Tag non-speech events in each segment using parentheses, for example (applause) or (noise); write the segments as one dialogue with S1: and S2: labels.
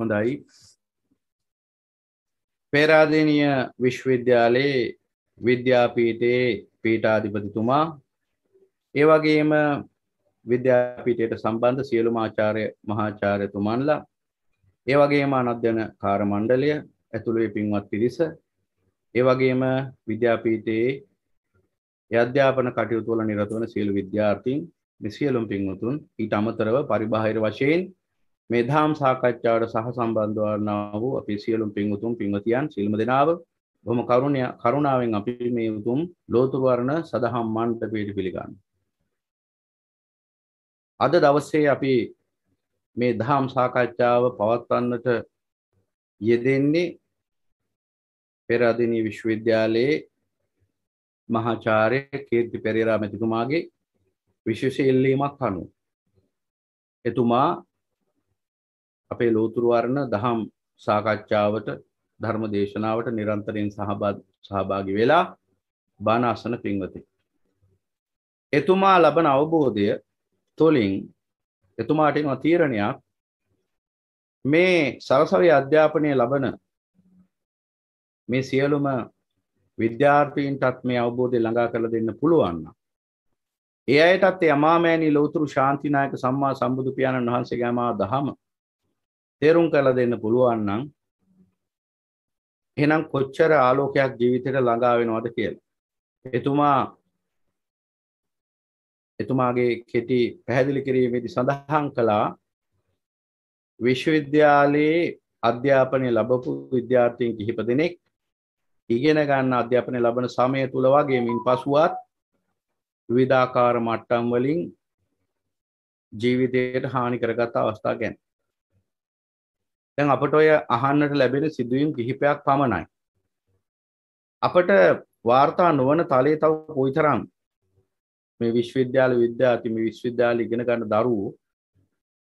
S1: හොඳයි පේරාදේනිය විශ්වවිද්‍යාලයේ විද්‍යාපීටයේ පීටාධිපතිතුමා ඒ වගේම විද්‍යාපීටයට සම්බන්ධ සියලු මාචාර්ය මහාචාර්යතුමන්ලා ඒ වගේම අනධ්‍යන කාර්ය මණ්ඩලය ඇතුළේ පින්වත් පිරිස ඒ වගේම විද්‍යාපීටයේ ඒ අධ්‍යාපන කටයුතු වල නිරත වන සියලු විද්‍යාර්ථීන් මේ සියලුම පින්වතුන් ඊට අමතරව පරිබාහිර වශයෙන් මේ දහම් සාකච්ඡාවට සහ සම්බන්ධවන්නා වූ අපි සියලුම් පින් උතුම් පින්වතියන් සිල්ම දෙනාව බොහොම කරුණය කරුණාවෙන් අපි මේ උතුම් ලෝතුවර්ණ සදහම් මණ්ඩපයට පිළිගන්න. අද දවස්සේ අපි මේ දහම් සාකච්ඡාව පවත්වන්නට යෙදෙන්නේ පෙරාදිනී විශ්වවිද්‍යාලයේ මහාචාර්ය කීර්ති පෙරේරා මැතිතුමාගේ විශේෂ ඉල්ලීමක් අනුව එතුමා අපේ ලෝතුරුවරණ දහම් සාකච්ඡාවට ධර්ම දේශනාවට නිරන්තරයෙන් සහභාගි වෙලා බානාසන පින්වති. එතුමා ලබන අවබෝධය තුළින් එතුමාටම තීරණයක් මේ සරසවි අධ්‍යාපනය ලබන මේ සියලුම විද්‍යාර්ථීන්ටත් මේ අවබෝධය ළඟා කරලා දෙන්න පුළුවන්. ඒ අයටත් යමාමෑණී ලෞතුරු ශාන්තිනායක සම්මා සම්බුදු පියාණන් වහන්සේගේ මා දහම තේරුම් කරලා දෙන්න පුළුවන් නම් එහෙනම් කොච්චර ආලෝකයක් ජීවිතයට ළඟා වෙනවද කියලා. එතුමා එතුමාගේ කෙටි පැහැදිලි කිරීමේදී සඳහන් කළා විශ්වවිද්‍යාලයේ අධ්‍යාපනය ලැබපු විද්‍යාර්ථීන් කිහිප දෙනෙක් ඉගෙන ගන්න අධ්‍යාපනය ලබන සමය තුල වගේමින් පසුවත් විවිධාකාර මට්ටම් වලින් ජීවිතයට හානි කරගත් අවස්ථා ගැන දැන් අපට ඔය අහන්නට ලැබෙන සිදුවීම් කිහිපයක් පමණයි. අපට වාර්තා නොවන තලයේ තව කොයිතරම් මේ විශ්වවිද්‍යාල විද්‍යාර්ථී මේ විශ්වවිද්‍යාල ඉගෙන ගන්න දරුවෝ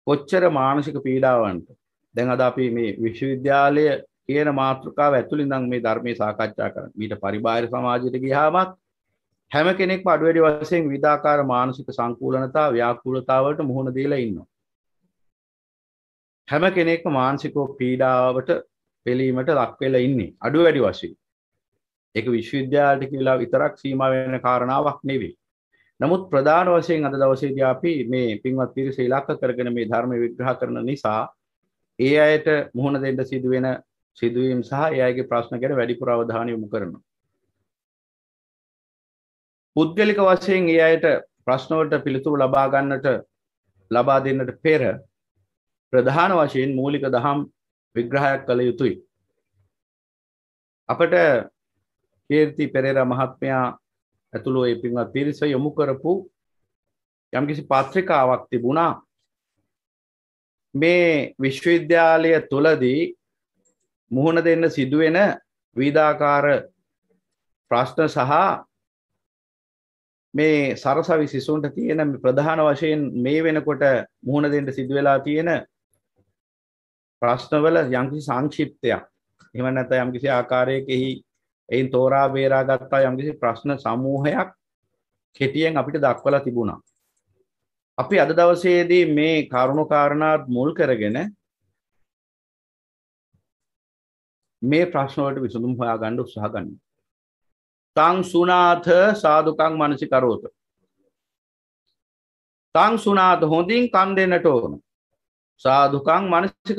S1: කොච්චර මානසික පීඩාවන්ට දැන් අද අපි මේ විශ්වවිද්‍යාලය කියන මාතෘකාව ඇතුළේ ඉඳන් මේ ධර්මයේ සාකච්ඡා කරන්නේ. ඊට පරිබාහිර සමාජයට ගියාමත් හැම කෙනෙක්ම අඩු වැඩි වශයෙන් විවිධාකාර මානසික සංකූලනතා ව්‍යාකූලතාවලට මුහුණ දීලා ඉන්නවා. හැම කෙනෙක්ම මානසිකෝ පීඩාවට පෙළීමට ලක්වෙල ඉන්නේ අඩු වැඩි වශයෙන් ඒක විශ්වවිද්‍යාලයට කියලා විතරක් සීමා වෙන කාරණාවක් නෙවෙයි නමුත් ප්‍රධාන වශයෙන් අද දවසේදී අපි මේ පින්වත් පිරිස ඉලක්ක කරගෙන මේ ධර්ම විග්‍රහ කරන නිසා ඒ අයට මුහුණ දෙන්න සිදු වෙන සිදුවීම් සහ ඒ අයගේ ප්‍රශ්න ගැන වැඩිපුර අවධානය යොමු කරනවා පුද්ගලික වශයෙන් ඒ අයට ප්‍රශ්න වලට පිළිතුරු ලබා ගන්නට ලබා දෙන්නට පෙර ප්‍රධාන වශයෙන් මූලික දහම් විග්‍රහයක් කළ යුතුයි. අපට කීර්ති පෙරේර මහත්මයා ඇතුළු ඒ පින්වත් පිරිස යොමු කරපු යම්කිසි පත්‍රිකාවක් තිබුණා මේ විශ්වවිද්‍යාලය තුළදී මුහුණ දෙන්න සිදුවෙන විධාකාර ප්‍රශ්න සහ මේ සරසවි සිසුන්ට තියෙන ප්‍රධාන වශයෙන් මේ වෙනකොට මුහුණ දෙන්න සිදුවෙලා තියෙන ප්‍රශ්නවල යම්කිසි සංක්ෂිප්තයක් එහෙම නැත්නම් යම්කිසි ආකාරයකෙහි එයින් තෝරා බේරා ගත්තා යම්කිසි ප්‍රශ්න සමූහයක් කෙටියෙන් අපිට දක්වලා තිබුණා. අපි අද දවසේදී මේ කරුණු කාරණාත් මුල් කරගෙන මේ ප්‍රශ්න වලට විසඳුම් හොයාගන්න උත්සාහ ගන්නවා. තං සුනාථ සාදුකං මනසිකරෝත. තං සුනාථ හොඳින් කන් දෙන්නට ඕන. සාධකං මනසි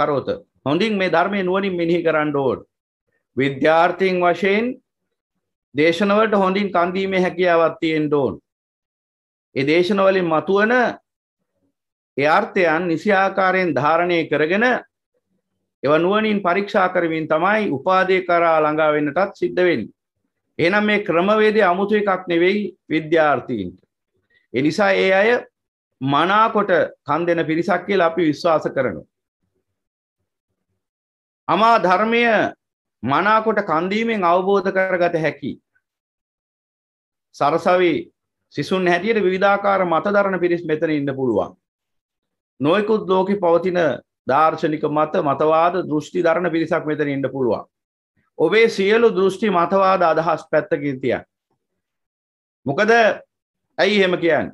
S1: කරෝත හොඳින් මේ ධර්මය නුවනින් මිනිහි කරන්න ඕඩ විද්‍යාර්ථීන් වශයෙන් දේශනවට හොඳින් කන්දීමේ හැකියාවත් තියෙන් ඩෝන් ඒ දේශනවලින් මතුවන එයාර්ථයන් නිසිආකාරයෙන් ධාරණය කරගෙන එව නුවනින් පරීක්ෂා කරමින් තමයි උපාදය කරා ළඟාවෙන්නටත් සිද්ධවෙන් එනම් මේ ක්‍රමවේදය අමුතු එකක් නෙවෙයි විද්‍යාර්ථීන්ට එනිසා ඒ අය මනාකොට කන් දෙන පිරිසක් කියලා අපි විශ්වාස කරනවා. අමා ධර්මය මනාකොට කන්දීමෙන් අවබෝධ කරගත හැකි. සරසවි සිසුන් හැටියට විවිධාකාර මතධරණ පිරිස් මෙතන ඉන්න පුළුවන්. නොයකුත් ලෝකෙ පවතින දාර්ශනික මත මතවාද දෘෂ්ටි ධරණ පිරිසක් මෙතන ඉන්න පුළුවන්. ඔබේ සියලු දෘෂ්ටි මතවාද අදහස් පැත්තකින් තියන්. මොකද ඇයි එහෙම කියන්නේ?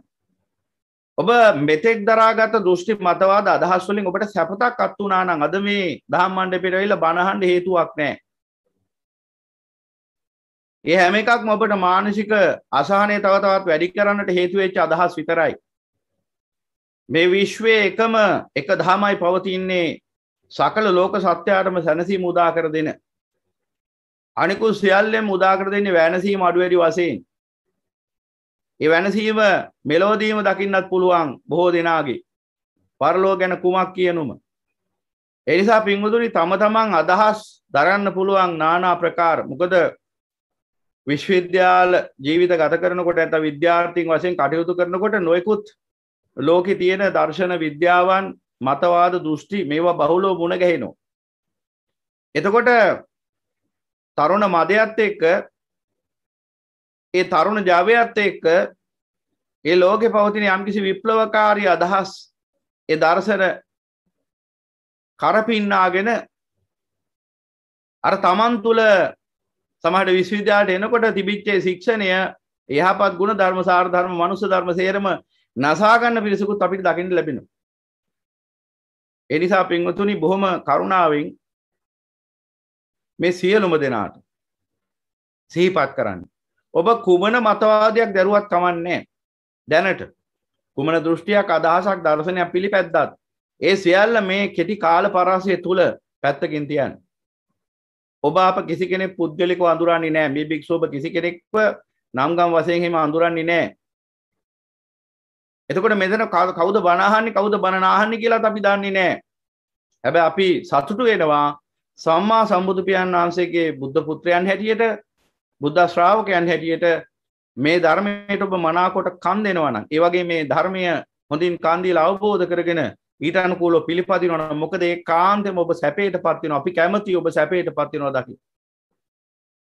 S1: ඔබ මෙතෙක් දරාගත දෘෂ්ටි මතවාද අදහස්වලින් ඔබට සැපතක් අත්වනා නං අද මේ දහම් මණ්ඩ පිරවෙල බණහන්ඩ හේතුවක් නෑ. ඒ හැම එකක්ම ඔබට මානසික අසානය තවතවත් වැඩි කරන්නට හේතුවෙච්ච අදහස් විතරයි. මේ විශ්වය එකම එක දහමයි පවතින්නේ සකල ලෝක සත්‍යයාටම සැනසී මුදා කර දෙන. අනිකු සියල්ලෙන් මුදාකර දෙන්නේ වෑනසීම අඩුවැඩි වසයෙන් ඒ වෙනසීම මෙලෝදීම දකින්නත් පුළුවන් බොහෝ දෙනාගේ පරලෝ ගැන කුමක් කියනුම එනිසා පින්වුදුනි තම තමන් අදහස් දරන්න පුළුවන් නානා ප්‍රකාර මොකද විශ්වවිද්‍යාල ජීවිත ගත කරනකොට ඇත විද්‍යාර්ථීන් වශයෙන් කටයුතු කරනකොට නොයකුත් ලෝකෙ තියෙන දර්ශන විද්‍යාවන් මතවාද දෘෂ්ටි මේවා බහුලෝ මුණ ගැහෙනවා එතකොට තරුණ මදයත් එක්ක ඒ තරුණ ජවයත් එක්ක ඒ ලෝකෙ පවතින යම්කිසි විප්ලවකාරී අදහස් ඒ දර්ශන කරපින්නාගෙන අර තමන් තුළ සමහට විශ්විද්‍යාලට එනකොට තිබිච්චේ ශික්ෂණය යහපත් ගුණ ධර්ම සාර්ධර්ම මනුස ධර්ම සේරම නසාගන්න පිරිසකුත් අපිට දකිට ලැබෙන.
S2: එනිසා පින්වතුනි බොහොම කරුණාවෙන් මේ සියලුම දෙනාට සිහිපත් කරන්න. ඔබ කුමන මතවාදයක්
S1: දැරුවත් කමන්නේ දැනට කුමන දෘෂ්ටියක් අදහසක් දර්ශනයක් පිළිපැද්දත් ඒ සියල්ල මේ කෙටි කාල පරාසය තුළ පැත්තකින් තියන් ඔබ අප කිසි කෙනෙක් පුද්ගලික අඳුරන්නේ නෑ මේ භික්ෂූප කිසි කෙනෙක්ව නම්ගම් වසයෙන් හෙම අඳුරන්නේ නෑ එතකොට මෙතන කවුද බනාහන්නේ කවුද බණනාහන්නේ කියලා අපි දන්නේ නෑ හැබැ අපි සතුටු වෙනවා සම්මා සම්බුදු පියන් වහන්සේගේ බුද්ධ පුත්‍රයන් හැටියට බුද්ධ ශ්‍රාවකයන් හැටියට මේ ධර්මයට ඔබ මනාකොට කන් දෙනවනම් ඒ වගේ මේ ධර්මය හොඳින් කන් දීලා අවබෝධ කරගෙන ඊට අනුකූලව පිළිපදිනවා නම් මොකද ඒ කාන්තෙම ඔබ සැපයටපත් වෙනවා අපි කැමති ඔබ සැපයටපත් වෙනවා දකි.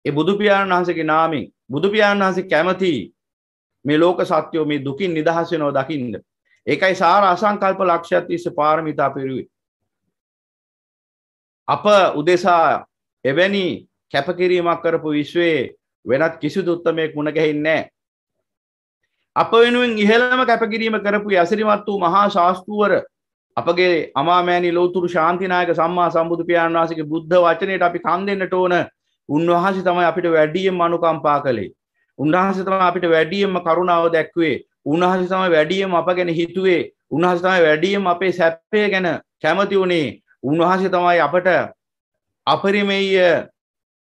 S1: ඒ බුදු පියාණන් වහන්සේගේ නාමයෙන් බුදු පියාණන් වහන්සේ කැමති මේ ලෝක සත්‍යෝ මේ දුකින් නිදහස් වෙනවා දකින්න. ඒකයි සාර අසංකල්ප ලක්ෂ්‍යත් තිස්ස පාරමිතා පිරුවේ. අප උදෙසා එවැනි කැපකිරීමක් කරපු විශ්වයේ වෙනත් කිසි දුත්තමයෙක් මුණ ගැහින්නේ අප වෙනුවෙන් ඉහළම කැපකිරීම කරපු ඇසිරිමත් වූ මහා ශාස්තුවර අපගේ අමාමෑණි ලෝතුරු ශාන්තිනායක සම්මා සම්බුදු පියාණන් වහන්සේගේ බුද්ධ වචනයට අපි කන් දෙන්නට ඕන උන්වහන්සේ තමයි අපිට වැඩියෙන් අනුකම්පා කළේ උන්වහන්සේ තමයි අපිට වැඩියෙන්ම කරුණාව දැක්වේ උන්වහන්සේ තමයි වැඩියෙන් අප ගැන හිතුවේ උන්වහන්සේ තමයි වැඩියෙන් අපේ සැපය ගැන කැමති වුණේ උන්වහන්සේ තමයි අපට අපරිමේය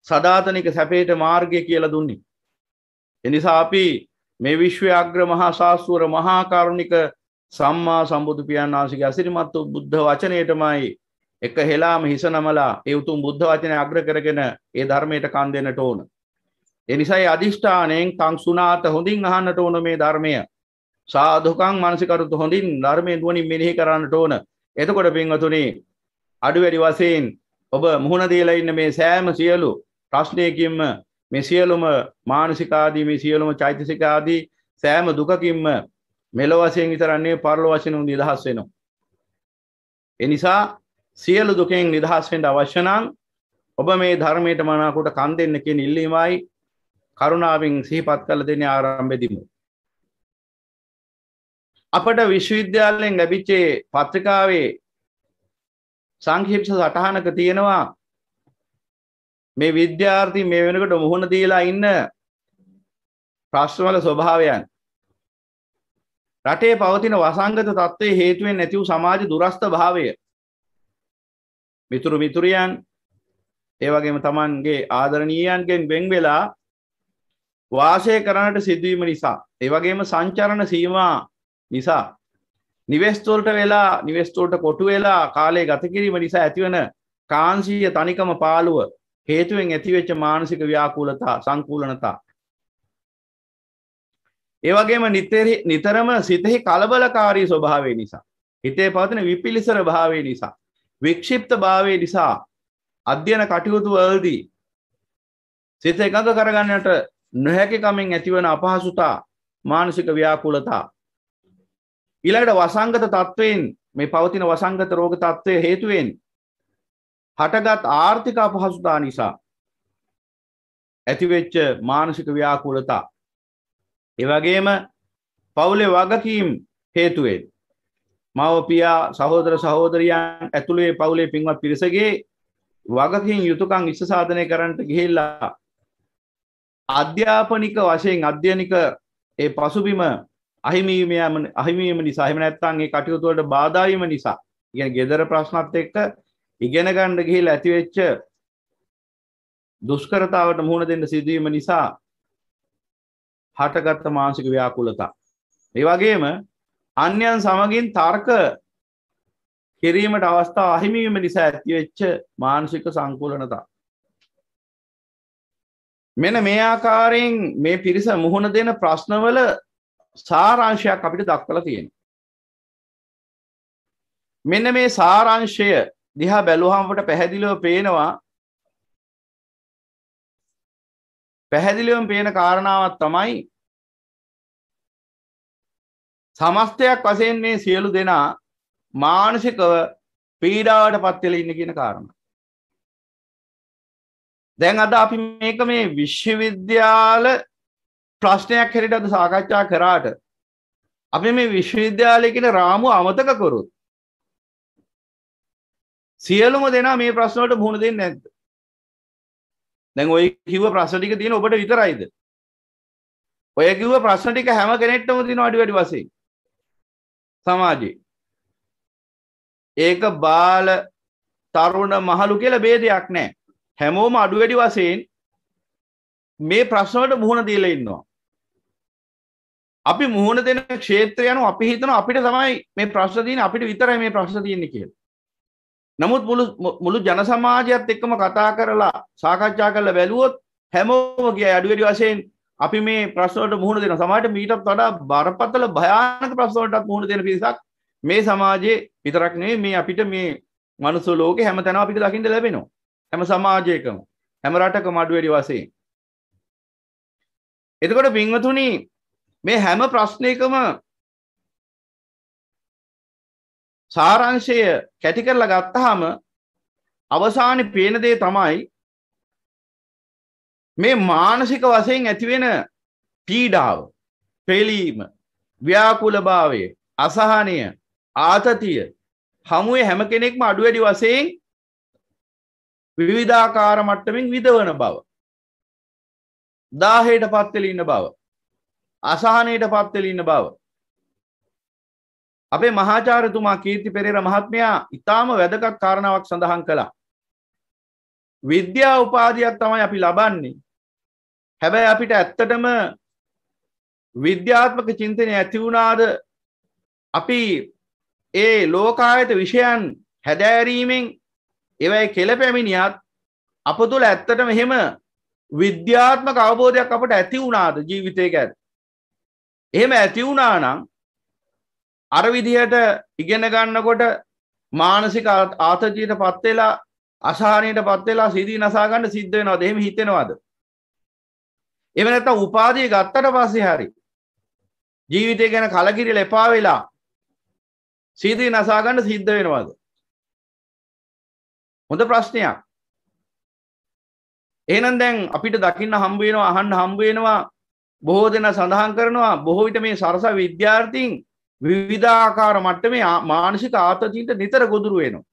S1: සධාතනික සැපේට මාර්ගය කියල දුන්නේ. එනිසා අපි මේ විශ්ව අග්‍ර මහා ශාස්තුවර මහාකරුණික සම්මා සම්බුදු පියන් වහන්සේගේ අසිරිමත් වූ බුද්ධ වචනයටමයි එක හෙලාම හිස නමලා ඒ උතුම් බුද්ධ වචනය අග්‍ර කරගෙන ඒ ධර්මයට කන් දෙන්නට ඕන. එනිසයි අධිෂ්ඨානයෙන් තං සුනාත හොඳින් අහන්නට ඕන මේ ධර්මය. සාධකං මානසිකරුත් හොඳින් ධර්මයේ නුවණින් මෙනෙහි කරන්නට ඕන. එතකොට පින්වතුනි අඩු වැඩි වශයෙන් ඔබ මුහුණ දීලා ඉන්න මේ සෑම සියලු ප්‍රශ්නයකින්ම මේ සියලුම මානසික ආදී මේ සියලුම චෛතසික ආදී සෑම දුකකින්ම මෙලොව වශයෙන් විතරන්නේ පරලොව වශයෙන් නිදහස් වෙනවා. ඒ නිසා සියලු දුකෙන් නිදහස් වෙන්න අවශ්‍ය නම් ඔබ මේ ධර්මයට මනාකොට කන් දෙන්න කියන ඉල්ලීමයි කරුණාවෙන් සිහිපත් කරලා දෙන්නේ ආරම්භෙදිම.
S2: අපට විශ්වවිද්‍යාලයෙන් ලැබිච්ච පත්‍රිකාවේ සංක්ෂිප්ත සටහනක තියෙනවා
S1: මේ විද්‍යාර්ථී මේ වෙනකොට මුහුණ දීලා ඉන්න ප්‍රශ්නවල ස්වභාවයන් රටේ පවතින වසංගත තත්ත්වයේ හේතුවෙන් නැති වූ සමාජ දුරස්ත භාවය මිතුරු මිතුරියන් ඒ වගේම Tamanගේ ආදරණීයයන්ගෙන් වෙන් වෙලා වාසය කරන්නට සිදුවීම නිසා ඒ වගේම සංචරණ සීමා නිසා නිවෙස් වලට වෙලා නිවෙස් වලට කොටු වෙලා කාලය ගත කිරීම නිසා ඇතිවන කාන්සිය තනිකම පාළුව හේතුවෙන් ඇතිවෙච්ච මානසික ව්‍යාකූලතා සංකූලනතා. ඒවගේම නිතරම සිතෙහි කලබලකාරී ස්වභාවේ නිසා. හිතේ පවතින විපිලිසර භාවේ නිසා. වික්ෂිප්ත භාවේ නිසා අධ්‍යන කටයුතු වල්දී සිත එකඟ කරගන්නට නොහැකිකමින් ඇතිවන අපහසුතා මානසික ව්‍යාකූලතා. ඊළඟට වසංගත තත්ත්වයෙන් මේ පවතින වසංගත රෝග තත්ත්වය හේතුවෙන් හටගත් ආර්ථික අපහසුතා නිසා ඇතිවෙච්ච මානසික ව්‍යාකූලතා එවගේම පවුලේ වගකීම් හේතුවෙන් මවපියා සහෝදර සහෝදරියන් ඇතුළේ පවුලේ පින්වත් පිරිසගේ වගකින් යුතුකං ඉස්ස සාධනය කරන්නට ගිහිල්ලා අධ්‍යාපනික වශයෙන් අධ්‍යනික ඒ පසුබිම අහිමීමයම අහිමීම නිසා එහෙම නැත්නම් ඒ කටයුතු වලට බාධා වීම නිසා කියන්නේ gedara ප්‍රශ්නත් එක්ක ඉගෙන ගණ්ඩ ගිහිල් ඇතිවෙච්ච දුෂ්කරතාවට මුහුණ දෙන්න සිදුවීම නිසා හටගත්ත මානසික ව්‍යාකුලතා. ඒ වගේම අන්‍යන් සමගින් තර්ක කිරීමට අවස්ථා අහිමීම නිසා ඇතිවෙච්ච මානසික සංකූලනතා.
S2: මෙන මේ ආකාරයෙන් මේ පිරිස මුහුණ දෙන ප්‍රශ්නවල සාරංශයක් අපිට දක්වල තියෙන. මෙන්න මේ සාරංශය දිහා බැලුහමට පැහැදිලිව පේනවා පැහැදිලිවම පේන කාරණාවක් තමයි සමස්තයක් වශයෙන් මේ සියලු දෙනා මානසිකව පීඩාවට පත් වෙලා ඉන්න කියන කාරණා. දැන් අද අපි මේක මේ විශ්වවිද්‍යාල ප්‍රශ්නයක් හැටියට අද සාකච්ඡා කරාට අපි මේ විශ්වවිද්‍යාලය කියන රාමුව අමතක කරොත් සියලුම දෙනා මේ ප්‍රශ්නවලට මුහුණ දෙන්නේ නැද්ද? දැන් ඔය කිව්ව ප්‍රශ්න ටික තියෙන ඔබට විතරයිද? ඔය කිව්ව ප්‍රශ්න ටික හැම කෙනෙක්ටම තියෙන අඩු වැඩි වශයෙන් සමාජයේ.
S1: ඒක බාල තරුණ මහලු කියලා ભેදයක් නැහැ. හැමෝම අඩු වැඩි වශයෙන් මේ ප්‍රශ්නවලට මුහුණ දීලා ඉන්නවා. අපි මුහුණ දෙන ක්ෂේත්‍රය යනු අපි හිතනවා අපිට තමයි මේ ප්‍රශ්න තියෙන්නේ අපිට විතරයි මේ ප්‍රශ්න තියෙන්නේ කියලා. නමුත් මුළු මුළු ජන සමාජයත් එක්කම කතා කරලා සාකච්ඡා කරලා බැලුවොත් හැමෝම කිය අඩුවැඩි වශයෙන් අපි මේ ප්‍රශ්නවලට මුහුණ දෙන සමාජයට මීටත් වඩා බරපතල භයානක ප්‍රශ්නවලටත් මුහුණ දෙන පිරිසක් මේ සමාජයේ විතරක් නෙවෙයි මේ අපිට මේ මනුස්ස ලෝකේ හැම තැනම අපිට දකින්න ලැබෙනවා හැම සමාජයකම
S2: හැම රටකම අඩුවැඩි වශයෙන් එතකොට පින්වතුනි මේ හැම ප්‍රශ්නයකම සාරංශය කැටි කරලා ගත්තාම අවසාන පේනදේ තමයි
S1: මේ මානසික වසයෙන් ඇතිවෙන පීඩාව පෙලීම ව්‍යාකුලභාවය අසහනය ආතතිය හමුවේ හැම කෙනෙක්ම අඩුවැඩි වසයෙන් විවිධාකාර මට්ටමින් විදවන බව දාහයට පත්වෙලඉන්න බව අසාහනයට පත්වෙලඉන්න බව අපේ මහාචාරතුමා කීර්ති පෙරේර මහත්මයා ඉතාම වැදගත් කාරණාවක් සඳහන් කළා. විද්‍යා උපාධයක් තමයි අපි ලබන්නේ. හැබැයි අපිට ඇත්තටම විද්‍යාත්මක චින්තනය ඇති වුණාද අපි ඒ ලෝකායත විෂයන් හැදෑරීමෙන් ඒවයි කෙල පැමිණියත් අප තුළ ඇත්තට මෙහෙම විද්‍යාත්මක අවබෝධයක් අපට ඇති වුණාද ජීවිතයක ඇත්. එහෙම ඇති වුණා නම් අර විදිහට ඉගෙන ගන්නකොට මානසික ආතතියට පත්වෙලා අසාහනයට පත්වෙලා සිදී නසාගන්න සිද්ධ වෙනවා දෙහෙම හිතෙනවාද එම නැත උපාදී ගත්තට පස්සේ හරි
S2: ජීවිතය ගැන කලකිරි ලෙපා වෙලා සීදී නසාගන්න සිද්ධ වෙනවාද හොඳ ප්‍රශ්නයක් එහනම් දැන් අපිට දකින්න හම්බුවෙනවා අහන් හම්බුවෙනවා බොහෝ දෙන සඳහන් කරනවා
S1: බොහෝ විට මේ සරස විද්‍යාර්ථීන් විවිධාකාර මට්ටමේ මානසික ආතතිීන්ට නිතර ගොදුරු වෙනවා.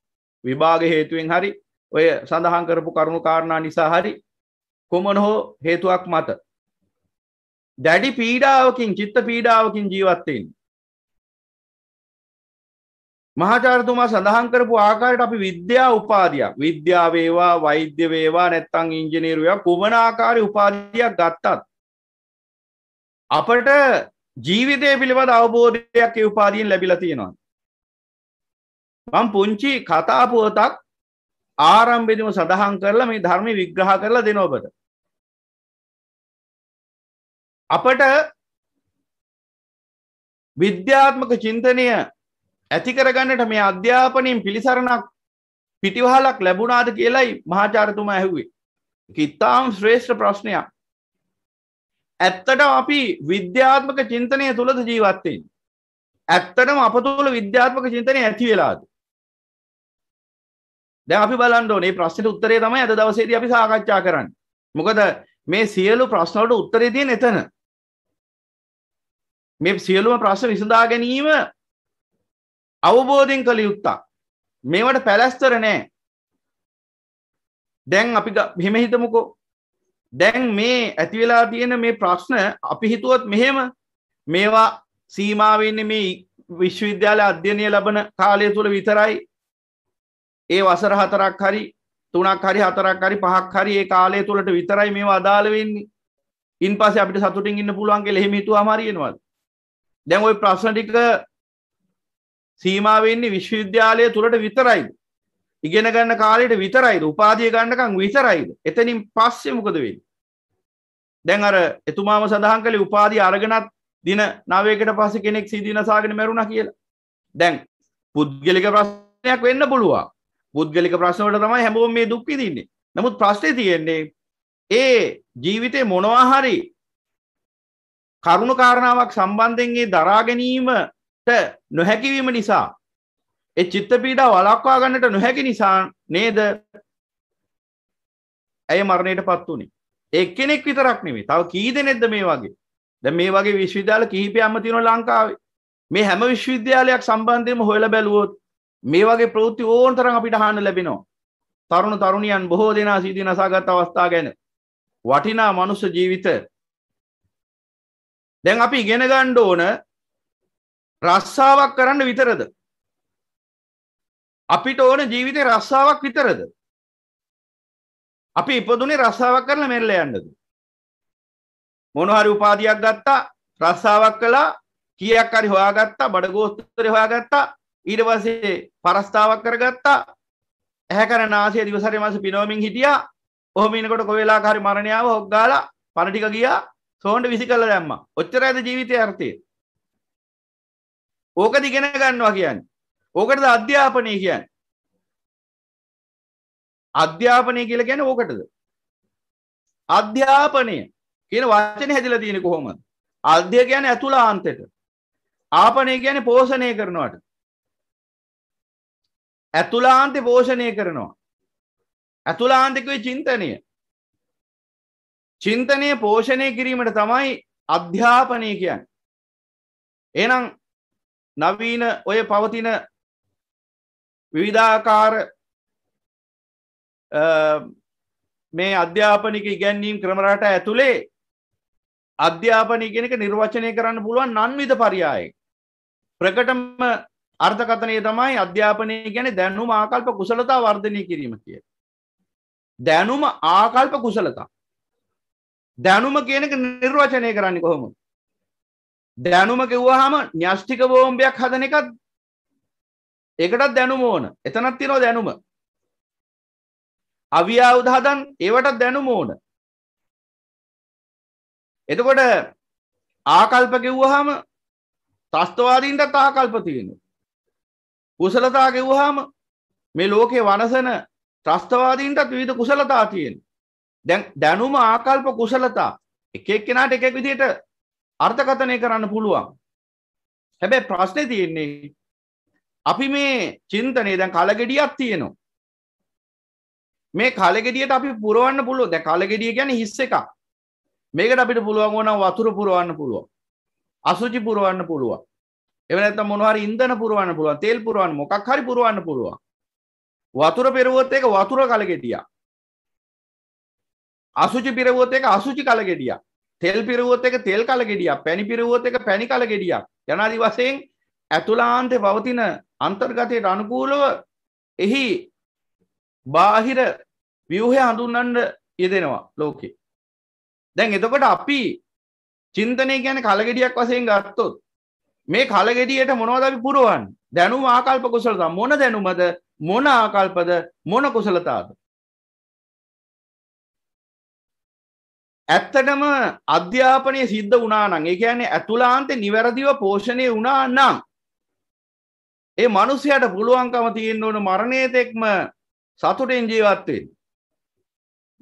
S1: විභාග හේතුවෙන් හරි ඔය සඳහන් කරපු කරුණු කාරණා නිසා
S2: හරි කොමන හෝ හේතුවක් මත. දැඩි පීඩාවකින් චිත්ත පීඩාවකින් ජීවත්තයෙන්. මහාචාරතුමා
S1: සඳහන් කරපු ආකාරයට අපි විද්‍යා උපාධයක් විද්‍යාවේවා වෛද්‍ය වේවා නැත්තං ඉංජිනේරුවයක් කුමනාකාරය උපාධයක් ගත්තත් අපට ජීවිතය පිළිබඳ අවබෝධයක් උපාදීෙන් ලැබිල තියෙනවා.
S2: මං පුංචි කතාපුුවතක් ආරම්භිදිම සඳහන් කරලා මේ ධර්මය විග්‍රහ කරලා දෙනෝබට. අපට විද්‍යාත්මක චින්තනය ඇති කරගන්නට මේ
S1: අධ්‍යාපනයෙන් පිළිසරණක් පිටිවහලක් ලැබුණාද කියලයි මහාචාරතුමා ඇහුවේ. කිත්තාම් ශ්‍රේෂ්ඨ ප්‍රශ්නයක් ඇත්තටම අපි විද්‍යාත්මක චින්තනය තුළද ජීවත්තයෙන්. ඇත්තටම අප තුළ විද්‍යාත්මක චින්තනය ඇති වෙලාද.
S2: දැ අපි බලන්ඩෝනේ ප්‍රශ්නට උත්තරේ තමයි ඇද දවසේද අපි සාකච්ඡා කරන්න. මොකද මේ සියලු ප්‍රශ්නවට උත්තරේ තියෙන එතන.
S1: මේ සියලුම ප්‍රශ්න විසඳා ගැනීම අවබෝධයෙන් කළ යුත්තා. මේවට පැලැස්තර නෑ. දැන් අපි මෙහෙම හිතමුකෝ දැන් මේ ඇතිවෙලා තියෙන මේ ප්‍රශ්න අපි හිතුවොත් මෙහෙම මේවා සීමාවෙන්න මේ විශ්වවිද්‍යාල අධ්‍යනය ලබන කාලය තුළ විතරයි ඒ වසර හතරක් හරි තුනක් හරි හතරක් හරි පහක් හරි ඒ කාලය තුළට විතරයි මේ අදාළ වෙන්නේ ඉන් පස අපිට සතුටින් ඉන්න පුළුවන්ගේ ලෙහිමිතු අමාරයෙනවද දැන් ඔය ප්‍රශ්නටික සීමාවෙන්නේ විශ්වවිද්‍යාලය තුළට විතරයි ඉගෙන ගන්න කාලයට විතරයිද උපාදිය ගන්නකං විතරයිද එතනින් පස්සේ මොකද වෙන් දැන් අර එතුමාම සඳහන් කළේ උපාදී අරගෙනත් දින නවයකට පස කෙනෙක් සිදිනසාගෙන මැරුණ කියලා දැන් පුද්ගලික ප්‍රශ්නයක් වෙන්න පුළුවන් පුද්ගලික ප්‍රශ්නවට තමයි හැමෝම මේ දුක්කි දින්නේ නමුත් ප්‍රශ්නය තියෙන්නේ ඒ ජීවිතය මොනවාහරි කරුණු කාරණාවක් සම්බන්ධෙන්ගේ දරාගැනීමට නොහැකිවීම නිසා එ චිත්ත පීඩා වලක්වා ගන්නට නොහැකි නිසා නේද ඇය මරණයට පත් වුණේ එක්කෙනෙක් විතරක් නෙමේ තව කී දෙනෙක්ද මේ වගේ දැන් මේ වගේ විශ්වවිද්‍යාල කිහිපයක්ම තියෙනවා ලංකාවේ මේ හැම විශ්වවිද්‍යාලයක් සම්බන්ධයෙන්ම හොයලා බැලුවොත් මේ වගේ ප්‍රවෘත්ති ඕන තරම් අපිට අහන්න ලැබෙනවා තරුණ තරුණියන් බොහෝ දෙනා සීදී නසාගත් අවස්ථා
S2: ගැන වටිනා මනුස්ස ජීවිත දැන් අපි ඉගෙන ගන්න ඕන රස්සාවක් කරන්න විතරද අපිට ඕන ජීවිතය රස්සාාවක් විතරද අපි ඉපදුනේ රස්සාාවක් කරන මෙල්ල යන්නද මොනහරි උපාධයක් ගත්තා
S1: රස්සාාවක් කලා කියක් අරි හොයාගත්තා බඩගෝස්තර හොයාගත්තා ඊට පසේ පරස්ථාවක් කරගත්තා ඇහැකර නාසේ දිවසර මස පිනෝමින් හිටිය ඔහමිනකොට කොවෙලා හරි මරණයාව හොක්්ගාල පණටික ගියා සෝන්ට විසි කල දැම්ම ඔච්චර ඇද ජීවිතය
S2: අර්ථය ඕක දිගෙන ගන්නවා කියන්න ඕකටද අධ්‍යාපනය කියන් අධ්‍යාපනය කියල ගැන ඕකටද අධ්‍යාපනය කියන වචන හැදිල තියෙන කොහොමද අධ්‍ය ගැන
S1: ඇතුලාන්තෙට ආපනය ගැන පෝෂණය කරනවට ඇතුලාන්තේ පෝෂණය කරනවා ඇතුලාන්තිකවේ චින්තනය
S2: චින්තනය පෝෂණය කිරීමට තමයි අධ්‍යාපනය කියන් එනම් නවීන ඔය පවතින විවිධාකාර මේ
S1: අධ්‍යාපනික ඉගැන්වීම් ක්‍රමරට ඇතුළේ අධ්‍යාපනයගෙනක නිර්වචනය කරන්න පුළුවන් නන්විධ පරියාය. ප්‍රකටම අර්ථකතනය තමයි අධ්‍යාපනය ගැන දැනුම ආකල්ප කුසලතා වර්ධනය කිරීම කිය. දැනුම ආකල්ප කුසලතා. දැනුම කියනක නිර්වචනය කරන්න කොහොම. දැනුම කිව්වහම න්‍යෂ්ටික බෝම්භයක් හදන එකත් ඒකටත් දැනුම
S2: ඕන එතනත් තියෙනවා දැනුම අවියාවුද හදන් ඒවටත් දැනුම ඕන එතකොට ආකල්ප කිව්වහම ත්‍රස්තවාදීන්ටත් ආකල්ප තියෙන කුසලතා
S1: කිව්වහම මේ ලෝකේ වනසන ත්‍රස්තවාදීන්ටත් විවිධ කුසලතා තියෙන දැන් දැනුම ආකල්ප කුසලතා එකෙක් කෙනාට එකෙක් විදිහට අර්ථකථනය කරන්න පුළුවන් හැබැයි ප්‍රශ්නේ තියෙන්නේ අපි මේ චින්තනය දැන් කලගෙඩියක් තියෙනවා. මේ කලගෙඩියට අපි පුරවන්න පුළුව දැ කලගෙඩිය ගැන හිස්ස එක මේකට අපිට පුළුවන් ඕන වතුර පුරවන්න පුළුව අසුචි පුරවන්න පුළුව එවනත මොනවාර ඉන්දන පුරුවන්න පුළුව තෙල් පුරුවන් මොකක් හරි පුරුවන්න පුළුව වතුර පෙරුවොත් එක වතුර කලගෙටිය අසුචි පිරවොත් එක අසුචි කලගෙඩිය තෙල් පිරුවොත් එක තෙල් කලගෙඩිය පැණි පිරුවොත් එක පැණි කලගෙඩිය යනාදි වසයෙන් ඇතුලාන්තය පවතින අන්තර්ගතයට අනුකූලව එහි බාහිර ව්‍යවහය හඳුන්නන්ට යෙදෙනවා ලෝකෙ දැන් එතකොට අපි චින්තනය ගැන කලගෙඩියක් වසයෙන් ගත්තොත් මේ කලගෙඩියට මොනවද අපි පුරුවන් දැනුම ආකල්ප කුසලතා මොන
S2: දැනුමද මොන ආකල්පද මොන කුසලතාද ඇත්තටම අධ්‍යාපනය සිද්ධ වනානං ඒ කියන්නේ
S1: ඇතුලාන්තේ නිවැරදිව පෝෂණය වනා නම් ඒ මනුස්සයට පුළුවන්කම තියෙන්න ඕන මරණයතෙක්ම සතුටෙන් ජීවත්වෙන්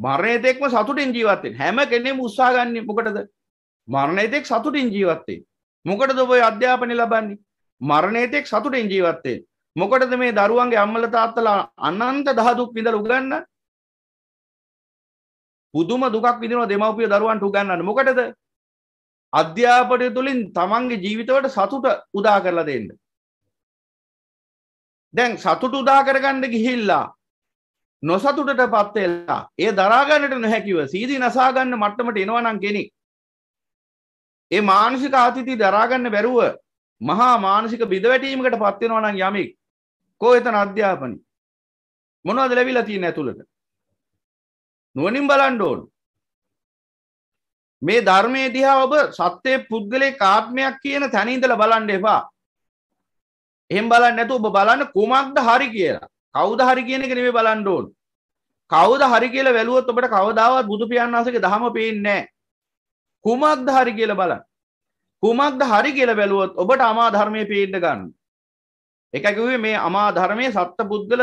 S1: මරණයතෙක්ම සතුටින් ජීවත්තෙන් හැම කෙනෙම උත්සාගන්නේ මොකටද මරණයතෙක් සතුටින් ජීවත්තේ මොකටද ඔබ අධ්‍යාපනය ලබන්නේ මරණයතෙක් සතුටෙන් ජීවත්තේ මොකටද මේ දරුවන්ගේ අම්මල තාත්තලා අනන්ත දහදුක් විඳල උගන්න පුදුම දුකක් විදින දෙමවපිය දරුවන්ට උගන්නන්න මොකටද අධ්‍යාපනය තුළින් තමන්ගේ ජීවිතවට සතුට උදා කරලා දෙන්න දැන් සතුට උදා කරගන්න ගිහිල්ලා නොසතුටට පත්වෙල්ලා ඒ දරාගන්නට නොහැකිව සීදී නසාගන්න මට්ටමට එනවනම් කෙනෙ. ඒ මානසික ආතිති දරාගන්න බැරුව මහා මානසික බිදවැටීමකට පත්වෙනවනම් යමෙක් කෝ එතන අධ්‍යාපනි මොනවද ලැබිලා තියෙන ඇතුළට නුවනින් බලන්න ඕන මේ ධර්මයේ දිහා ඔබ සත්‍යයේ පුද්ගලයේ කාත්මයක් කියන තැන ඉඳලා බලන්න එපා එහෙම බලන්න නැතු ඔබ බලන්න කුමක්ද හරි කියලා කවුද හරි කියන එක නෙමෙයි බලන්න ඕන කවුද හරි කියලා වැළුවොත් ඔබට කවදාවත් බුදු පියාණන් වහන්සේගේ දහම පේන්නේ නැහැ කුමක්ද හරි කියලා බලන්න කුමක්ද හරි කියලා වැළුවොත් ඔබට අමා ධර්මයේ පේන්න ගන්න ඒක කිව්වේ මේ අමා ධර්මයේ සත්ත්ව පුද්ගල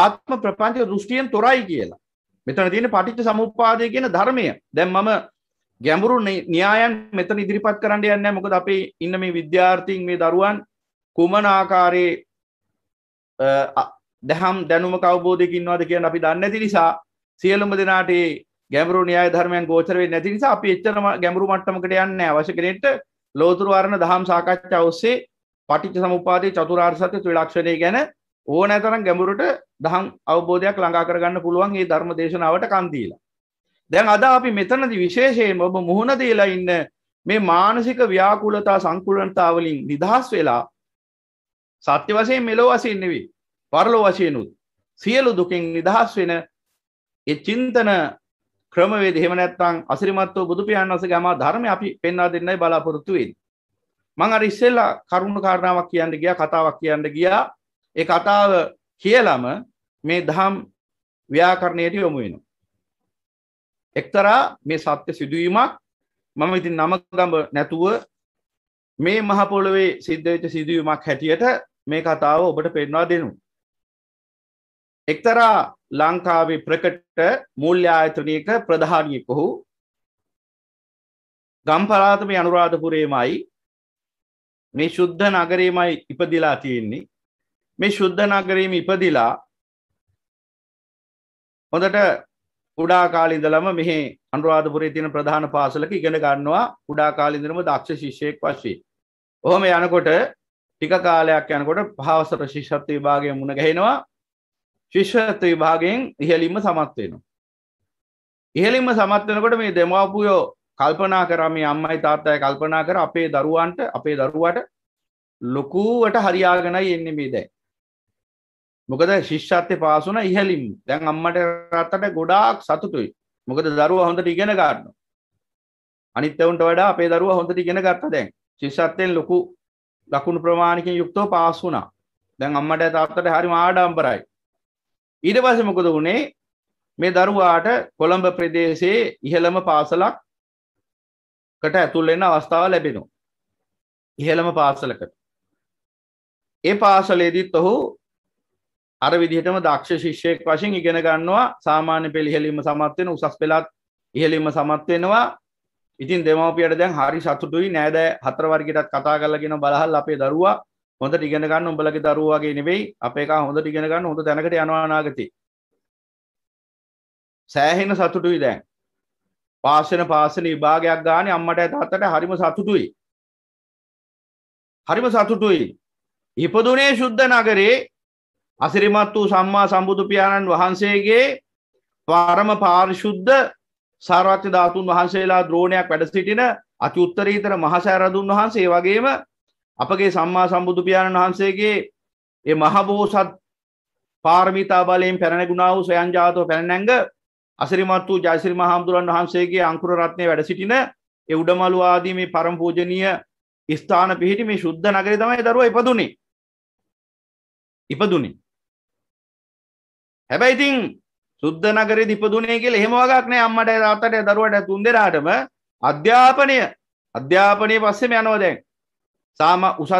S1: ආත්ම ප්‍රපංච දෘෂ්ටියෙන් තොරයි කියලා මෙතන තියෙන පටිච්ච සමුප්පාදය කියන ධර්මය දැන් මම ගැඹුරු න්‍යායන් මෙතන ඉදිරිපත් කරන්න යන්නේ මොකද අපේ ඉන්න මේ විද්‍යාර්ථීන් මේ දරුවන් කුමන ආකාරයේ දැහම් දැනුම කවබෝධයකින්වාද කියන අපි දන්න ඇති නිසා සියලුම දෙනාට ගැමරු න්‍යය ධර්මයන් ගෝචරවේ නැති නිසා අපි එච්චරම ගැමරු මට්ටමකට යන්න අවශ්‍ය කෙනෙට ලෝතුරු වරණ දහම් සාකච්ඡා ඔස්සේ පටිච්ච සමුපාදයේ චතුරාර්ය සත්‍ය ත්‍රිලක්ෂණය ගැන ඕනෑතරම් ගැඹුරට දහම් අවබෝධයක් ළඟා කරගන්න පුළුවන් මේ ධර්ම දේශනාවට කන් දීලා. දැන් අද අපි මෙතනදී විශේෂයෙන්ම ඔබ මුහුණ දීලා ඉන්න මේ මානසික ව්‍යාකූලතා සංකූලනතාවලින් නිදහස් වෙලා සත්‍ය වසයෙන් මෙලෝ වසයෙන් නෙවී පරලෝ වශයනුත් සියලු දුකින් නිදහස් වෙන ඒ චින්තන ක්‍රමවේද එහෙම නැත්නම් අසිරිමත් වූ බුදු පියාණන් වහන්සේ ගම ධර්මය අපි පෙන්වා දෙන්නයි බලාපොරොත්තු වෙන්නේ මං අර ඉස්සෙල්ලා කරුණු කාරණාවක් කියන්න ගියා කතාවක් කියන්න ගියා ඒ කතාව කියලාම මේ දහම් ව්‍යාකරණයට යොමු වෙනවා එක්තරා මේ සත්‍ය සිදුවීමක් මම ඉතින් නම ගඹ නැතුව මේ මහ පොළවේ සිද්ධ වෙච්ච සිදුවීමක් හැටියට මේ කතාව ඔබට පෙන්වා දෙනු.
S2: එක්තරා ලංකාවේ ප්‍රකට මුල්්‍යායතනයක ප්‍රධානයෙක් ඔහු ගම්පරාතම අනුරාධපුරේමයි මේ ශුද්ධ නගරීමයි ඉපදිලා තියෙන්නේ මේ ශුද්ධ නගරීම ඉපදිලා හොඳට උඩා
S1: කාලින්දලම මෙහි අනුරාධපුරේ තියෙන ප්‍රධාන පාසලක ඉගෙන ගන්නවා උඩා කාලින්දරම දක්ෂ ශිෂ්‍යයෙක් වශයෙන්. ඔහොම යනකොට ටික කාලයක් යනකොට පහවසර ශිෂත්ව විභාගය මුණ ගැහෙනවා ශිෂ්‍යත්ව විභාගයෙන් ඉහලින්ම සමත්වයෙනවා. ඉහලින්ම සමත්වනකොට මේ දෙමවපුයෝ කල්පනා කරම අම්මයි තාත්තය කල්පනා කර අපේ දරුවන්ට අපේ දරුවට ලොකුවට හරියාගෙනයි එන්න මේ දැයි. මොකද ශිෂ්‍යත්්‍ය පාසුන ඉහලින් දැන් අම්මට රත්තට ගොඩාක් සතුටුයි මොකද දරුව හොඳට ඉගෙන ගන්න අනිත්තවන්ට වඩා අපේ දරුව හොඳට ඉගෙන ගත්ත දැන් ශිෂ්‍යත්වයෙන් ලොකු ලකුණු ප්‍රමාණිකින් යුක්තව පාස් වුණා දැන් අම්මට තාත්තට හරි ආඩම්බරයි ඊට පස්සේ මොකද වුණේ මේ දරුවාට කොළඹ ප්‍රදේශයේ ඉහළම පාසලක් කට ඇතුල් වෙන අවස්ථාව ලැබෙනවා ඉහළම පාසලකට ඒ පාසලේදීත් ඔහු අර විදිහටම දක්ෂ ශිෂ්‍යයෙක් වශයෙන් ඉගෙන ගන්නවා සාමාන්‍ය පෙළ ඉහළීම සමත් වෙන උසස් පෙළත් ඉහළීම සමත් වෙනවා ඉතින් දෙමවපියට දැන් හරි සතුටුයි නෑදෑ හතරවර්ගටත් කතා කරලගෙන බලහල් අපේ දරුවා හොඳ ටිගෙනගන්න උඹලගේ දරුවාගේ නෙවෙයි අපේක හොඳ ටිගෙනගන්න හොඳ දැනකට යනවානාගති සෑහෙන සතුටුයි දැන් පාසන පාසන විභාගයක් ගාන අම්මට ඇතත්තට හරිම සතුටුයි හරිම සතුටුයි ඉපදුනේ ශුද්ධ නගරේ අසිරිමත් වූ සම්මා සම්බුදු පියාණන් වහන්සේගේ පරම පාරිශුද්ධ සාරවත්්‍ය ධාතුන් වහන්සේලා ද්‍රෝණයක් වැඩ සිටින අති උත්තරීතර මහසෑරදුන් වහන්සේ වගේම අපගේ සම්මා සම්බුදු පියාණන් වහන්සේගේ ඒ මහබෝසත් පාර්මිතා බලයෙන් පැරණගුණාව සොයංජාතව පැරණැංග අසිරිමත් වූ ජයසිරි මහාමුදුරන් වහන්සේගේ අංකුර රත්නය වැඩ සිටින ඒ උඩමළු ආදී මේ පරම්පූජනීය
S2: ස්ථාන පිහිටි මේ ශුද්ධ නගරේ තමයි දරුවා ඉපදුනේ ඉපදුනේ හැබැයි ඉතින් සුද්ධ නගරේ ඉපදුනේ කියලා එහෙම වගක්
S1: නෑ අම්මට තාත්තට දරුවට තුන්දෙනාටම අධ්‍යාපනය අධ්‍යාපනයේ පස්සෙම යනවා දැන් සාම උසස්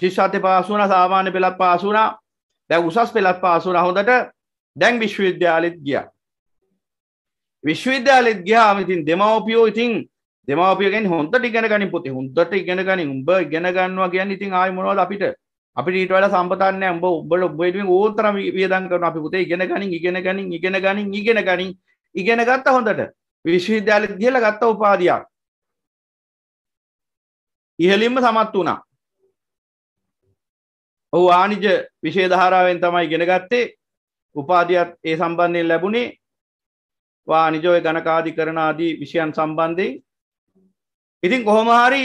S1: ශිෂ්‍යත්වය පාස් වුණා සාමාන්‍ය පෙළක් පාස් වුණා දැන් උසස් පෙළක් පාස් වුණා හොඳට දැන් විශ්වවිද්‍යාලෙත් ගියා විශ්වවිද්‍යාලෙත් ගියාම ඉතින් දෙමව්පියෝ ඉතින් දෙමව්පියෝ කියන්නේ හොඳට ඉගෙන ගනින් පුතේ හොඳට ඉගෙන ගනින් උඹ ඉගෙන ගන්නවා කියන්නේ ඉතින් ආයි මොනවද අපිට අපි ඊටවල සම්පතන්න උඹ උබල ඔබ්බෙඩුවෙන් ඕතර වියදන් කරන අපි පුතේ ඉගෙන ගනින් ඉගෙන ගනින් ඉගෙන ගනින් ඉගෙන ගනින් ඉගෙන
S2: ගත්ත හොඳට විශ්වවිද්‍යාලෙ ගිහලා ගත්ත උපාධියක් ඉහලින්ම සමත් වුණා ඔහු ආනිජ විශේ
S1: ධාරාවෙන් තමයි ගෙන ගත්තේ උපාධියත් ඒ සම්බන්ධයෙන් ලැබුණේ වානිජෝය ගණකාදි කරන ආදී විෂයන් සම්බන්ධයෙන් ඉතින් කොහොමහරි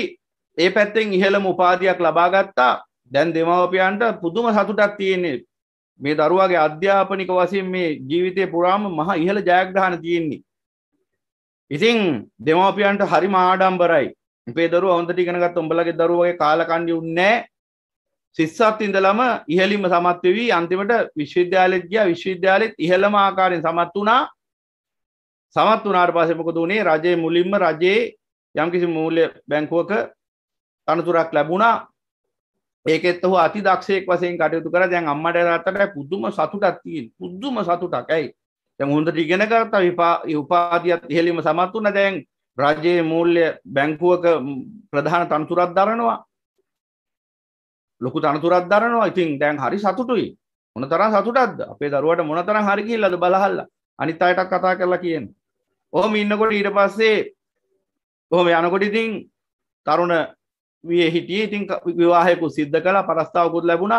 S1: ඒ පැත්තෙන් ඉහළම උපාධයක් ලබාගත්තා දැන් දෙමවපියන්ට පුදුම සතුටක් තියෙන්නේ මේ දරුවාගේ අධ්‍යාපනික වශයෙන් මේ ජීවිතය පුරාම මහ ඉහළ ජයග්‍රහණ තියෙන්නේ. ඉතින් දෙමවපියන්ට හරිම ආඩම්බරයි. අපේ දරුවා හොඳට ඉගෙන ගත්ත උඹලගේ දරුවාගේ කාලකන්ණි උන්නේ සිස්සත් ඉඳලම ඉහළින්ම සමත් වෙවි අන්තිමට විශ්වවිද්‍යාලෙත් ගියා විශ්වවිද්‍යාලෙත් ඉහළම ආකාරයෙන් සමත් වුණා. සමත් වුණාට පස්සේ මොකද උනේ? රජයේ මුලින්ම රජයේ යම්කිසි මූල්‍ය බැංකුවක තනතුරක් ලැබුණා ඒකෙත් ඔහු අතිදක්ෂයෙක් වසයෙන් කටයුතු කර දැන් අම්මට රටට පුදුම සතුටක් තියෙන් පුද්දුම සතුටක් ඇයි දැන් හොඳට ඉගෙන ගත්ත විපා උපාධියත් ඉහළීම සමත් වුණ දැන් රජයේ මූල්‍ය බැංකුවක ප්‍රධාන තනතුරක් දරනවා ලොකු තනතුරක් දරනවා ඉතින් දැන් හරි සතුටුයි මොන තරම් සතුටක්ද අපේ දරුවට මොන තරම් හරි ගිහිල්ලාද බලහල්ලා අනිත් අයටත් කතා කරලා කියන ඔහොම ඉන්නකොට ඊට පස්සේ ඔහොම යනකොට ඉතින් තරුණ විය හිටිය ඉතින් විවාහයකු සිද්ධ කළ පරස්ථාවකුත් ලැබුණ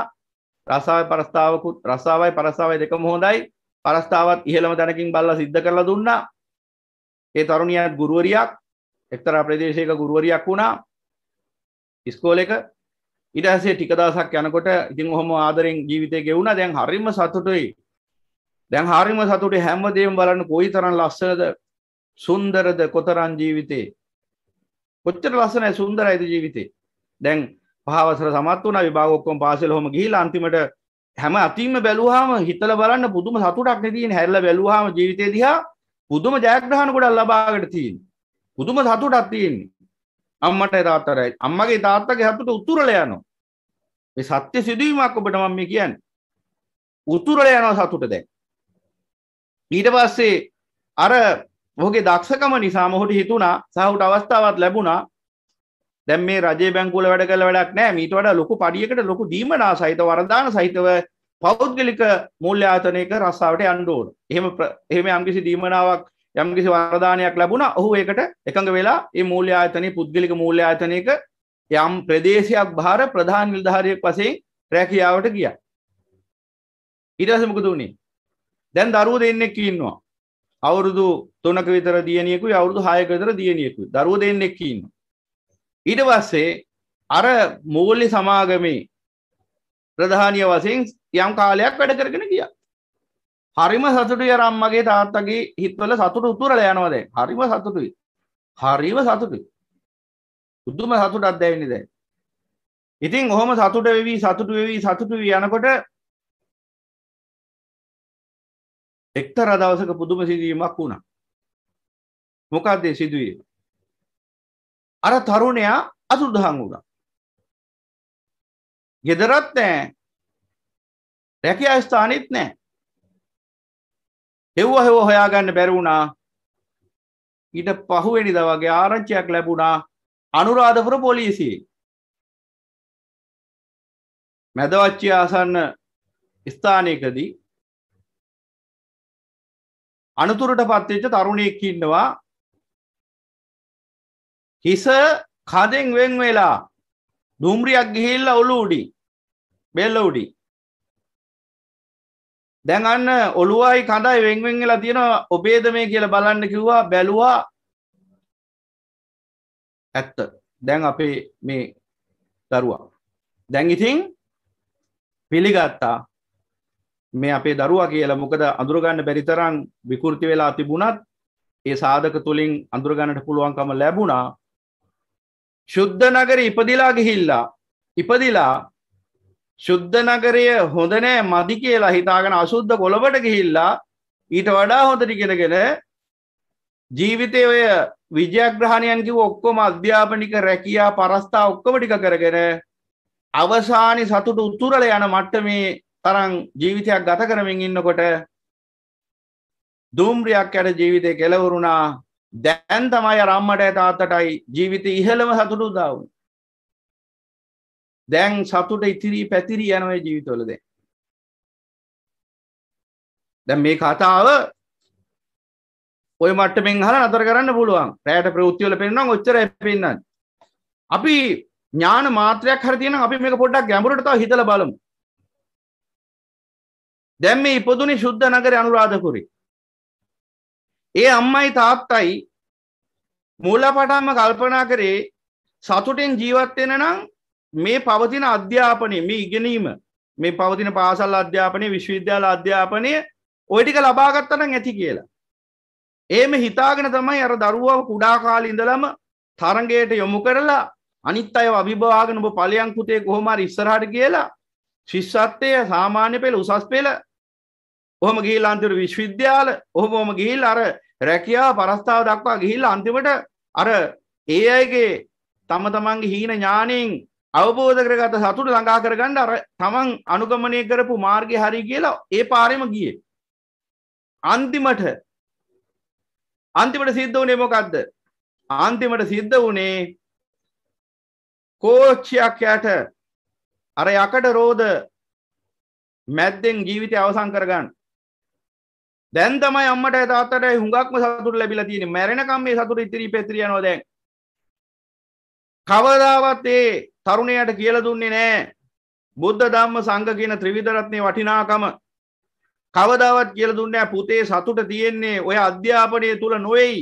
S1: රසාව පරස්ථාවකුත් රසාවයි පරසාවයි දෙකම හොඳයි පරස්ථාවත් ඉහළම තැනකින් බල්ල සිද්ධ කරලා දුන්නා ඒ තරුණියත් ගුරුවරියක් එක්තරා ප්‍රදේශයක ගුරුවරියක් වුණා ඉස්කෝලෙක ඉටහසේ ටිකදසක් යනකොට ඉතින් ඔහොම ආදරෙන් ජීවිතය ගෙවුණ දැන් හරිම සතුටුයි දැන් හරිම සතුට හැමදේම් බලන්න කොයි තරන් ලස්සනද සුන්දරද කොතරන් ජීවිතේ කොච්චර ලස්සනයි සුන්දරයිද ජීවිතේ දැන් පහවසර සමත් වුණා විභාග ඔක්කොම පාසල් හොම ගිහිලා අන්තිමට හැම අතින්ම බැලුවාම හිතලා බලන්න පුදුම සතුටක් නේ තියෙන්නේ හැරිලා බැලුවාම ජීවිතේ දිහා පුදුම ජයග්‍රහණ ගොඩක් ලබාගට තියෙන්නේ පුදුම සතුටක් තියෙන්නේ අම්මටයි තාත්තටයි අම්මගේ තාත්තගේ සතුට උතුරලා යනවා මේ සත්‍ය සිදුවීමක් ඔබට මම මේ කියන්නේ උතුරලා යනවා සතුට දැන් ඊට පස්සේ අර ඔහුගේ දක්ෂකම නිසා මොහොට හිතුණා සහුට අවස්ථාවත් ලැබුණා දැන් මේ රජේ බැංකුවල වැඩ කළ වැඩක් නෑ මීට වඩා ලොකු පඩියකට ලොකු දීමනා සහිත වරදාන සහිතව පෞද්ගලික මූල්‍ය ආයතනයක රස්සාවට යන්න ඕන. එහෙම එහෙම යම්කිසි දීමනාවක් යම්කිසි වරදානයක් ලැබුණා ඔහු ඒකට එකඟ වෙලා මේ මූල්‍ය ආයතනයේ පුද්ගලික මූල්‍ය ආයතනයක යම් ප්‍රදේශයක් භාර ප්‍රධාන නිලධාරියෙක් වශයෙන් රැකියාවට ගියා. ඊට පස්සේ මොකද වුනේ? දැන් දරුවෝ දෙන්නෙක් ඉන්නවා. අවුරුදු තුනක විතර දියනියකුයි අවුරුදු හායක විතර දියනියකුයි දරුව දෙන්නෙක් ඉන්න. ඊට පස්සේ අර මූල්‍ය සමාගමේ ප්‍රධානිය වශයෙන් යම් කාලයක් වැඩ කරගෙන ගිය. හරිම සතුටුයි අර අම්මගේ තාත්තගේ හිත්වල සතුට උතුරලා යනවා දැන්. හරිම සතුටුයි. හරිම සතුටුයි. බුදුම සතුටක්
S2: දැවෙන්නේ දැන්. ඉතින් ඔහොම සතුට වෙවි සතුට වෙවි සතුට වෙවි යනකොට එක්තර දවසක පුදුම සිදුවීමක් වුණා මොකක්දේ සිදුවීම අර තරුණයා අසුදහන් වුණා ගෙදරත් නෑ රැකියා ස්ථානෙත් නෑ එව්ව හෙව හොයාගන්න බැරිවුණා ඊට පහුවෙනිද වගේ ආරංචියක් ලැබුණා අනුරාධපුර පොලිසියේ මැදවච්චි ආසන්න ස්ථානයකදී අනතුරට පත්වෙච්ච තරුණයෙක් ඉන්නවා හිස කදෙන් වෙන් වෙලා දුම්රියක් ගිහිල්ල ඔලු උඩි බෙල්ල උඩි දැන් අන්න ඔළුවයි කඳයි වෙන්වෙන් වෙලා තියෙන ඔබේද මේ කියලා බලන්න කිව්වා බැලුවා ඇත්ත දැන් අපේ මේ දරුවා දැන් ඉතින් පිළිගත්තා
S1: මේ අපේ දරුවා කියලා මොකද අඳුරගන්න බැරිතරන් විකෘති වෙලා තිබුණත් ඒ සාධක තුළින් අඳුරගන්නට පුළුවන්කම ලැබුණා ශුද්ධ නගර ඉපදිලා ගිහිල්ලා ඉපදිලා ශුද්ධ නගරය හොඳනෑ මදි කියලා හිතාගෙන අශුද්ධ කොළඹට ගිහිල්ලා ඊට වඩා හොඳට ගෙනගෙන ජීවිතය ඔය විජයග්‍රහණයන්කිව ඔක්කොම අධ්‍යාපනික රැකයා පරස්ථා ඔක්කොම ටික කරගෙන අවසානි සතුට උතුරල යන මට්ට මේ තරං ජීවිතයක් ගත කරමින් ඉන්නකොට දූම්රියක් යට ජීවිතය කෙලවරුණා දැන් තමයි රම්මට තාත්තටයි ජීවිත ඉහළම සතුටු දවුන්
S2: දැන් සතුට ඉතිරී පැතිරී යනවය ජීවිතවලද දැන් මේ කතාව ඔය
S1: මට්ටමෙන් හල අතර කරන්න පුළුවන් රෑට ප්‍රෘත්තිවල පෙන්න්නම් ඔච්චර පෙන්න්න අපි ඥාන මාත්‍රයක් හරතියන අපි මේ පොඩක් ගැඹුරට හිතල බලමු දැන් මේ ඉපදුනේ ශුද්ධ නගරේ අනුරාධපුරේ. ඒ අම්මයි තාත්තයි මූලපටන්ම කල්පනා කරේ සතුටෙන් ජීවත් වෙන නම් මේ පවතින අධ්‍යාපනය මේ ඉගෙනීම මේ පවතින පාසල් අධ්‍යාපනය විශ්වවිද්‍යාල අධ්‍යාපනය ඔය ටික ලබාගත්තනම් ඇති කියලා. එහෙම හිතාගෙන තමයි අර දරුවව කුඩා කාලේ ඉඳලම තරඟයට යොමු කරලා අනිත් අයව අභිභවාගෙන ඔබ ඵලයන් පුතේ කොහොම හරි ඉස්සරහට කියලා ශිෂ්‍යත්වය සාමාන්‍ය පෙළ උසස් පෙළ ඔහොම ගිහිල් අන්තිමට විශ්වවිද්‍යාල ඔහොම ඔහොම ගිහිල් අර රැකියාව පරස්තාව දක්වා ගිහිල් අන්තිමට අර ඒ අයගේ තම තමන්ගේ හීන ඥානයෙන් අවබෝධ කරගත සතුට ළඟා කරගන්න අර තමන් අනුගමනය කරපු මාර්ගය හරි කියලා ඒ පාරෙම ගියේ අන්තිමට අන්තිමට සිද්ධ වනේ මොකක්ද අන්තිමට සිද්ධ වනේ කෝච්චයක් යට අර යකට රෝධ මැද්දෙන් ජීවිතය අවසන් කරගන්න දැන් තමයි අම්මට තාත්තටයි හුඟක්ම සතුට ලැබිලා තියෙන මැරෙනකම් මේ සතුට ඉතිරි පෙත්‍රියනවා දැන් කවදාවත් ඒ තරුණයට කියල දුන්නේ නෑ බුද්ධ ධම්ම සංඝ කියන ත්‍රිවිධරත්නය වටිනාකම කවදාවත් කියල දුන්නෑ පුතේ සතුට තියෙන්නේ ඔය අධ්‍යාපනය තුළ නොවෙයි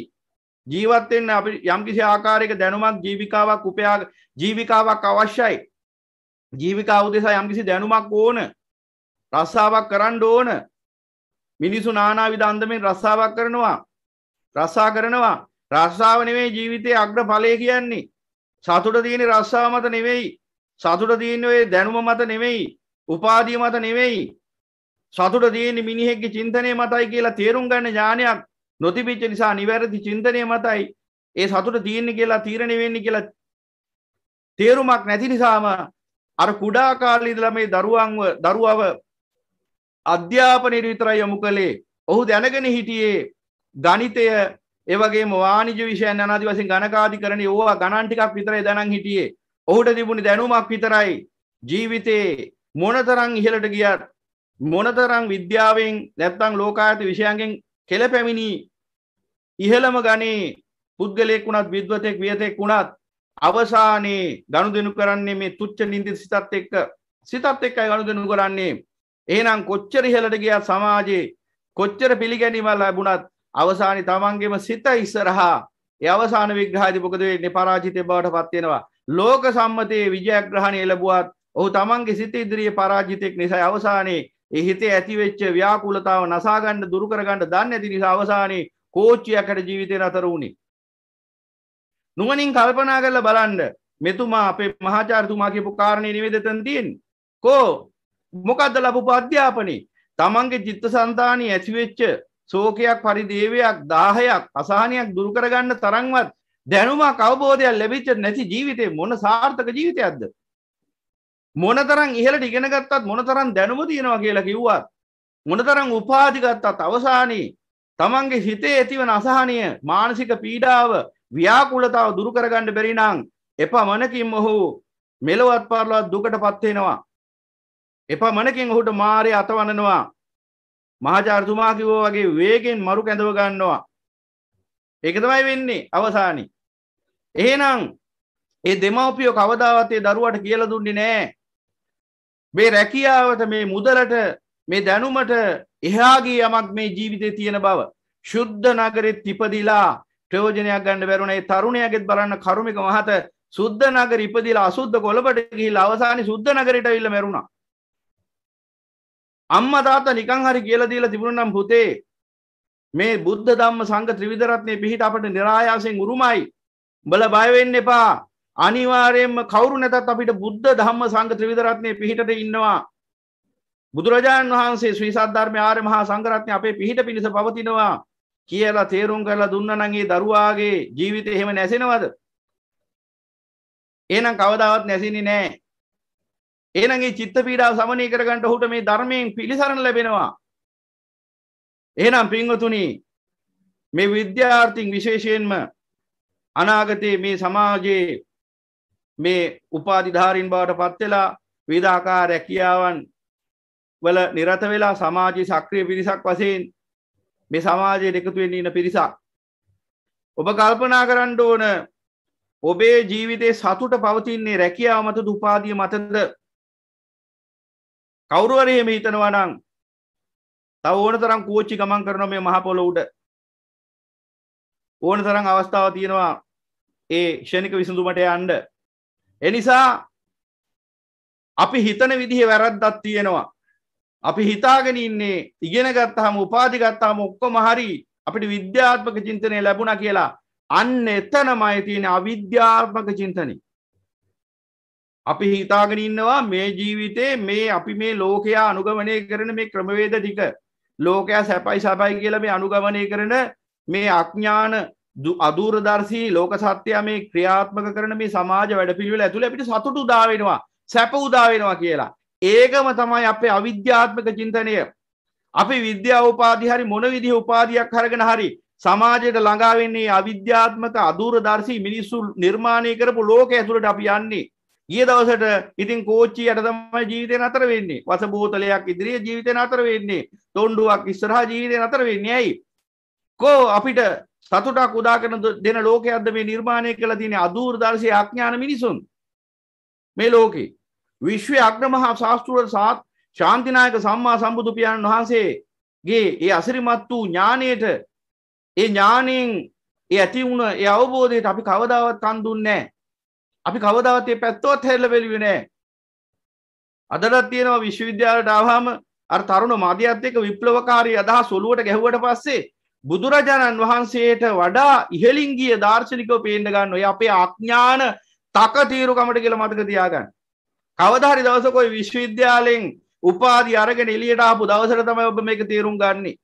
S1: ජීවත්වෙන්න අපි යම්කිසි ආකාරයක දැනුමක් ජීවිකාවක් උපයා ජීවිකාවක් අවශ්‍යයි ජීවිකා උදෙසා යම්කිසි දැනුමක් ඕන රස්සාාවක් කරන්න ඕන මිනිසු නානාවිධ අන්දමෙන් රස්සාාවක් කරනවා රස්සා කරනවා රස්සාාව නෙවෙයි ජීවිතය අග්‍ර පලය කියන්නේ සතුට තියෙන රස්සාාව මත නෙවෙයි සතුට තියෙනවේ දැනුම මත නෙවෙයි උපාදිය මත නෙවෙයි සතුට තියෙන මිනිහෙක්ගේ චින්තනය මතයි කියලා තේරුම් ගන්න ඥානයක් නොතිබිච්ච නිසා නිවැරදි චින්තනය මතයි ඒ සතුට තියෙන්නේ කියලා තීරණය වෙන්නේ කියලා තේරුමක් නැති නිසාම අර කුඩා කාලේ ඉඳලා මේ දරුවන්ව දරුවව අධ්‍යාපනයට විතරයි යොමු කළේ ඔහු දැනගෙන හිටියේ ගනිතය ඒවගේ වානිජ විෂයන් අනාදි වසින් ගණකාති කරන ඕවා ගණන්ටිකක් විතරයි දැනන් හිටියේ ඔහුට තිබුණ දැනුමක් විතරයි ජීවිතයේ මොනතරං ඉහලට ගියත් මොනතරං විද්‍යාවෙන් නැත්තං ලෝකාඇති විෂයන්ගෙන් කෙළ පැමිණි ඉහළම ගනේ පුද්ගලයෙක් වුණත් විද්වතෙක් වියතෙක් වුණත් අවසානයේ ගණු දෙනු කරන්නේ මේ තුච්ච නින්දි සිතත් එක්ක සිතත් එක්කයි ගණු දෙනු කරන්නේ එහෙනම් කොච්චර ඉහළට ගියත් සමාජයේ කොච්චර පිළිගැනීමල් ලැබුණත් අවසානයේ තමන්ගේම සිත ඉස්සරහා ඒ අවසාන විග්‍රහයේදී මොකද වෙන්නේ පරාජිතය බවට පත් වෙනවා ලෝක සම්මතයේ විජයග්‍රහණය ලැබුවත් ඔහු තමන්ගේ සිත ඉදිරියේ පරාජිතෙක් නිසා අවසානයේ ඒ හිතේ ඇතිවෙච්ච ව්‍යාකූලතාව නසා ගන්න දුරු කර ගන්න දන්නේ නැති නිසා අවසානයේ කෝච්චියකට ජීවිතේ නතර වුණේ නුවණින් කල්පනා කරලා බලන්න මෙතුමා අපේ මහාචාර්යතුමා කියපු කාරණේ නෙවෙයි දෙතන තියෙන්නේ කෝ මොකක්ද ලබපු අධ්‍යාපනී තමන්ගේ චිත්ත සන්තානී ඇතිවෙච්ච සෝකයක් පරිදේවයක් දාහයක් අසාහනයක් දුරුකරගන්න තරංවත් දැනුමක් අවබෝධයක් ලැබිච්ච නැති ජීවිතේ මොන සාර්ථක ජීවිතයක්ද මොනතරම් ඉහළට ඉගෙන ගත්තත් මොනතරම් දැනුම තියෙනවා කියලා කිව්වත් මොනතරම් උපාධි ගත්තත් අවසානයේ තමන්ගේ හිතේ ඇතිවන අසහනය මානසික පීඩාව ව්‍යාකූලතාව දුරු කරගන්න බැරි නම් එපමණකින් ඔහු මෙලවත් පාරලවත් දුකට පත් වෙනවා එපමණකින් ඔහුට මාරය අතවනනවා මහාචාර්තුමා කිවෝ වගේ වේගෙන් මරු කැඳව ගන්නවා ඒක තමයි වෙන්නේ අවසානි එහෙනම් ඒ දෙමව්පියෝ කවදාවත් ඒ දරුවට කියලා දුන්නේ නෑ මේ රැකියාවට මේ මුදලට මේ දැනුමට එහාගේ යමක් මේ ජීවිතේ තියෙන බව ශුද්ධ නගරෙත් ඉපදිලා ප්‍රයෝජනයක් ගන්න බැරුණ ඒ තරුණයාගෙත් බලන්න කරුමික මහත සුද්ධ නගර ඉපදිලා අසුද්ධ කොළඹට ගිහිල්ලා අවසානයේ සුද්ධ නගරයට ඇවිල්ලා මැරුණා අම්ම තාත්තා නිකං හරි කියලා දීලා තිබුණ නම් පුතේ මේ බුද්ධ ධම්ම සංඝ ත්‍රිවිධරත්නය පිහිට අපට નિરાයාසයෙන් උරුමයි. බල බය වෙන්න එපා. අනිවාර්යයෙන්ම කවුරු නැතත් අපිට බුද්ධ ධම්ම සංඝ ත්‍රිවිධරත්නය පිහිටට ඉන්නවා. බුදුරජාණන් වහන්සේ ශ්‍රී සද්ධර්මයේ ආර්ය මහා සංඝරත්නය අපේ පිහිට පිණිස පවතිනවා කියලා තේරුම් කරලා දුන්නා නම් ඒ දරුවාගේ ජීවිතේ එහෙම නැසෙනවද? එහෙනම් කවදාවත් නැසෙන්නේ නැහැ. ඒනගේ චිත්ත පීඩාව සමනය කරගන්නට හුට මේ ධර්මයෙන් පිළිසරණ ලැබෙනවා ඒනම් පිංවතුනි මේ විද්‍යාර්ථීන් විශේෂයෙන්ම අනාගතයේ මේ සමාජයේ මේ උපාධිධාරින් බවට පත්වෙලා විධාකා රැකියාවන් වල නිරත වෙලා සමාජයේ සක්‍රිය පිරිසක් වසයෙන් මේ සමාජයේ එකතුවෙන්න ඉන්න පිරිසක් ඔබ කල්පනා කරන්න ඕන ඔබේ ජීවිතේ සතුට පවතින්නේ
S2: රැකියාව මත දුපාදිය මතද කවුරුවර එහෙම හිතනවා නම් තව ඕන තරම් කෝච්චි ගමන් කරනවා මේ මහ පොළොව උඩ
S1: ඕන තරම් අවස්ථාව තියෙනවා ඒ ෂණික විසඳුමට යන්න එනිසා අපි හිතන විදිහ වැරද්දක් තියෙනවා අපි හිතාගෙන ඉන්නේ ඉගෙන ගත්තාම උපාධි ගත්තාම ඔක්කොම හරි අපිට විද්‍යාත්මක චින්තනය ලැබුණා කියලා අන්න එතනමයි තියෙන අවිද්‍යාත්මක චින්තනය අපි හිතාගෙන ඉන්නවා මේ ජීවිතේ මේ අපි මේ ලෝකයා අනුගමනය කරන මේ ක්‍රමවේද ටික ලෝකයා සැපයි සබයි කියල මේ අනුගමනය කරන මේ අඥ්ඥාන අදූරදර්ශී ලෝක සත්‍යයා මේ ක්‍රියාත්මක කරන මේ සමාජ වැඩ පිළිවෙල ඇතුළ අපිට සතුට උදාවෙනවා සැප උදාවෙනවා කියලා. ඒකම තමයි අපේ අවිද්‍යාත්මක චින්තනය. අපි විද්‍යා උපාදි හරි මොන විදිහ උපාධයක් හරගෙන හරි සමාජයට ළඟාවෙන්නේ අවිද්‍යාත්මක අදූරදර්ශී මිනිස්සු නිර්මාණය කරපු ලෝක ඇතුළට අපි යන්නේ. ගිය දවසට ඉතින් කෝච්චි යට තමයි ජීවිතය නතර වෙන්නේ වස බෝතලයක් ඉදිරිය ජීවිතය නතර වෙන්නේ තොන්ඩුවක් ඉස්සරහා ජීවිතය නතර වෙන්නේ ඇයි කෝ අපිට සතුටක් උදා කරන දෙන ලෝකයක්ද මේ නිර්මාණය කළ තියෙන අදූර්දර්ශය අඥාන මිනිසුන් මේ ලෝකෙ විශ්වය අග්‍රමහා ශාස්තෘුවට සාත් ශාන්තිනායක සම්මා සම්බුදු පියාණන් වහන්සේගේ ඒ අසිරිමත් වූ ඥානයට ඒ ඥානයෙන් ඒ ඇති වුණ ඒ අවබෝධයට අපි කවදාවත් කන්දුන්නේ අපි කවදාවතය පැත්තවත් හැල්ල බැලිවි නෑ අදටත් තියෙනවා විශ්වවිද්‍යාලට ආවාම අර තරුණ මධ්‍යත් එක්ක විප්ලවකාරී අදහස් ඔලුවට ගැහුවට පස්සේ බුදුරජාණන් වහන්සේට වඩා ඉහලින් ගිය දාර්ශනිකව පේන්න ගන්න ඔය අපේ අඥාන තකතීරුකමට කියලා මතක තියාගන්න කවදාහරි දවසක ඔය විශ්වවිද්‍යාලෙන් උපාධි අරගෙන එළියට ආපු දවසට තමයි ඔබ මේක තේරුම් ගන්නේ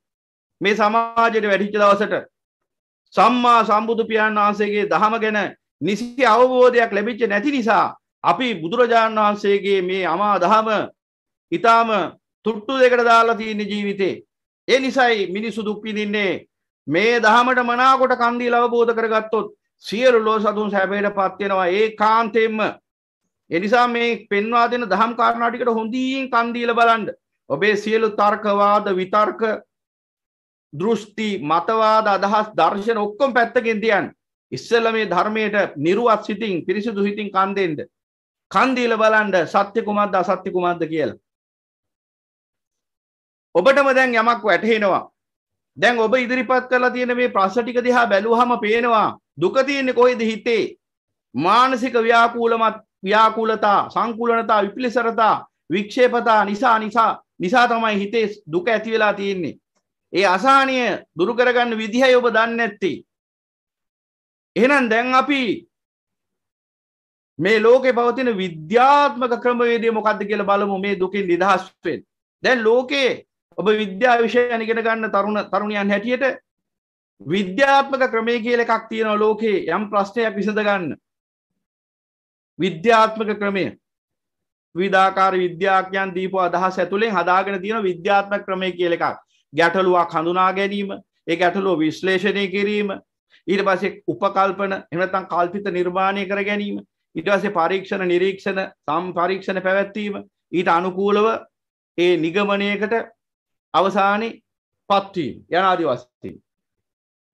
S1: මේ සමාජයට වැඩිච්ච දවසට සම්මා සම්බුදු පියාණන් වහන්සේගේ දහම ගැන නිසි අවබෝධයක් ලැබිච්ච නැති නිසා අපි බුදුරජාණන් වහන්සේගේ මේ අමා දහම ඉතාම තුට්ටු දෙකට දාලා තියෙන ජීවිතේ. ඒ නිසයි මිනිස්සු දුක් විඳින්නේ. මේ දහමට මනාකොට කන්දීල අවබෝධ කරගත්තොත් සියලු ලෝ සතුන් සැපයට පත් වෙනවා. ඒ කාන්තෙන්ම එනිසා මේ පෙන්වා දෙන දහම් කාරණා ටිකට හොඳින් කන් දීලා බලන්න. ඔබේ සියලු තර්කවාද විතර්ක දෘෂ්ටි මතවාද අදහස් දර්ශන ඔක්කොම පැත්තකින් තියන්න. ඉස්සල මේ ධර්මයට නිරුවත් සිතින් පිරිසිදු හිතින් කන්දෙන්ට කන්දීල බලන්ඩ සත්‍ය කුමක්ද අසත්‍ය කුමක්ද කියලා. ඔබටම දැන් යමක් වැටහෙනවා දැන් ඔබ ඉදිරිපත් කරලා තියෙන මේ ප්‍රශ්න ටික දිහා බැලුවහම පේනවා දුක තියෙන්නේ කොහෙද හිතේ මානසික ව්‍යාකූලමත් ව්‍යාකූලතා සංකූලනතා විපිලිසරතා වික්ෂේපතා නිසා නිසා නිසා තමයි හිතේ දුක ඇති වෙලා තියෙන්නේ ඒ අසහනීය දුරු කරගන්න විදිහයි ඔබ දන්නේ නැත්තේ එහෙනම් දැන් අපි මේ ලෝකෙ පවතින විද්‍යාත්මක ක්‍රමවේදය මොකක්ද කියලා බලමු මේ දුකින් නිදහස්වෙන් දැන් ලෝකයේ ඔබ විද්‍යා විෂයන ඉගෙන ගන්න තරුණ තරුණයන් හැටියට විද්‍යාත්මක ක්‍රමය කියල එකක් තියෙනවා ලෝකයේ යම් ප්‍රශ්නයක් විසඳ ගන්න විද්‍යාත්මක ක්‍රමය විධාකාර විද්‍යාඥයන් දීපු අදහස් ඇතුළෙන් හදාගෙන තියෙන විද්‍යාත්මක ක්‍රමය කියල එකක් ගැටලුවක් හඳුනා ගැනීම ඒ ගැටලුව විශ්ලේෂණය කිරීම ඊට පස්සේ උපකල්පන එහෙම නැත්නම් කල්පිත නිර්මාණය කර ගැනීම ඊට පස්සේ පරීක්ෂණ නිරීක්ෂණ සම්පරීක්ෂණ පැවැත්වීම ඊට අනුකූලව ඒ නිගමනයකට අවසානයේ පත්වීම යන ආදි වශයෙන්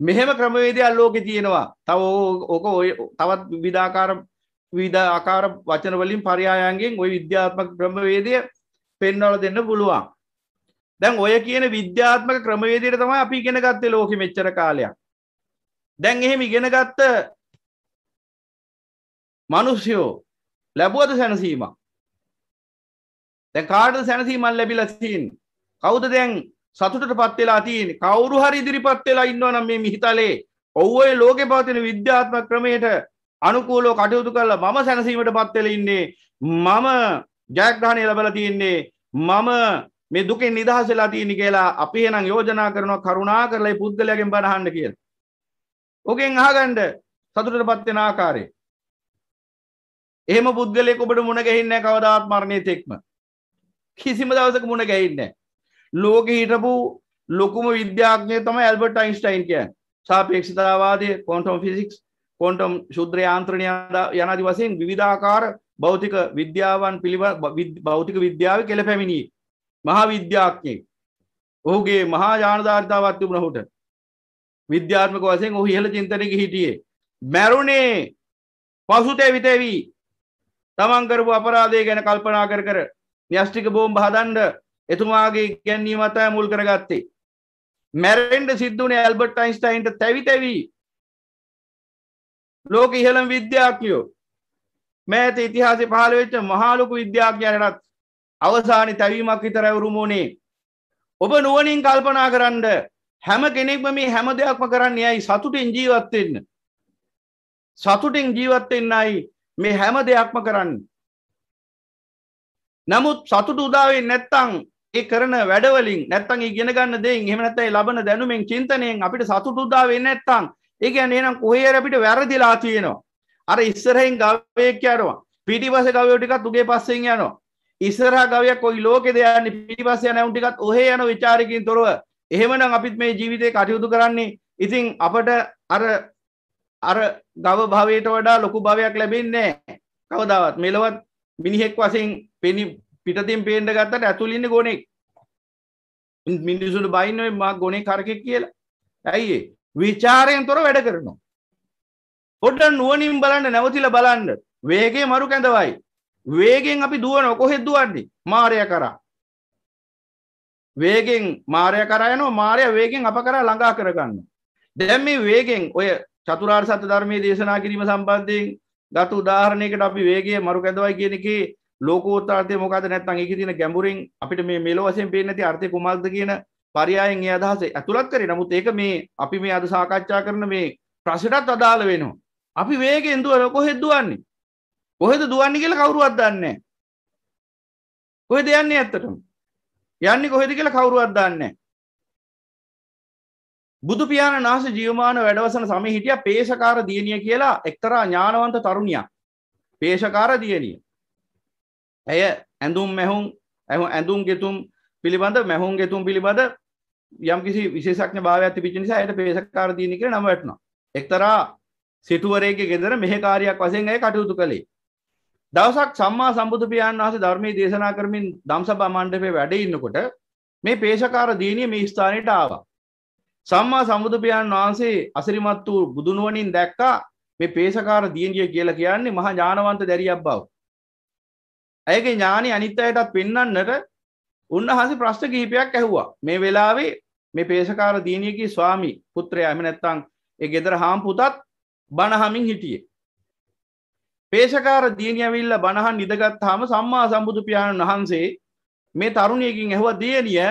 S1: මෙහෙම ක්‍රමවේදයක් ලෝකේ තියෙනවා තව ඕක ඔය තවත් විවිධාකාර විවිධ ආකාර වචන වලින් පරයායන්ගෙන් ওই විද්‍යාත්මක ක්‍රමවේදය පෙන්වලා දෙන්න පුළුවන්. දැන් ඔය කියන විද්‍යාත්මක ක්‍රමවේදයට තමයි අපි ඉගෙන ගත්තේ ලෝකෙ මෙච්චර කාලයක්.
S2: දැන් එහෙම ඉගෙනගත්ත මනුෂ්‍යයෝ ලැබුවද සැනසීමක් දැන් කාටද සැනසීමක් ලැබිලා තියෙන්නේ
S1: කවුද දැන් සතුටටපත් වෙලා තියෙන්නේ කවුරු හරි ඉදිරිපත් වෙලා ඉන්නවා නම් මේ මිහිතලේ ඔව් ඔය ලෝකේ පවතින විද්‍යාත්මක ක්‍රමයට අනුකූලව කටයුතු කරලා මම සැනසීමටපත් වෙලා ඉන්නේ මම ජයග්‍රහණය ලැබලා තියෙන්නේ මම මේ දුකෙන් නිදහස් වෙලා තියෙන්නේ කියලා අපි එහෙනම් යෝජනා කරනවා කරුණා කරලා මේ පුද්ගලයාගෙන් බණ අහන්න කියලා ඕකෙන් අහගන්ඩ සතුට පත්වෙන ආකාරය එහෙම පුද්ගලෙක ඔබට මුණ ගැහින්න කවදාත් මරණය තෙක්ම කිසිම දවසක මුණ ගැහින්න ලෝක හිටපු ලොකුම විද්‍යාඥය තම ඇල්බට අයින්ස්ටයින් කිය සාපේක්ෂතාවාදය කොන්ටම් ෆිසිික්ස් කොන්ටම් ශුද්‍ර යාන්ත්‍රණය යනදි වසයෙන් විධාකාර භෞතික විද්‍යාවන් පිළිබ භෞතික විද්‍යාව කෙළ පැමිණී මහා විද්‍යාඥයෙක් ඔහුගේ මහා ජානධාර්තාවත් වුණහුට විද්‍යාත්මක වසයෙන් ඔහු ඉහළ චින්තනක හිටියේ මැරුණේ පසුතේ විතෙවී තමන් කරපු අපරාධය ගැන කල්පනා කර කර න්‍යෂ්ටික බෝම් බහදන්ඩ එතුමාගේ ගැන්නීම අතය මුල් කරගත්තේ මැරෙන්ඩ සිද්ධුනේ ඇල්බට අයින්ස්ටයින්ට තැවි තැවී ලෝක ඉහළම් විද්‍යාඥයෝ මෑත ඉතිහාස පහළවෙච්ච මහාලොකු විද්‍යාඥයනටත් අවසානි තැවීමක් විතර ඇවරුමෝනේ ඔබ නුවනින් කල්පනා කරන්න හැම කෙනෙක්ම මේ හැම දෙයක්ම කරන්න යයි සතුටෙන් ජීවත්වෙන්න සතුටෙන් ජීවත්වෙන්නයි මේ හැම දෙයක්ම කරන්න නමුත් සතුට උදාවේ නැත්තං ඒ කරන වැඩවලින් නැත්තන් ඉගෙන ගන්න දෙයින් එහෙම නැත්නම් ලබන දැනුමෙන් චින්තනයෙන් අපිට සතුට උදා වෙන්නේ නැත්තම් ඒ කියන්නේ එහෙනම් කොහේ අපිට වැරදිලා තියෙනවා අර ඉස්සරහින් ගවයෙක් යනවා පිටිපස්සේ ගවයෝ ටිකක් උගේ පස්සෙන් යනවා ඉස්සරහා ගවයක් කොයි ලෝකෙද යන්නේ පිටිපස්සේ යන උන් ටිකත් ඔහේ යන ਵਿਚාරකින් තොරව එහෙමනම් අපිත් මේ ජීවිතය කටයුතු කරන්නේ ඉතින් අපට අර අර ගව භවයට වඩා ලොකු භවයක් ලැබෙන්නේ කවදාවත් මෙලවත් මිනිහෙක් වසින් පෙනි පිටතින් පේන්ට ගත්තට ඇතුලින්න ගොනෙක් මිනිසුට බයිනොයි මා ගොනේ කරකෙක් කියලා ඇයිඒ විචාරයෙන් තොර වැඩ කරනවා හොට නුවනින් බලන්න නැවතිල බලන්න වේගේ මරු කැඳවයි වේගෙන් අපි දුව නොකොහෙද දුවන්නේ මාරය කරා වේගෙන් මාරය කරයනවා මාරය වේගෙන් අප කර ළඟා කරගන්න දැම් මේ වේගෙන් ඔය චතුරාර් සත්‍ය ධර්මය දේශනා කිරීම සම්බන්ධයෙන් ගතු උදාහරණයකට අපි වේගේ මරු කැදවයි කියනෙක ලෝකෝත්තාර්ය මොකද නැත්තන් එක තින ගැඹුරින් අපිට මේ මෙලෝ වසෙන් පේනැති අර්ථය කුමල්ද කියන පරියායෙන් ඒ අදහස ඇතුළත් කරේ නමුත් ඒක මේ අපි මේ අද සාකච්ඡා කරන මේ ප්‍රශ්නටත් අදාළ වෙනවා අපි වේගෙන් දුවන කොහෙද දුවන්නේ කොහෙද දුවන්නේ කියලා
S2: කවුරුවත් දන්නේ කොහෙද යන්නේ ඇත්තටම යන්නේ කොහෙද කියලා කවුරුවත් දන්නේ බුදු පියාණන් වහන්සේ ජීවමාන වැඩවසන සමයේ
S1: හිටිය පේශකාර දියණිය කියලා එක්තරා ඥානවන්ත තරුණියක් පේශකාර දියණිය ඇය ඇඳුම් මැහුම් ඇඳුම් ගෙතුම් පිළිබඳ මැහුම් ගෙතුම් පිළිබඳ යම්කිසි විශේෂඥ භාවයක් තිබිච්ච නිසා ඇයට පේශකාර දියණිය කියලා නම වැටුණා එක්තරා සිටුවරේගේ ගෙදර මෙහෙකාරියක් වශයෙන් ඇය කටයුතු කළේ දවසක් සම්මා සම්බුදු පියාණන් වහසේ ධර්මයේ දේශනා කරමින් දම්සභා මණ්ඩපේ වැඩ ඉන්නකොට මේ පේශකාර දියණිය මේ ස්ථානයට ආවා. සම්මා සම්බුදු පියාණන් වහන්සේ අසිරිමත් වූ බුදුනුවණින් දැක්කා මේ පේශකාර දියණිය කියලා කියන්නේ මහා ඥානවන්ත දැරියක් බව. ඇයගේ ඥානෙ අනිත් අයටත් පෙන්වන්නට උන්වහන්සේ ප්‍රශ්න කිහිපයක් ඇහුවා. මේ වෙලාවේ මේ පේශකාර දියණියගේ ස්වාමි පුත්‍රයා එහෙම නැත්නම් ඒ ගෙදර හාම් පුතත් බණ හමින් හිටියේ. පේෂකාර දියනියවිල්ල බණහන් නිදගත් හාම සම්මා සම්බුදු පියාණන් වහන්සේ මේ තරුණයකින් ඇහව දියනිය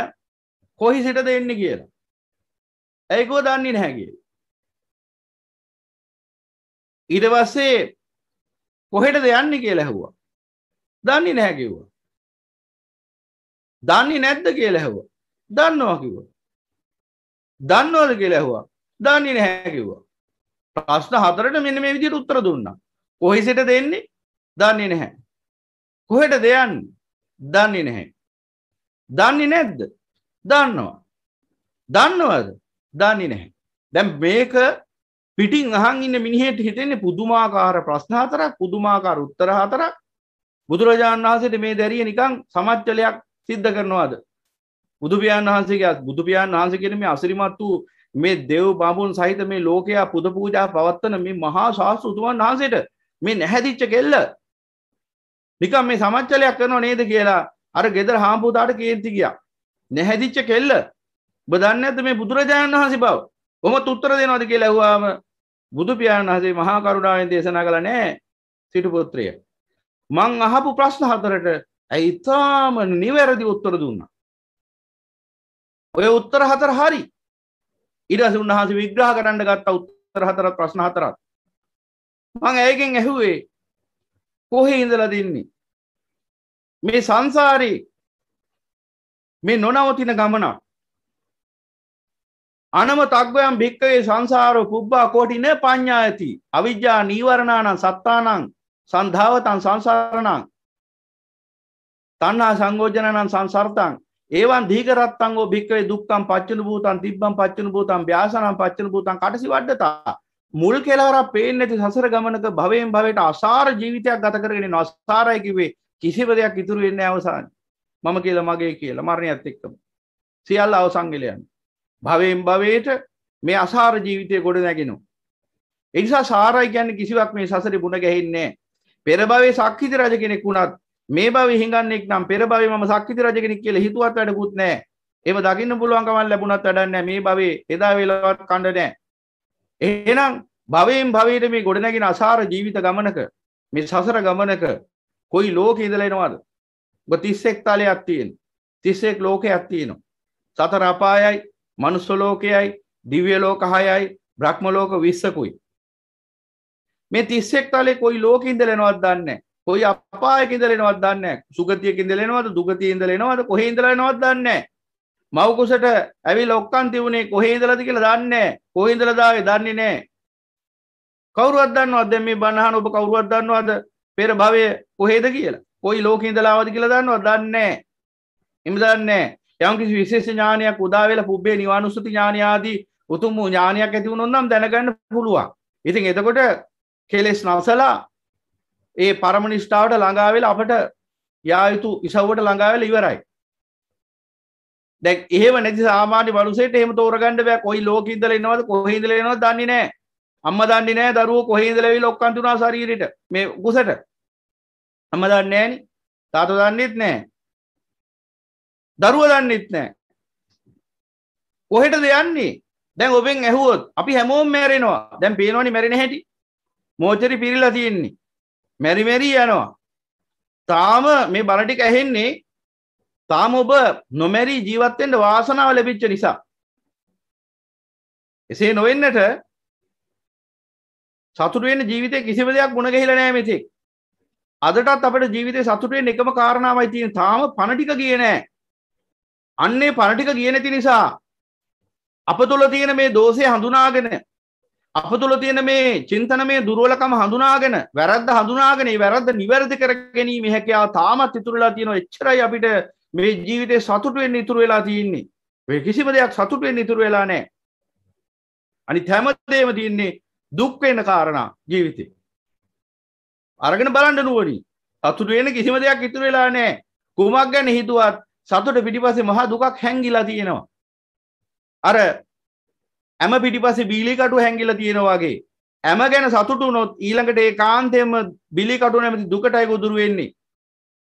S2: කොහි සිට දෙන්න කියලා. ඇයිකෝ දන්නේ නැහැගේ. ඉඩවස්සේ කොහෙටද යන්න කියලා ඇහුවා. දන්නේ නැහැකිව්වා. දන්නේ නැද්ද කියලා ඇහුවා. දන්නවා කිව්වා. දන්නවද කියලා ඇහුවා. දන්නේ නැහැ කිව්වා.
S1: ප්‍රශ්න හතරට මෙන්න මේ විදිහට උත්තර දුන්නා. කොහිසිට දෙන්නේ දන්නේ නැහැ කොහෙට දෙයන් දන්නේ නැහැ දන්නේ නැද්ද දන්නවා දන්නවද දන්නේ නැහැ දැම් මේක පිටින් අහන් ඉන්න මිනිහෙට හිතෙන්නේ පුදුමාකාර ප්‍රශ්න හතරක් පුදුමාකාර උත්තර හතරක් බුදුරජාණන් වහන්සේට මේ දැරිය නිකං සමච්චලයක් සිද්ධ කරනවාද බුදුපියන් වහන්සේගේ බුදුපියන් වහන්සේ කෙන මේ අසිරිමත් වූ මේ දෙව් බඹුන් සහිත මේ ලෝකයා පුද පූජා පවත්වන මේ මහා ශාස්තෘතුමන් වහන්සේට මේ නැහැදිච්ච කෙල්ල නිකම් මේ සමච්චලයක් කරනවා නේද කියලා අර ගෙදර හාම්පූතාට කේන්ති ගියා නැහැදිච්ච කෙල්ල බදන්න ඇත මේ බුදුරජාණන් වහන්සේ බව කොම තුත්තර දෙනවද කියලා ඇහුවාම බුදු පියාණන් වහන්සේ මහා කරුණාවෙන් දේශනා කළා නෑ සිටු පුත්‍රය මං අහපු ප්‍රශ්න හතරට ඇයි ඉතාම නිවැරදි උත්තර දුන්නා ඔය උත්තර හතර හරි ඊට පස්සේ උන්වහන්සේ විග්‍රහ කරන්න ගත්ත උත්තර හතර ප්‍රශ්න හතරත් මං ඇයගෙන් ඇහුවේ කොහේ ඉඳල දෙන්නේ
S2: මේ සංසාරී මේ නොනවතින ගමනක් අනම තක්වයම් භික්කවේ සංසාරෝ පුබ්බා කෝටින
S1: පඤ්ඥා ඇති අවිද්‍යා නීවරණානං සත්තානං සන්ධාවතන් සංසාරණං තන්නා සංගෝජනනන් සංසර්තන් ඒවන් දීකරත්තංගෝ භික්කවේ දුක්කම් පච්චන භූතන් තිබ්බම් පච්චන භූතන් ්‍යාසනම් පච්චන භූතන් කටසි වඩ්ඩතා මුල් කෙලවරක් පේෙන් ඇති සසර ගමනක භවයෙන් භවයට අසාර ජීවිතයක් ගත කරගෙන අස්සාරයකිවේ කිසිව දෙයක් ඉතුරු වෙන්න අවසාන් මම කියල මගේ කියලා මරණයත් එක්කම සියල්ල අවසංගලයන් භවයෙන් භවයට මේ අසාර ජීවිතය ගොඩ නැගෙනු එනිසා සාරයි ගැන්න කිසිවක් මේ සසර බුණ ගැහින්නේ පෙරභවේ සක්කිත රජ කෙනෙක් වුණත් මේ බව හිඟන්නෙක් නම් පෙරභව ම සක්කිත රජ කෙනෙක් කියල හිතුවත් වැඩකුත් නෑ එම දකින්න පුළුවන්කමල් ලැබුණත් වැඩන්න මේ බවේ එදා වෙලවත් කණඩනෑ එහෙනම් භවයෙන් භවයට මේ ගොඩනැගෙන අසාර ජීවිත ගමනක මේ සසර ගමනක කොයි ලෝකෙ ඉඳලා එනවද? ඔබ 31 තලයක් තියෙන. 31 ලෝකයක් තියෙනවා. සතර අපායයි, මනුස්ස ලෝකයයි, දිව්‍ය ලෝක 6යි, බ්‍රහ්ම ලෝක 20කුයි. මේ 31 තලේ කොයි ලෝකෙ ඉඳලා එනවද දන්නේ නැහැ. කොයි අපායක ඉඳලා එනවද දන්නේ නැහැ. සුගතියක ඉඳලා එනවද, දුගතියේ ඉඳලා එනවද, කොහේ ඉඳලා එනවද දන්නේ නැහැ. මවකුසට ඇවිල් ඔක්කන් තිබුණේ කොහේදලද කියලා දන්නේ කොහින්දලදාවේ දන්නේ නෑ කවරුවත් දන්නවද මේ බණහන ඔබ කවරුවත් දන්නවාද පෙර භවය කොහේද කියලා කොයි ලෝකහින්දලාවද කියලා දන්නවා දන්නේ එම දන්නේ යම්කිසි විශේෂ ඥානයක් උදාවෙලා පුබ්බේ නිවානුස්සති ඥානය ආදී උතුම් වූ ඥානයක් ඇති වුණොත් නම් දැනගන්න පුළුවන්. ඉතින් එතකොට කෙලෙස් නවසලා ඒ පරම නිෂ්ඨාවට ළඟා වෙලා අපට යා යුතු ඉසව්වට ළඟා වෙලා ඉවරයි. දැ ඒව නැති සාමාන්‍ය මනුසේට එහෙම තෝරගන්න බෑ කොයි ලෝකින්දල එන්නවද කොහිදල එනවා දන්නේ නෑ අම්ම දන්නේ නෑ දරුවෝ කොහිදලවි ලොක්කන්තුනා ශරීරයට මේ කුසට අම්ම දන්නේ නෑනි තාත දන්නෙත් නෑ දරුව දන්නෙත් නෑ කොහෙටද යන්නේ දැන් ඔබෙන් ඇහුවොත් අපි හැමෝම් මැරෙනවා දැන් පේනවනි මැරෙන හැටි මෝචරි පිරිලා තියෙන්නේ මැරිමැරී යනවා තාම මේ බණටික ඇහෙන්නේ තාම ඔබ නොමැරී ජීවත්තෙන්ට
S2: වාසනාව ලැබිච්ච නිසා. එසේ නොවෙන්නට සතුරුවෙන් ජීවිතය කිසිව දෙයක් ගුණ ගෙහිල නෑ මෙතෙක්. අදටත් අපට
S1: ජීවිතය සතුටුවෙන් එකම කාරණාවයි තියෙන තාම පණටික ගිය නෑ. අන්නේ පණටික ගිය නැති නිසා අප තුළ තියෙන මේ දෝෂය හඳුනාගෙන අප තුළ තියෙන මේ චින්තන මේ දුර්වලකම හඳුනාගෙන වැරද්ද හඳුනාගෙන වැරද්ද නිවැරදි කර ගැනීම හැකියාව තාමත් ඉතුරුලා තියෙනවා එච්චරයි අපිට මේ ජීවිතය සතුටුවෙන් ඉතුරු වෙලා තියන්නේ කිසිම දෙයක් සතුටුවෙන් ඉතුරු වෙලා නෑ අනි හැමදේම තියන්නේ දුක්වෙන කාරණා ජීවිතය අරගෙන බලන්න නුවනි සතුට වෙන කිසිම දෙයක් ඉතුරු වෙලා නෑ කුමක් ගැන හිතුවත් සතුට පිටිපසේ මහා දුකක් හැංගිලා තියෙනවා අර ඇම පිටිපසේ බීලිකටු හැංගිලා තියෙනවාගේ ඇම ගැන සතුටු නොත් ඊළඟට ඒ කාන්තයම බිලිකටු නැමති දුකටයි ගොදුරු වෙන්නේ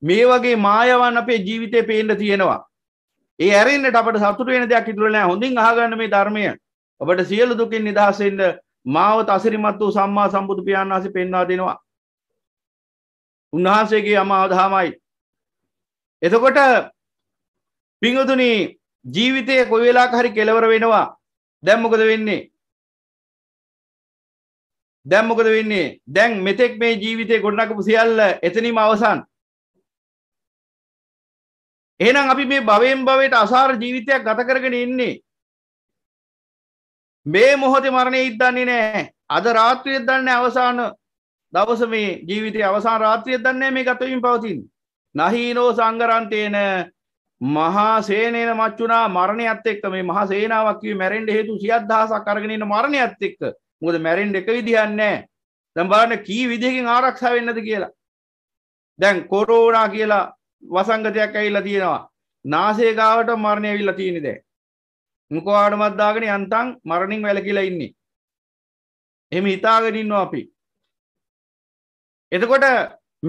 S1: මේ වගේ මායවන් අපේ ජීවිතය පේන්ඩ තියෙනවා ඒ ඇරෙන්න්නට අපට සතුරෙන දෙයක් ඉතුරනෑ හොඳින් ආගන්න මේ ධර්මය ඔබට සියලු දුකින් නිදහසෙන්ට මාවත අසිරිමත් වූ සම්මා සම්බුදු පියාන් වහසේ පෙන්වා දෙනවා උන්වහන්සේගේ
S2: අමාවදහමයි එතකොට පිංහතුනි ජීවිතය කොයි වෙලා හරි කෙලවර වෙනවා දැම්මොකද වෙන්නේ
S1: දැම්මොකද වෙන්නේ දැන් මෙතෙක් මේ ජීවිතය ගොඩනකපු සියල්ල එතනීම අවසන්
S2: එහෙනම් අපි මේ භවෙන් භවයට අසාර ජීවිතයක් ගත කරගෙන ඉන්නේ මේ මොහොතේ මරණය ඉද්දන්නේ නෑ
S1: අද රාත්‍රිය දන්නේ අවසාන දවස මේ ජීවිතය අවසාන රාත්‍රිය දන්නේ මේ ගතවමින් පවතින් නහීනෝ සංගරන්තයන මහා සේනේන මච්චුනා මරණයත් එක්ක මේ මහා සේනාවක් කිව්වේ මැරෙන්න හේතු 60000ක් අරගෙන ඉන්න මරණයත් එක්ක මොකද මැරෙන්න එක විදිහක් නැහැ දැන් බලන්න කී විදිහකින් ආරක්ෂා වෙන්නද කියලා දැන් කොරෝනා කියලා වසංගතයක් ඇවිල්ලා තියෙනවා නාසේ ගාවට මරණය ඇවිල්ලා තියෙන
S2: දැන් මුකවාඩමත් දාගෙන යන්තම් මරණින් වැළකීලා ඉන්නේ එහෙම හිතාගෙන ඉන්නවා අපි එතකොට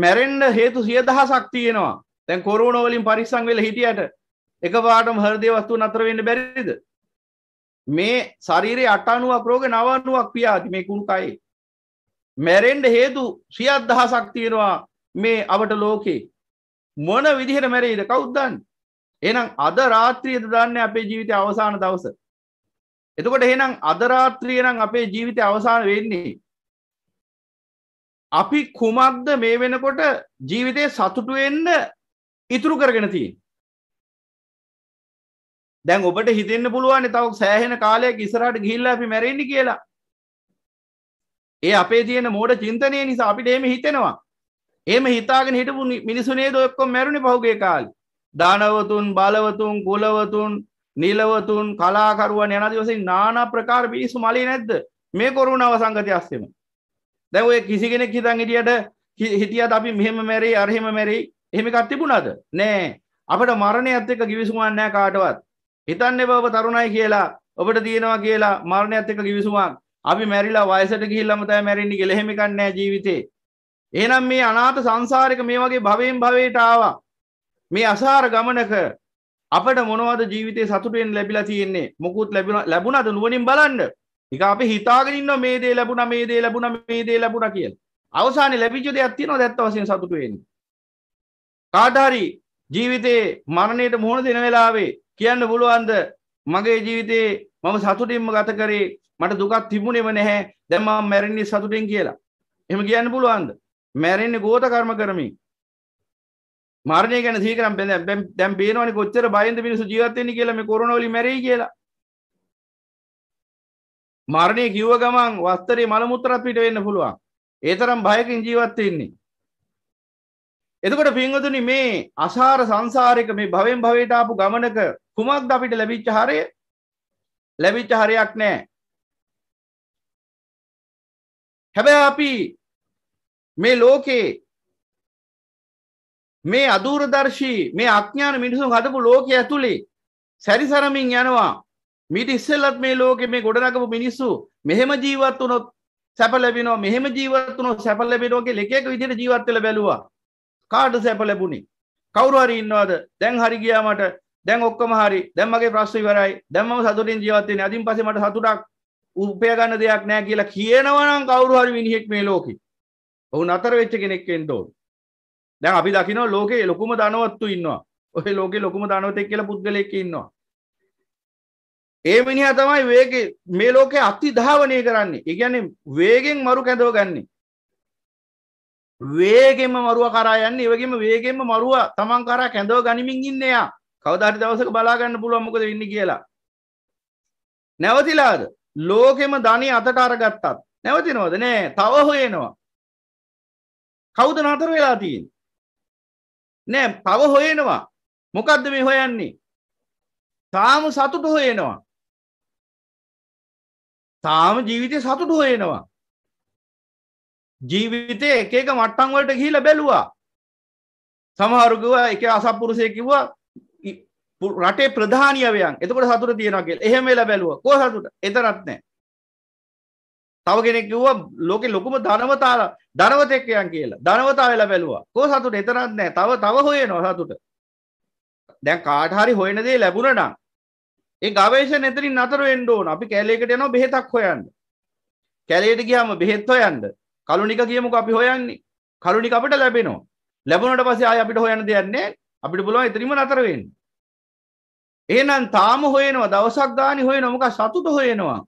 S2: මැරෙන්ඩ හේතු සිය
S1: දහසක් තියෙනවා තැන් කොරුණෝවලින් පරිස්සං වෙල හිටියට එක පාටම හරදය වස්තුව නතරවෙන්න බැරිද මේ ශරීරය අටනුවක් රෝග නවනුවක් පියාති මේ කුණුකයි මැරෙන්ඩ හේතු සියත් දහසක් තියෙනවා මේ අවට ලෝකේ මොන විදිහට මැරෙයිද කෞද්දන් එනම් අද රාත්‍රියද දන්න අපේ ජීවිතය අවසාන දවස එතකොට එහෙනම් අදරාත්‍රියනම් අපේ ජීවිතය අවසාන
S2: වෙන්නේ අපි කුමක්ද මේ වෙනකොට ජීවිතය සතුටුවෙන්න ඉතුරු කරගෙන තිය දැන්
S1: ඔබට හිතෙන්න්න පුළුවන් තව සෑහෙන කාලයක් ඉසරට ගිල්ල අපි මැරෙන්ඩි කියලා ඒ අපේ තියෙන මෝඩ චින්තනය නිසා අපිට එම හිතෙනවා ඒම හිතාගෙන හිටපු මිනිසුනේ දොක්කො මැරුණි පහුගේ කාල් දානවතුන් බලවතුන් කුලවතුන් නිලවතුන් කලාකරුවන් යනති වසින් නානා ප්‍රකාර පිනිසු මලි නැද්ද මේ කොරුණාව සංගති අස්සෙම දැන් ඔය කිසි කෙනෙක් හිතන් හිටියට හිටියත් අපි මෙහෙම මැරේ අරහෙම මැරේ එහෙමිකත් තිබුණාද නෑ අපට මරණයත් එක්ක කිවිසුමක් නෑ කාටවත් හිතන්න එපා ඔබ තරුණයි කියලා ඔබට තියෙනවා කියලා මරණයත් එක්ක කිවිසුමක් අපි මැරිලා වයසට ගිහිල්ලාම තමයි මැරෙන්නේ කියලා එහෙම එකක් නෑ ජීවිතේ එහෙනම් මේ අනාත සංසාරික මේ වගේ භවෙන් භවයට ආවා. මේ අසාර ගමනක අපට මොනවද ජීවිතේ සතුටෙන් ලැබිලා තියෙන්නේ? මොකුත් ලැබුණාද නුවණින් බලන්න. ඒක අපි හිතාගෙන ඉන්නවා මේ දේ ලැබුණා මේ දේ ලැබුණා මේ දේ ලැබුණා කියලා. අවසානයේ ලැබිච්ච දෙයක් තියෙනවද ඇත්ත වශයෙන් සතුටු වෙන්නේ? කාට හරි ජීවිතේ මරණයට මුහුණ දෙන වෙලාවේ කියන්න පුළුවන්ද මගේ ජීවිතේ මම සතුටින්ම ගත කරේ මට දුකක් තිබුණෙම නැහැ දැන් මම මැරෙන්නේ සතුටින් කියලා. එහෙම කියන්න පුළුවන්ද? මැරෙන්නේ ගෝත කර්ම කරමින් මරණය ගැන සීකරම් බැ දැම් බේනවනි කොච්චර බයින්ද මිනිසු ජීවත්වෙන්නේ කියලා මේ කොරනවලි
S2: මැරෙයි කියලා මරණය කිව්ව ගමන් වස්තරේ මලමුත්තරත් පිට වෙන්න පුළුවන් ඒ තරම් බයකින් ජීවත් වෙන්නේ
S1: එතකොට පින්වතුනි මේ අසාර සංසාරික මේ භවෙන් භවයට ආපු ගමනක කුමක්ද අපිට ලැබිච්ච
S2: හරය ලැබිච්ච හරයක් නැහැ හැබැයි අපි මේ ලෝකයේ මේ අදූරදර්ශී මේ අඥ්ඥාන මිනිසුන් හදපු ලෝකය ඇතුළේ සැරිසරමින්
S1: යනවා මිට ඉස්සල්ලත් මේ ලෝකෙ මේ ගොඩනකපු මිනිස්සු මෙහෙම ජීවත් වනොත් සැපලබෙනවා මෙහෙම ජීවත්තුනො සැපලබෙනෝගේ ලෙකෙක විදිට ජීවත්තල බැලවා කාඩ සැපලැබුණි කවුරුහරි ඉන්නවාද දැන් හරිගයාමට දැන් ඔක්කම හරි දැම්මගේ ප්‍රශ්ව වරයි දැම්ම සතුරින් ජීවත්තෙන අධින් පසමට සතුටක් උපයගන්න දෙයක් නෑ කියලා කියනවනම් කවුරුහරි විනිහෙක් මේ ලෝකේ ඔහු නතර වෙච්ච කෙනෙක් එන්ට ඕන දැන් අපි දකිනවා ලෝකේ ලොකුම දනවත්තු ඉන්නවා ඔය ලෝකෙ ලොකුම දනවතෙක් කියලා පුද්ගලෙක් ඉන්නවා ඒ මිනිහා තමයි වේග මේ ලෝකේ අති ධාවනය කරන්නේ ඒ කියන්නේ වේගෙන් මරු කැඳව ගන්නේ වේගෙම මරුව කරා යන්නේ ඒ වගේම වේගෙම මරුව තමන් කරා කැඳව ගනිමින් ඉන්නේ යා කවදාට දවසක බලා ගන්න පුළුවන් මොකද වෙන්නේ
S2: කියලා නැවතිලාද ලෝකෙම ධනි අතට අරගත්තත් නැවතිනවද නෑ තව හොයනවා කෞුද නතර වෙලා තියෙන් නෑ පව හොයෙනවා මොකක්ද මේ හොයන්නේ තාම සතුට හොයෙනවා තාම ජීවිතය සතුට හොයෙනවා ජීවිතය එකක මට්ටන්වලට ගහිල බැලුවා
S1: සමහරුගුව එක අසපුරුසය කිව්වා රටේ ප්‍රධානයවයන් එතකට සතුර තියෙනගේ එහෙමලා බැලුව කෝ සතුට එතරත්නෑ තව කෙනෙක් කිව්වා ලෝකේ ලොකුම ධනවතා ධනවතෙක්යන් කියලා. ධනවතා වෙලා බැලුවා. කෝ සතුට එතරම් නැහැ. තව තව හොයනවා සතුට. දැන් කාට හරි හොයන දේ ලැබුණා නම් ඒ ගවේෂණ එතනින් නතර වෙන්න ඕන. අපි කැලේකට යනවා බෙහෙතක් හොයන්න. කැලේට ගියාම බෙහෙත් හොයන්න. කලුණික කියමුකෝ අපි හොයන්නේ. කලුණික අපිට ලැබෙනවා. ලැබුණට පස්සේ ආය අපිට හොයන්න දෙයක් නැහැ. අපිට පුළුවන් එතනින්ම නතර වෙන්න. එහෙනම් තාම හොයනවා දවසක් ගානේ හොයනවා මොකක් සතුට හොයනවා.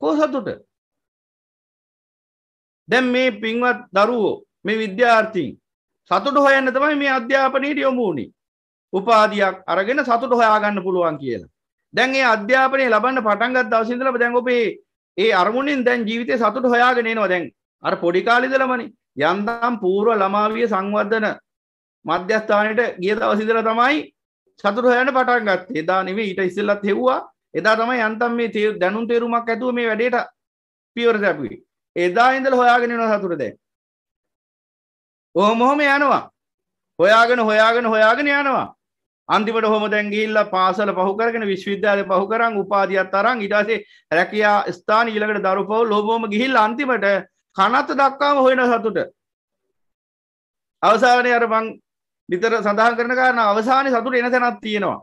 S1: කොහොම සතුට? දැන් මේ පින්වත් දරුවෝ මේ විද්‍යාර්ථීන් සතුට හොයන්න තමයි මේ අධ්‍යාපනයට යොමුණි උපාදයක් අරගෙන සතුට හොයාගන්න පුළුවන් කියලා දැන් ඒ අධ්‍යාපනය ලබන්න පටන්ගත් දවසිදල දැන් ඔබේ ඒ අරමුණින් දැන් ජීවිතය සතුට හොයාගෙනනවා දැන් අර පොඩිකාලිදලමනි යන්දම් පූර්ව ළමාවිය සංවර්ධන මධ්‍යස්ථානයට ගිය දවසිදල තමයි සතුට හොයන පටන් ගත් එදා නෙවේ ඊට ඉස්සල්ලත් හෙව්වා එදා තමයි යන්තම් මේ දැනුම් තේරුමක් ඇතුව මේ වැඩට පියවර සැපුවේ එදා ඉඳල හොයාගෙනනවා සතුට දෙ ඔහොම හොම යනවා හොයාගෙන හොයාගෙන හොයාගෙන යනවා අන්තිමට හොම දැන්ගිල්ල පාසල පහුකරගෙන විශ්විද්‍යාලය පහුකරන් උපාදියත් තරන් ඉටසේ රැකයා ස්ථාන ඊළකට දරුපව් ලොබෝම ගිහිල් අන්තිමට කනත්ත දක්කාම හොයෙන සතුට අවසානය අර බං නිතර සඳහන් කරන කරන්න අවසානය සතුට එන තැනත් තියෙනවා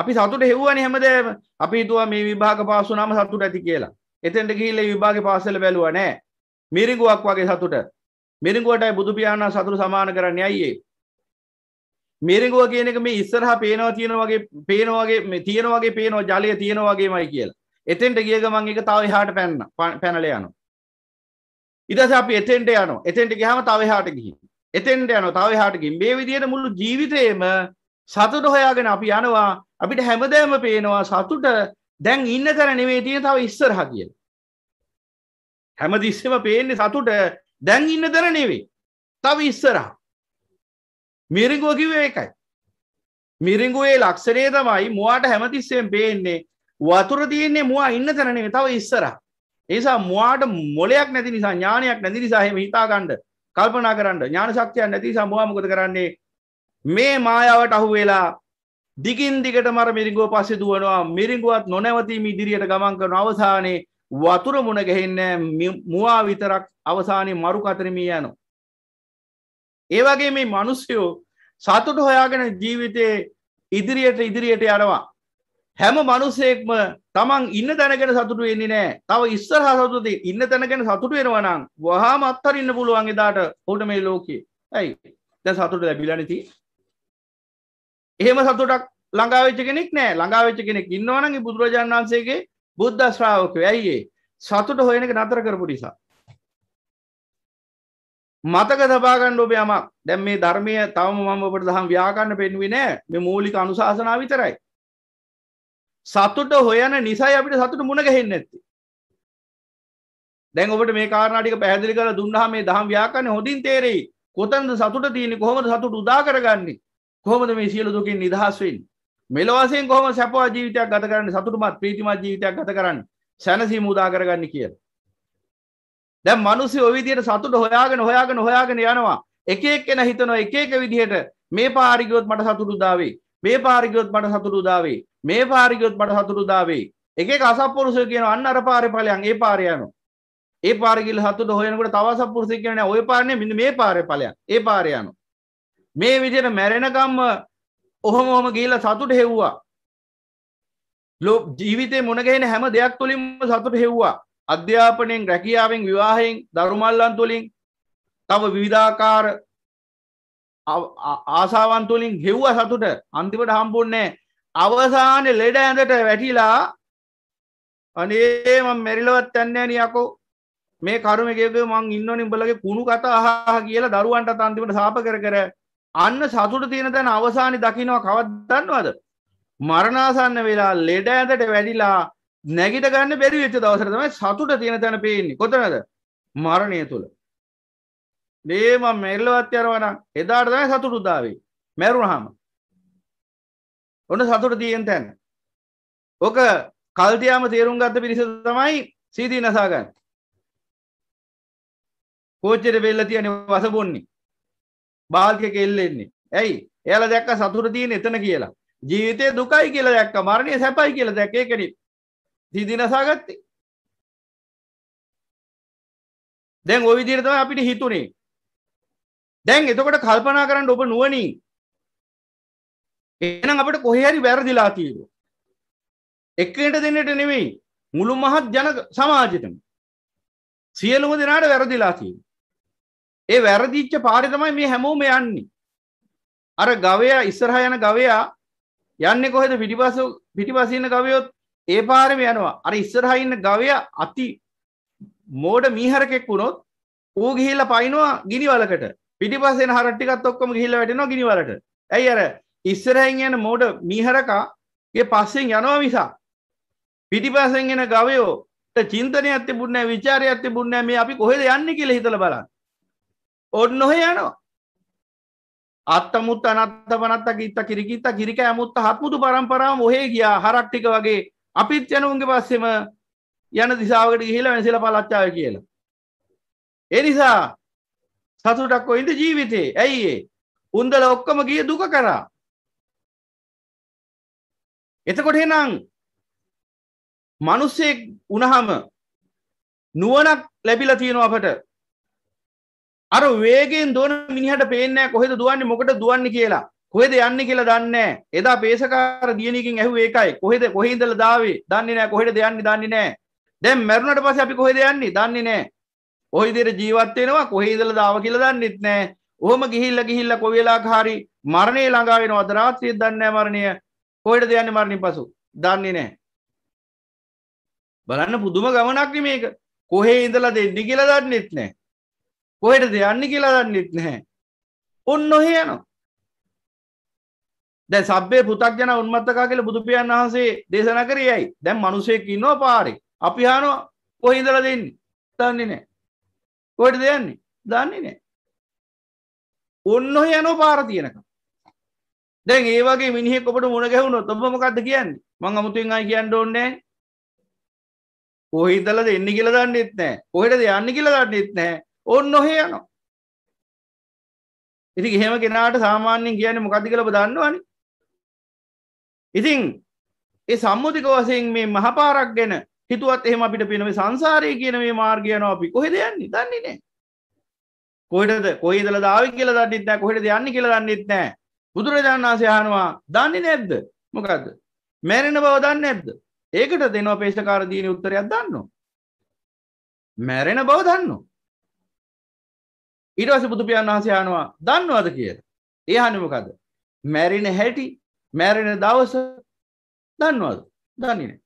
S1: අපි සතුට හෙව්වනි හැමදේම අපි තුවා මේ විභාග පාසුනාම සතුට ඇති කියලා එතෙන්ට ගිහිල්ල විභාග පාසල බැලුව නෑ මිරිඟුවක් වගේ සතුට මිරිඟුවටයි බුදුපියාණන් සතුරු සමාන කරන්න අයියේ මිරිඟුව කියන එක මේ ඉස්සරහ පේනවා තියෙන වගේ පේනවාගේ තියෙන වගේ පේනවා ජලය තියෙන වගේමයි කියලා එතෙන්ට ගිය ගමන් එක තව එහාට පැන්න පැනල යනු ඉදස අපි එතෙන්ට යන එතෙන්ට ගහම තව එහාට ගිහි එතෙන්ට යන තව එහාට ගින් මේ විදියට මුළු ජීවිතේම සතුට හොයාගෙන අපි යනවා අපිට හැමදෑම පේනවා සතුට දැන් ඉන්න තැන නෙවේ තියෙන තව ඉස්සරහ කියලා හැමදිස්සම පේන්නේ සතුට දැන් ඉන්න තැන නෙවේ තව ඉස්සරහා මිරිංගුව කිව්වේ එකයි මිරිංගුවේ ලක්ෂණය තමයි මුවාට හැමතිස්සෙන් පේන්නේ වතුර තියෙන්නේ මුවා ඉන්න තැන නෙවේ තව ඉස්සරහා ඒසා මුවාට මොලයක් නැති නිසා ඥානයක් නැති නිසා එහෙම හිතාගන්න කල්පනා කරන්න ඥාන ශක්තියක් නැති නිසා මුවා මොකද කරන්නේ මේ මායාවට අහු වෙලා දිගින් දිගටම අර මිරිංගුව පස්සේ දුවනවා මිරිංගුවත් නොනවතීම ඉදිරියට ගමන් කරන අවසානයේ වතුර මුණ ගැහෙන්නේ මුවා විතරක් අවසානය මරු කතරමී යනු. ඒවගේ මේ මනුස්්‍යයෝ සතුට හොයාගෙන ජීවිතයේ ඉදිරියට ඉදිරියට යනවා. හැම මනුස්සෙක්ම තමන් ඉන්න තැනගෙන සතුට වෙන්නේ නෑ තව ඉස්සරහ සතුති ඉන්න තැනගෙන සතුට වෙනවනම් වහාම අත්තර ඉන්න පුළුවන් එදාට ඔහුට මේ ලෝකයේ ඇයි දැ සතුට ලැබිලනති එහෙම සතුටක් ළඟාවෙච්ච කෙනෙක් නෑ ළඟාවෙච්ච කෙනෙක් ඉන්නවනගේ බුදුරජාණන් වන්සේගේ බුද්ධ ශ්‍රාවකය ඇයිඒ සතුට හොයනක නතර කරපු නිසා මතක තබාගන්න ඔබ යමක් දැම් මේ ධර්මය තවම මම ඔබට දහම් ව්‍යාකන්න පෙන්වි නෑ මේ මූලික අනුශාසනාව විතරයි සතුට හොයන නිසා අපිට සතුට මුණගහෙන්න ඇත්ති දැන් ඔබට මේ කාරණටික පැදිලි කළ දුන්නා මේ දහම් ව්‍යාකන්න හොඳින් තේරෙයි කොතන්ද සතුට තියෙන කොහොමද සතුට උදා කරගන්නේ කොහොමද මේ සියලු දුකින් නිදහස්වෙන්නේ මෙලවසෙන් කොහොම සැපවා ජීවිතයක් ගත කරන්න සතුටමත් ප්‍රීතිමත් ජීවිතයක් ගත කරන්න සැනසී මුදා කරගන්න කිය දැ මනුසි ඔවිදියට සතුට හොයාගෙන හොයාගෙන හොයාගෙන යනවා එකක් එන හිතනවා එකක විදිහට මේ පාරිගයොත් මට සතුටු දාවේ මේ පාරිගයොත් මට සතුටු දාවේ මේ පාරිගයොත් මට සතුටු දාවේ එක අසපපුරුසය කියන අන්න අර පාරි පලයන් ඒ පාරයනවා ඒ පාරගිල් හතු හොයනකට තවසපුරසි කියන ඔය පාරණය මිඳ මේ පාරය පලයක් ඒ පාරයනු. මේ විදියට මැරෙනකම්ම ඔහොම ොම ගීල සතුට හෙව්වා ලෝ ජීවිතේ මොනගෙන හැම දෙයක් තුළින්ම සතුට හෙව්වා අධ්‍යාපනයෙන් රැකියාවෙන් විවාහයෙන් දරුමල්ලන් තුළින් තව විවිධාකාර ආසාවන් තුළින් හෙව්වා සතුට අන්තිමට හම්බුන්නේ අවසාන ලෙඩ ඇඳට වැටිලා අනේ මං මැරිලවත් යන්නේ නියකෝ මේ කරුම එකක මං ඉන්නවනේ උඹලගේ කුණු කතා අහහ කියලා දරුවන්ට අන්තිමට සාප කර කර අන්න සතුට තියෙන තැන අවසානි දකිනවා කවත් දන්නවද මරණාසන්න වෙලා ලෙඩ ඇඳට වැඩිලා නැගිට ගන්න බැරි වෙච්ච දවසට තමයි සතුට තියෙන තැන පේන්නේ කොතනද මරණය තුල මේ මම මෙල්ලවත් යනවා නම් එදාට තමයි සතුට උදා
S2: වෙයි මැරුණාම ඔන්න සතුට තියෙන තැන ඔක කල්තියාම තේරුම් ගත්ත පිරිස තමයි සීදී නසාගන්න
S1: කෝච්චයට බෙල්ල තියන වස බොන්නේ බාල්කක එල්ලෙන්නේ ඇයි එයාලා දැක්ක සතුට තියෙන එතන කියලා ජීවිතය දුකයි කියලා දැක්ක මරණය සැපයි කියලා
S2: දැක්ක ඒකන තිදිනසා ගත්තේ දැන් ඔය විදිහට තමයි අපිට හිතුනේ දැන් එතකොට කල්පනා කරන්න ඔබ නුවණින් එහෙනම් අපිට කොහේ හරි වැරදිලා තියෙනවා එක්කෙනට දෙන්නට නෙමෙයි මුළු මහත් ජන සමාජෙටම සියලුම
S1: දෙනාට වැරදිලා තියෙනවා ඒ වැරදිච්ච පාරි තමයි මේ හැමෝම යන්නේ. අර ගවයා ඉස්සරහ යන ගවයා යන්නේ කොහෙද පිටිපස පිටිපසින්න ගවයොත් ඒ පාරම යනවා. අර ඉස්සරහ ඉන්න ගවයා අති මෝඩ මීහරකෙක් වුණොත් ඌ ගිහිල්ලා පයින්නවා ගිනිවලකට. පිටිපස්සෙන් හර ටිකත් ඔක්කොම ගිහිල්ලා වැටෙනවා ගිනිවලට. ඇයි අර ඉස්සරහින් යන මෝඩ මීහරකාගේ පස්සෙන් යනවා මිසක් පිටිපස්සෙන් එන ගවයෝට චින්තනයක් තිබුණ නැහැ, ਵਿਚාරයක් තිබුණ නැහැ මේ අපි කොහෙද යන්නේ කියලා හිතලා බලන්න. ඔන්න නොහ යනවා අත්ත මුත් අනත්ත පනත්ත ගිත්ත කිරිකිත්ත කිරික ඇමුත්ත හත්මුතු පරම්පරාම ඔහේ ගියා හරක්්ටික වගේ අපිත් යනඋන්ගේ පස්සෙම යන දිසාාවට ගිහිලා වැසිල පලච්චාව කියලා.
S2: එනිසා සතුටක් ඔයිද ජීවිතේ ඇයිඒ උන්දල ඔක්කම ගිය දුක කරා. එතකොට එනම් මනුස්සෙක් උනහම නුවනක් ලැබිල තියෙන
S1: අපට අර වේගෙන් දෝන මිනිහට පේනෑ කොහෙද දුවන්නේ මොකට දුවන්න කියලා කොහෙද යන්න කියලා දන්නේ එදා පේසකාර දියණියකින් ඇහුව එකයි කොහෙද කොහේ ඉඳලා දාවේ දන්නේ නැහැ කොහෙද යන්නේ දන්නේ නැහැ දැන් මැරුණට පස්සේ අපි කොහෙද යන්නේ දන්නේ නැහැ කොහේ විදිහට ජීවත් වෙනවා කොහේ ඉඳලා දාව කියලා දන්නෙත් නැහැ ඔහොම ගිහිල්ලා ගිහිල්ලා කොයි වෙලාවක හරි මරණය ළඟා වෙනවද රාත්‍රියේ දන්නේ නැහැ මරණය කොහෙටද යන්නේ මරණින් පසු දන්නේ නැහැ බලන්න පුදුම ගමනක් මේක කොහේ ඉඳලා දෙන්නේ කියලා දන්නෙත් නැහැ කොහෙට දෙයන්න කියලා දන්නෙත් නැහැ ඔන්න ඔහ යනවා දැ සබේ පුතක් ජන උන්මත්තකා කියල බුදුපියන් වහන්සේ දේශන කර යයි දැම් මනුසයක ඉන්නෝ පාරි අපි හානෝ කොහිදල දෙන්න දන්නේ නෑ කොයට දෙයන්නේ දන්නේ නෑ ඔන්න යනෝ පාර තියෙනක දැන් ඒවගේ මිනිහෙ කොට මුණ ගැහුණු තොබමකක්ද කියන්නේ මං අමුතුන් අයි
S2: කියන්න ඕන්නෑ කොහිදල දෙන්න කියල දන්නෙත් නෑ කොහෙට දෙයන්න කියල දන්නෙත් නෑ ඕන් නොහේ යනවා ඉති එහෙම කෙනාට සාමාන්‍යෙන් කියන මොකති කළබ දන්නවන ඉතින් ඒ සම්මුතික
S1: වසයෙන් මේ මහපාරක් ගැන හිතුවත් එහෙම අපිට පිනව සංසාරය කියන මේ මාර්ගයනවා අපි කොහෙද යන්නේ දන්නේ නෑ කොහෙටද කොයිදල දාව කියල දන්නෙත් නෑ කොහෙට යන්න කියල දන්නෙත් නෑ බුදුරජාණන් වහන්සේහනවා දන්නේ නැද්ද මොකක්ද මැරෙන බව දන්න නැද්ද
S2: ඒකට දෙනවා පේෂකාර දීන උත්තරයක් දන්නවා මැරෙන බව දන්නවා ඉටවස බුදුපියන් වහන්සේ යනවා දන්නවද කියද ඒ
S1: හනිමකද මැරිණ හැටි මැරෙන දවස දන්නවද දන්නේ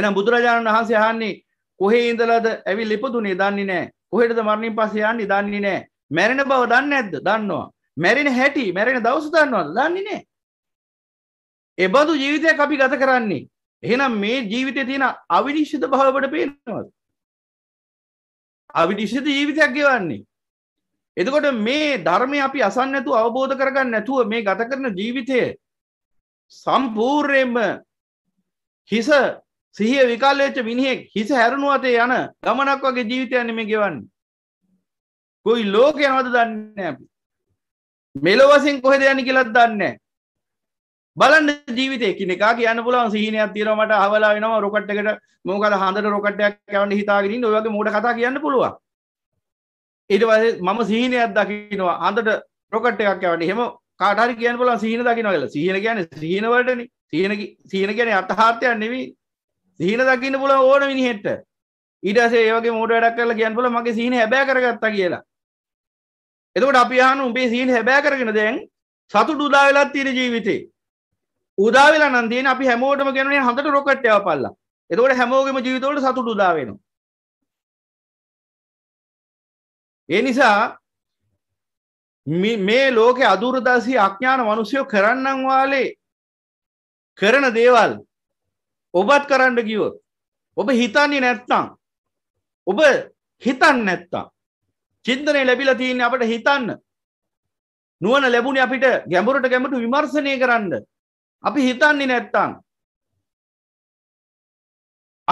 S1: එනම් බුදුරජාණන් වහන්සේ හන්නේ කොහේ ඉඳලද ඇවි ලිපදුනේ දන්නේ නෑ කොහෙටද මරණින් පස්සේ යන්නේ දන්නේ නෑ මැරෙන බව දන්නේ නැද්ද දන්නවා මැරෙන හැටි මැරෙන දවස දන්නවද දන්නේ නෑ එබඳු ජීවිතයක් අපි ගත කරන්නේ එහෙනම් මේ ජීවිතේ තියෙන අවිනිශ්චිත භාවයට පේනවද අවිනිශ්චිත ජීවිතයක් ගෙවන්නේ එතකොට මේ ධර්මය අපි අසන් නැතු අවබෝධ කරගන්න නැතුව මේ ගත කරන ජීවිතය සම්පූර්යෙන්ම හිස සිහිය විකාලච්ච මිනිහෙක් හිස හැරුණුවතේ යන ගමනක් වගේ ජීවිතයන්න මේ ගෙවන්න කොයි ලෝක යනවද දන්න අපි මෙලොවසින් කොහෙද යනි කියලත් දන්න බලන්න ජීවිතය කෙනෙකා කියන්න පුළුවන් සිහිනයක් තිරමට හවලා වෙනවා රොකට්ටකට මොකද හඳට රොකට්ටයක් යවන්න හිතාගෙන ඔයගේ මෝඩ කතා කියන්න පුළුවන් ඉටවස මම සීනයක් දකිනවා අඳට ප්‍රොකට් එකක් ඇවට හෙම කාටරි කියන්න පුලන් සීන දකින කියල සීන කියන සීනවලටන සීන සීන කියන අටහාර්ථයක් නෙවී සීන දකින්න පුල ඕන විනිහෙට ඉඩසේ ඒවගේ මෝඩ වැඩක් කරලා කියන්න පුල මගේ සීන හැබෑ කරගත්තා කියලා එතකොට අපි හන උඹේ සීන හැබෑ කරගෙන දැන් සතුට උදා වෙලත් තියෙන ජීවිතේ උදාවෙලා නන්දයන අපි හැමෝටම ගැනේ
S2: හඳට රොකට්ටයව පල්ලා එතකොට හැමෝගම ජීවිතවලට සතුට උදාවෙනවා ඒ නිසා මේ ලෝකෙ අදුරදාසී අඥාන මනුස්සයෝ කරන්නන් වාලේ කරන දේවල්
S1: ඔබත් කරන්න ගියොත් ඔබ හිතන්නේ නැත්තම් ඔබ හිතන් නැත්තම් චින්තනය ලැබිලා තියෙන්නේ අපට හිතන්න නුවණ ලැබුණේ අපිට ගැඹුරට ගැඹුරු විමර්ශනය කරන්න අපි හිතන්නේ නැත්තම්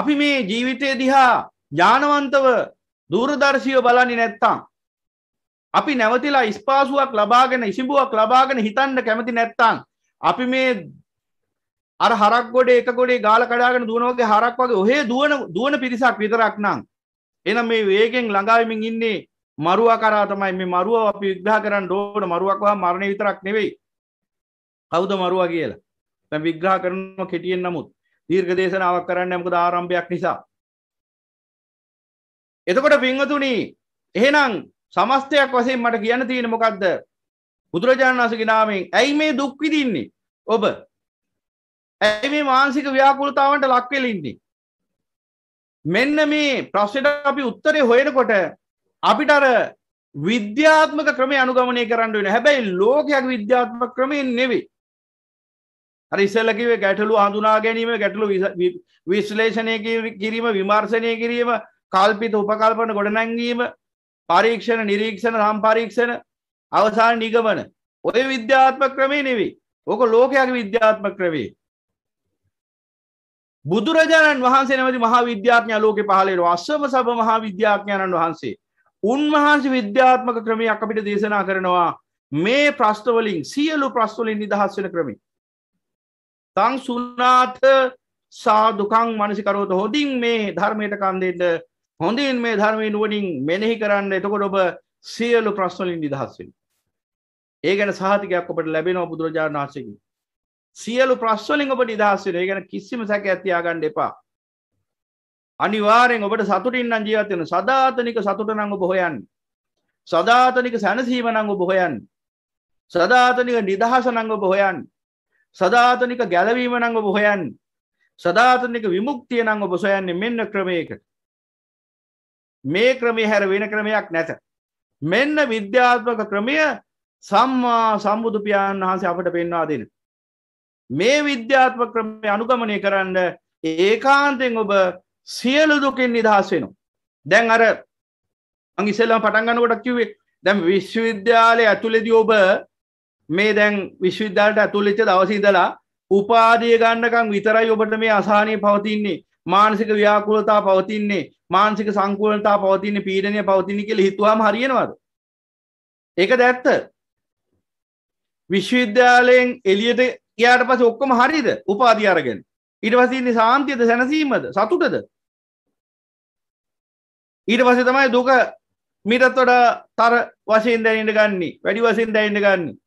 S1: අපි මේ ජීවිතය දිහා ඥානවන්තව දූරදර්ශීව බලන්නේ නැත්තං. අපි නැවතිලා ඉස්පාසුවක් ලබාගෙන ඉසිඹුවක් ලබාගෙන හිතන්න කැමති නැත්තං. අපි මේ අර හරක් ගොඩ එක ගොඩේ ගාල කඩාගෙන දුවනවගේ හරක් වගේ ඔහේ දුවන දුවන පිරිසක් විතරක් නම්. එනම් මේ වේගෙන් ළඟාවමින් ඉන්නේ මරුවා කරා තමයි මේ මරුව අපි විග්‍රහ කරන්න ඕන මරුවක්වා මරණය විතරක් නෙවෙයි. කවුද මරුවා කියලා. දැන් විග්‍රහ කරනවා කෙටියෙන් නමුත් දීර්ඝ දේශනාවක් කරන්න මොකද ආරම්භයක් නිසා. එතකොට පිංවතුනි එහෙනම් සමස්තයක් වසයෙන් මට කියන්න තියෙන මොකක්ද බුදුරජාණන් වසගේ නාමෙන් ඇයි මේ දුක්විදින්නේ ඔබ ඇයි මේ මාන්සික ව්‍යාකෘතාවන්ට ලක්වෙලින්නේ මෙන්න මේ ප්‍රශ්නයට අපි උත්තරේ හොයනකොට අපිට අර විද්‍යාත්මක ක්‍රමය අනුගමනය කරන්න වෙන හැබැයි ලෝකයක් විද්‍යාත්මක ක්‍රමයෙන් නෙවේ හරි ඉස්සලකිවේ ගැටලු හඳුනා ගැනීම ගැටලු විශ්ලේෂණය කිරීම විමර්ශනය කිරීම කල්පිත උපකල්පන ගොඩනැංවීම පරීක්ෂණ නිරීක්ෂණ සම්පරීක්ෂණ අවසාන නිගමන ඔය විද්‍යාත්ම ක්‍රමේ නෙවෙයි ඕක ලෝකයාගේ විද්‍යාත්ම ක්‍රමේ බුදුරජාණන් වහන්සේ නැමති මහා විද්‍යාඥයා ලෝකේ පහළ වෙනවා අස්සම සබ මහා විද්‍යාඥානන් වහන්සේ උන්වහන්සේ විද්‍යාත්මක ක්‍රමය අපිට දේශනා කරනවා මේ ප්‍රශ්න වලින් සියලු ප්‍රශ්න වලින් නිදහස් වෙන ක්‍රමය තං සුනාත සාදුකං මනසිකරෝත හොදින් මේ ධර්මයට කන් දෙන්න හොඳින් මේ ධර්මය නුවනින් මෙනෙහි කරන්න එතකොට ඔබ සියලු ප්‍රශ්නලින් නිදහස්වෙන් ඒ ගැන සාහතිකයක් ඔබට ලැබෙන බුදුරජාණන් වහන්සේකින් සියලු ප්‍රශ්වලින් ඔබට නිදහස්වෙන ඒ ගැන කිසිම සැක ඇතියාගන්න එපා අනිවාරෙන් ඔබට සතුටින් නම් ජීවත්වෙන සදාතනික සතුට නංග බොහොයන් සදාතනික සැනසීම නංග බොහොයන් සදාතනික නිදහස නංග බොහොයන් සදාතනික ගැලවීම නංග බොහොයන් සදාතනික විමුක්තිය නංග ඔබ සොයන්නේ මෙන්න ක්‍රමයකට මේ ක්‍රමය හැර වෙන ක්‍රමයක් නැත. මෙන්න විද්‍යාත්මක ක්‍රමය සම්මා සම්බුදුපාණන් වහන්සේ අපට පෙන්වා දෙන. මේ විද්‍යාත්ම ක්‍රමය අනුගමනය කරන්න ඒකාන්තෙන් ඔබ සියලු දුකින් නිදහස් වෙනවා. දැන් අර අංගිසෙල්ලම පටන්ගන්නකොට කිවේ දැම් විශ්වවිද්‍යාලය ඇතුළෙදී ඔබ මේ දැන් විශ්වවිද්‍යාලට ඇතුළෙච්ච දවසීදලා උපාදිය ගන්නකං විතරයි ඔබට මේ අසානය පවතින්නේ මානසික ව්‍යාකූලතා පවතින්නේ මානසික සංකූලතා පවතින්නේ පීඩනය පවතිනි කියල හිතුවාම හරියෙනවද ඒක දැත්ත විශ්වවිද්‍යාලයෙන් එලියට කියට පස ඔක්කොම හරිද උපාධියාරගෙන ඉට පසින්නේ සාන්තියද සැනසීමද සතුටද ඊට පසේ තමයි දුක මිටත් වඩා තර වශයෙන් දැනට ගන්නේ වැඩි වසෙන් දැනට ගන්නේ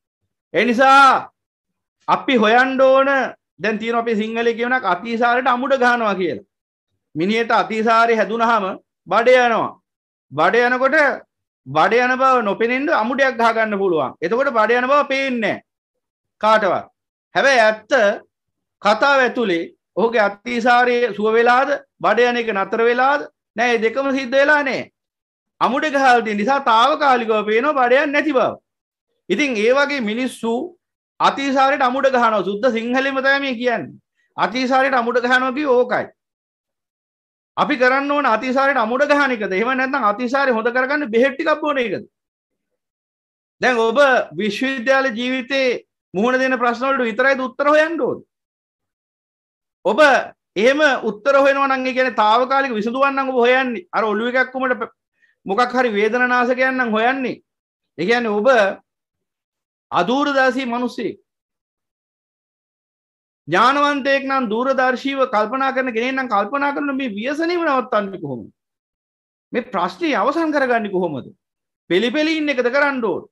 S1: එනිසා අපි හොයන්ඩ ඕන දැන් තියෙන අපේ සිංහල කියනක් අතිසාරයට අමුඩ ගහනවා කියලා. මිනිහට අතිසාරය හැදුනහම බඩ යනවා. බඩ යනකොට බඩ යන බව නොපෙනෙන්න අමුඩයක් ගහගන්න පුළුවන්. එතකොට බඩ යන බව පේන්නේ කාටවත්. හැබැයි ඇත්ත කතාව ඇතුලේ ඔහුගේ අතිසාරයේ සුව වෙලාද බඩ යන එක නතර වෙලාද නෑ දෙකම සිද්ධ වෙලා නෑ. අමුඩ ගහලා තියෙන නිසා తాවකාලිකව පේනවා බඩ යන්නේ නැති බව. ඉතින් ඒ වගේ මිනිස්සු අතිසාරයට අමුඩ ගහනව සුද්ද සිංහලෙම තමයි කියන්නේ. අතිසාරයට අමුඩ ගහනවා කිය ඕකයි. අපි කරන්න ඕන අතිසාරයට අමුඩ ගහන එකද? එහෙම නැත්නම් අතිසාරය හොද කරගන්න බෙහෙත් ටිකක් බොන එකද? දැන් ඔබ විශ්වවිද්‍යාල ජීවිතේ මුහුණ දෙන ප්‍රශ්න වලට විතරයිද උත්තර හොයන්න ඕනේ. ඔබ එහෙම උත්තර හොයනවා නම් ඒ කියන්නේ తాවකාලික විසඳුමක් නම් ඔබ හොයන්නේ. අර ඔළුව එකක් කොමඩ මොකක් හරි වේදනානාශකයක් නම් හොයන්නේ. ඒ කියන්නේ ඔබ අදූරදර්ශී මිනිස්සෙක් ඥානවන්තයෙක් නම් දූරදර්ශීව කල්පනා කරන කෙනෙක් නම් කල්පනා කරන මේ ව්‍යසනීම නවත්තන්නේ කොහොමද මේ ප්‍රශ්නේ අවසන් කරගන්නේ කොහොමද පෙලිපෙලි ඉන්න එකද කරන්න ඕන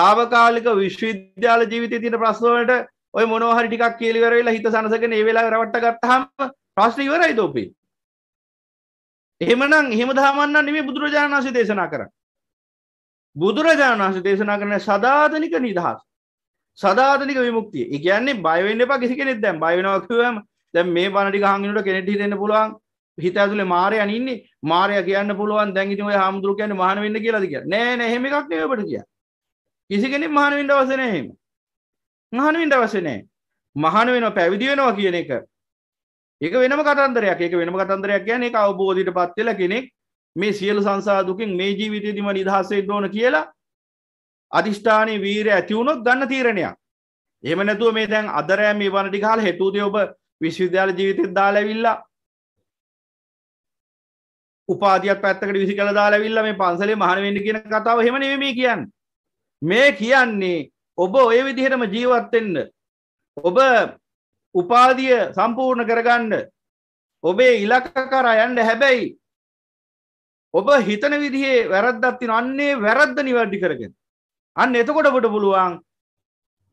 S1: తాවකාලික විශ්වවිද්‍යාල ජීවිතයේ තියෙන ප්‍රශ්න වලට ඔය මොනවා හරි ටිකක් කියලා ඉවර වෙලා හිත සනසගෙන ඒ වෙලාව රවට්ට ගත්තාම ප්‍රශ්න ඉවරයිද ඔපේ එහෙමනම් එහෙම දහමන්න නෙමෙයි බුදුරජාණන් වහන්සේ දේශනා කරන්නේ බුදුරජාණන් වහස දේශනා කරන සධාතනික නිදහස් සධාතනික විමුක්තිය එකන්නේ බයවෙන්න එපා කිසි කෙනෙක් දැම් බයවෙනවක්වම දැම් මේ පණටි හංගිනට කෙනෙට හිතෙන්න පුළුවන් හිත ඇතුලේ මාරය අනින්නේ මාරය කියන්න පුළුවන් දැන් ඉතින් ඔය හාමුදුරු කියන්නේ මහාන වෙන්න කියලාද කියලා නෑ නෑ එහෙම එකක් නෙවෙයි ඔබට කියන්නේ කිසි කෙනෙක් මහාන වෙන්න අවශ්‍ය නෑ එහෙම මහාන වෙන්න අවශ්‍ය නෑ මහාන වෙනවා පැවිදි වෙනවා කියන එක ඒක වෙනම කතන්දරයක් ඒක වෙනම කතන්දරයක් කියන්නේ ඒක අවබෝධයටපත් වෙලා කෙනෙක් මේ සියලු සංසා දුකින් මේ ජීවිතයදිම නිදහසේ දෝන කියලා අධිෂ්ඨානය වීර ඇතිවුණොත් ගන්න තීරණයක් එම නැතුව මේ දැන් අදරෑ මේ වනටි කාල හෙටූති ඔබ විශ්විද්‍යාල ජීවිතය දාලැවිල්ලා උපාදියත් පැත්තකට විසි කළ දාලැවිල්ල මේ පන්සලේ මහනවෙන්න කියන කතාව හෙම නෙවමේ කියන්න මේ කියන්නේ ඔබ ඔය විදිහටම ජීවත්වෙන්න ඔබ උපාදිය සම්පූර්ණ කරගන්න ඔබේ ඉලක්ක කරා යන්න හැබැයි ඔබ හිතන විදිහේ වැරද්දක් තියෙනවා. අන්නේ වැරද්ද නිවැරදි කරගෙන. අන්න එතකොට ඔබට පුළුවන්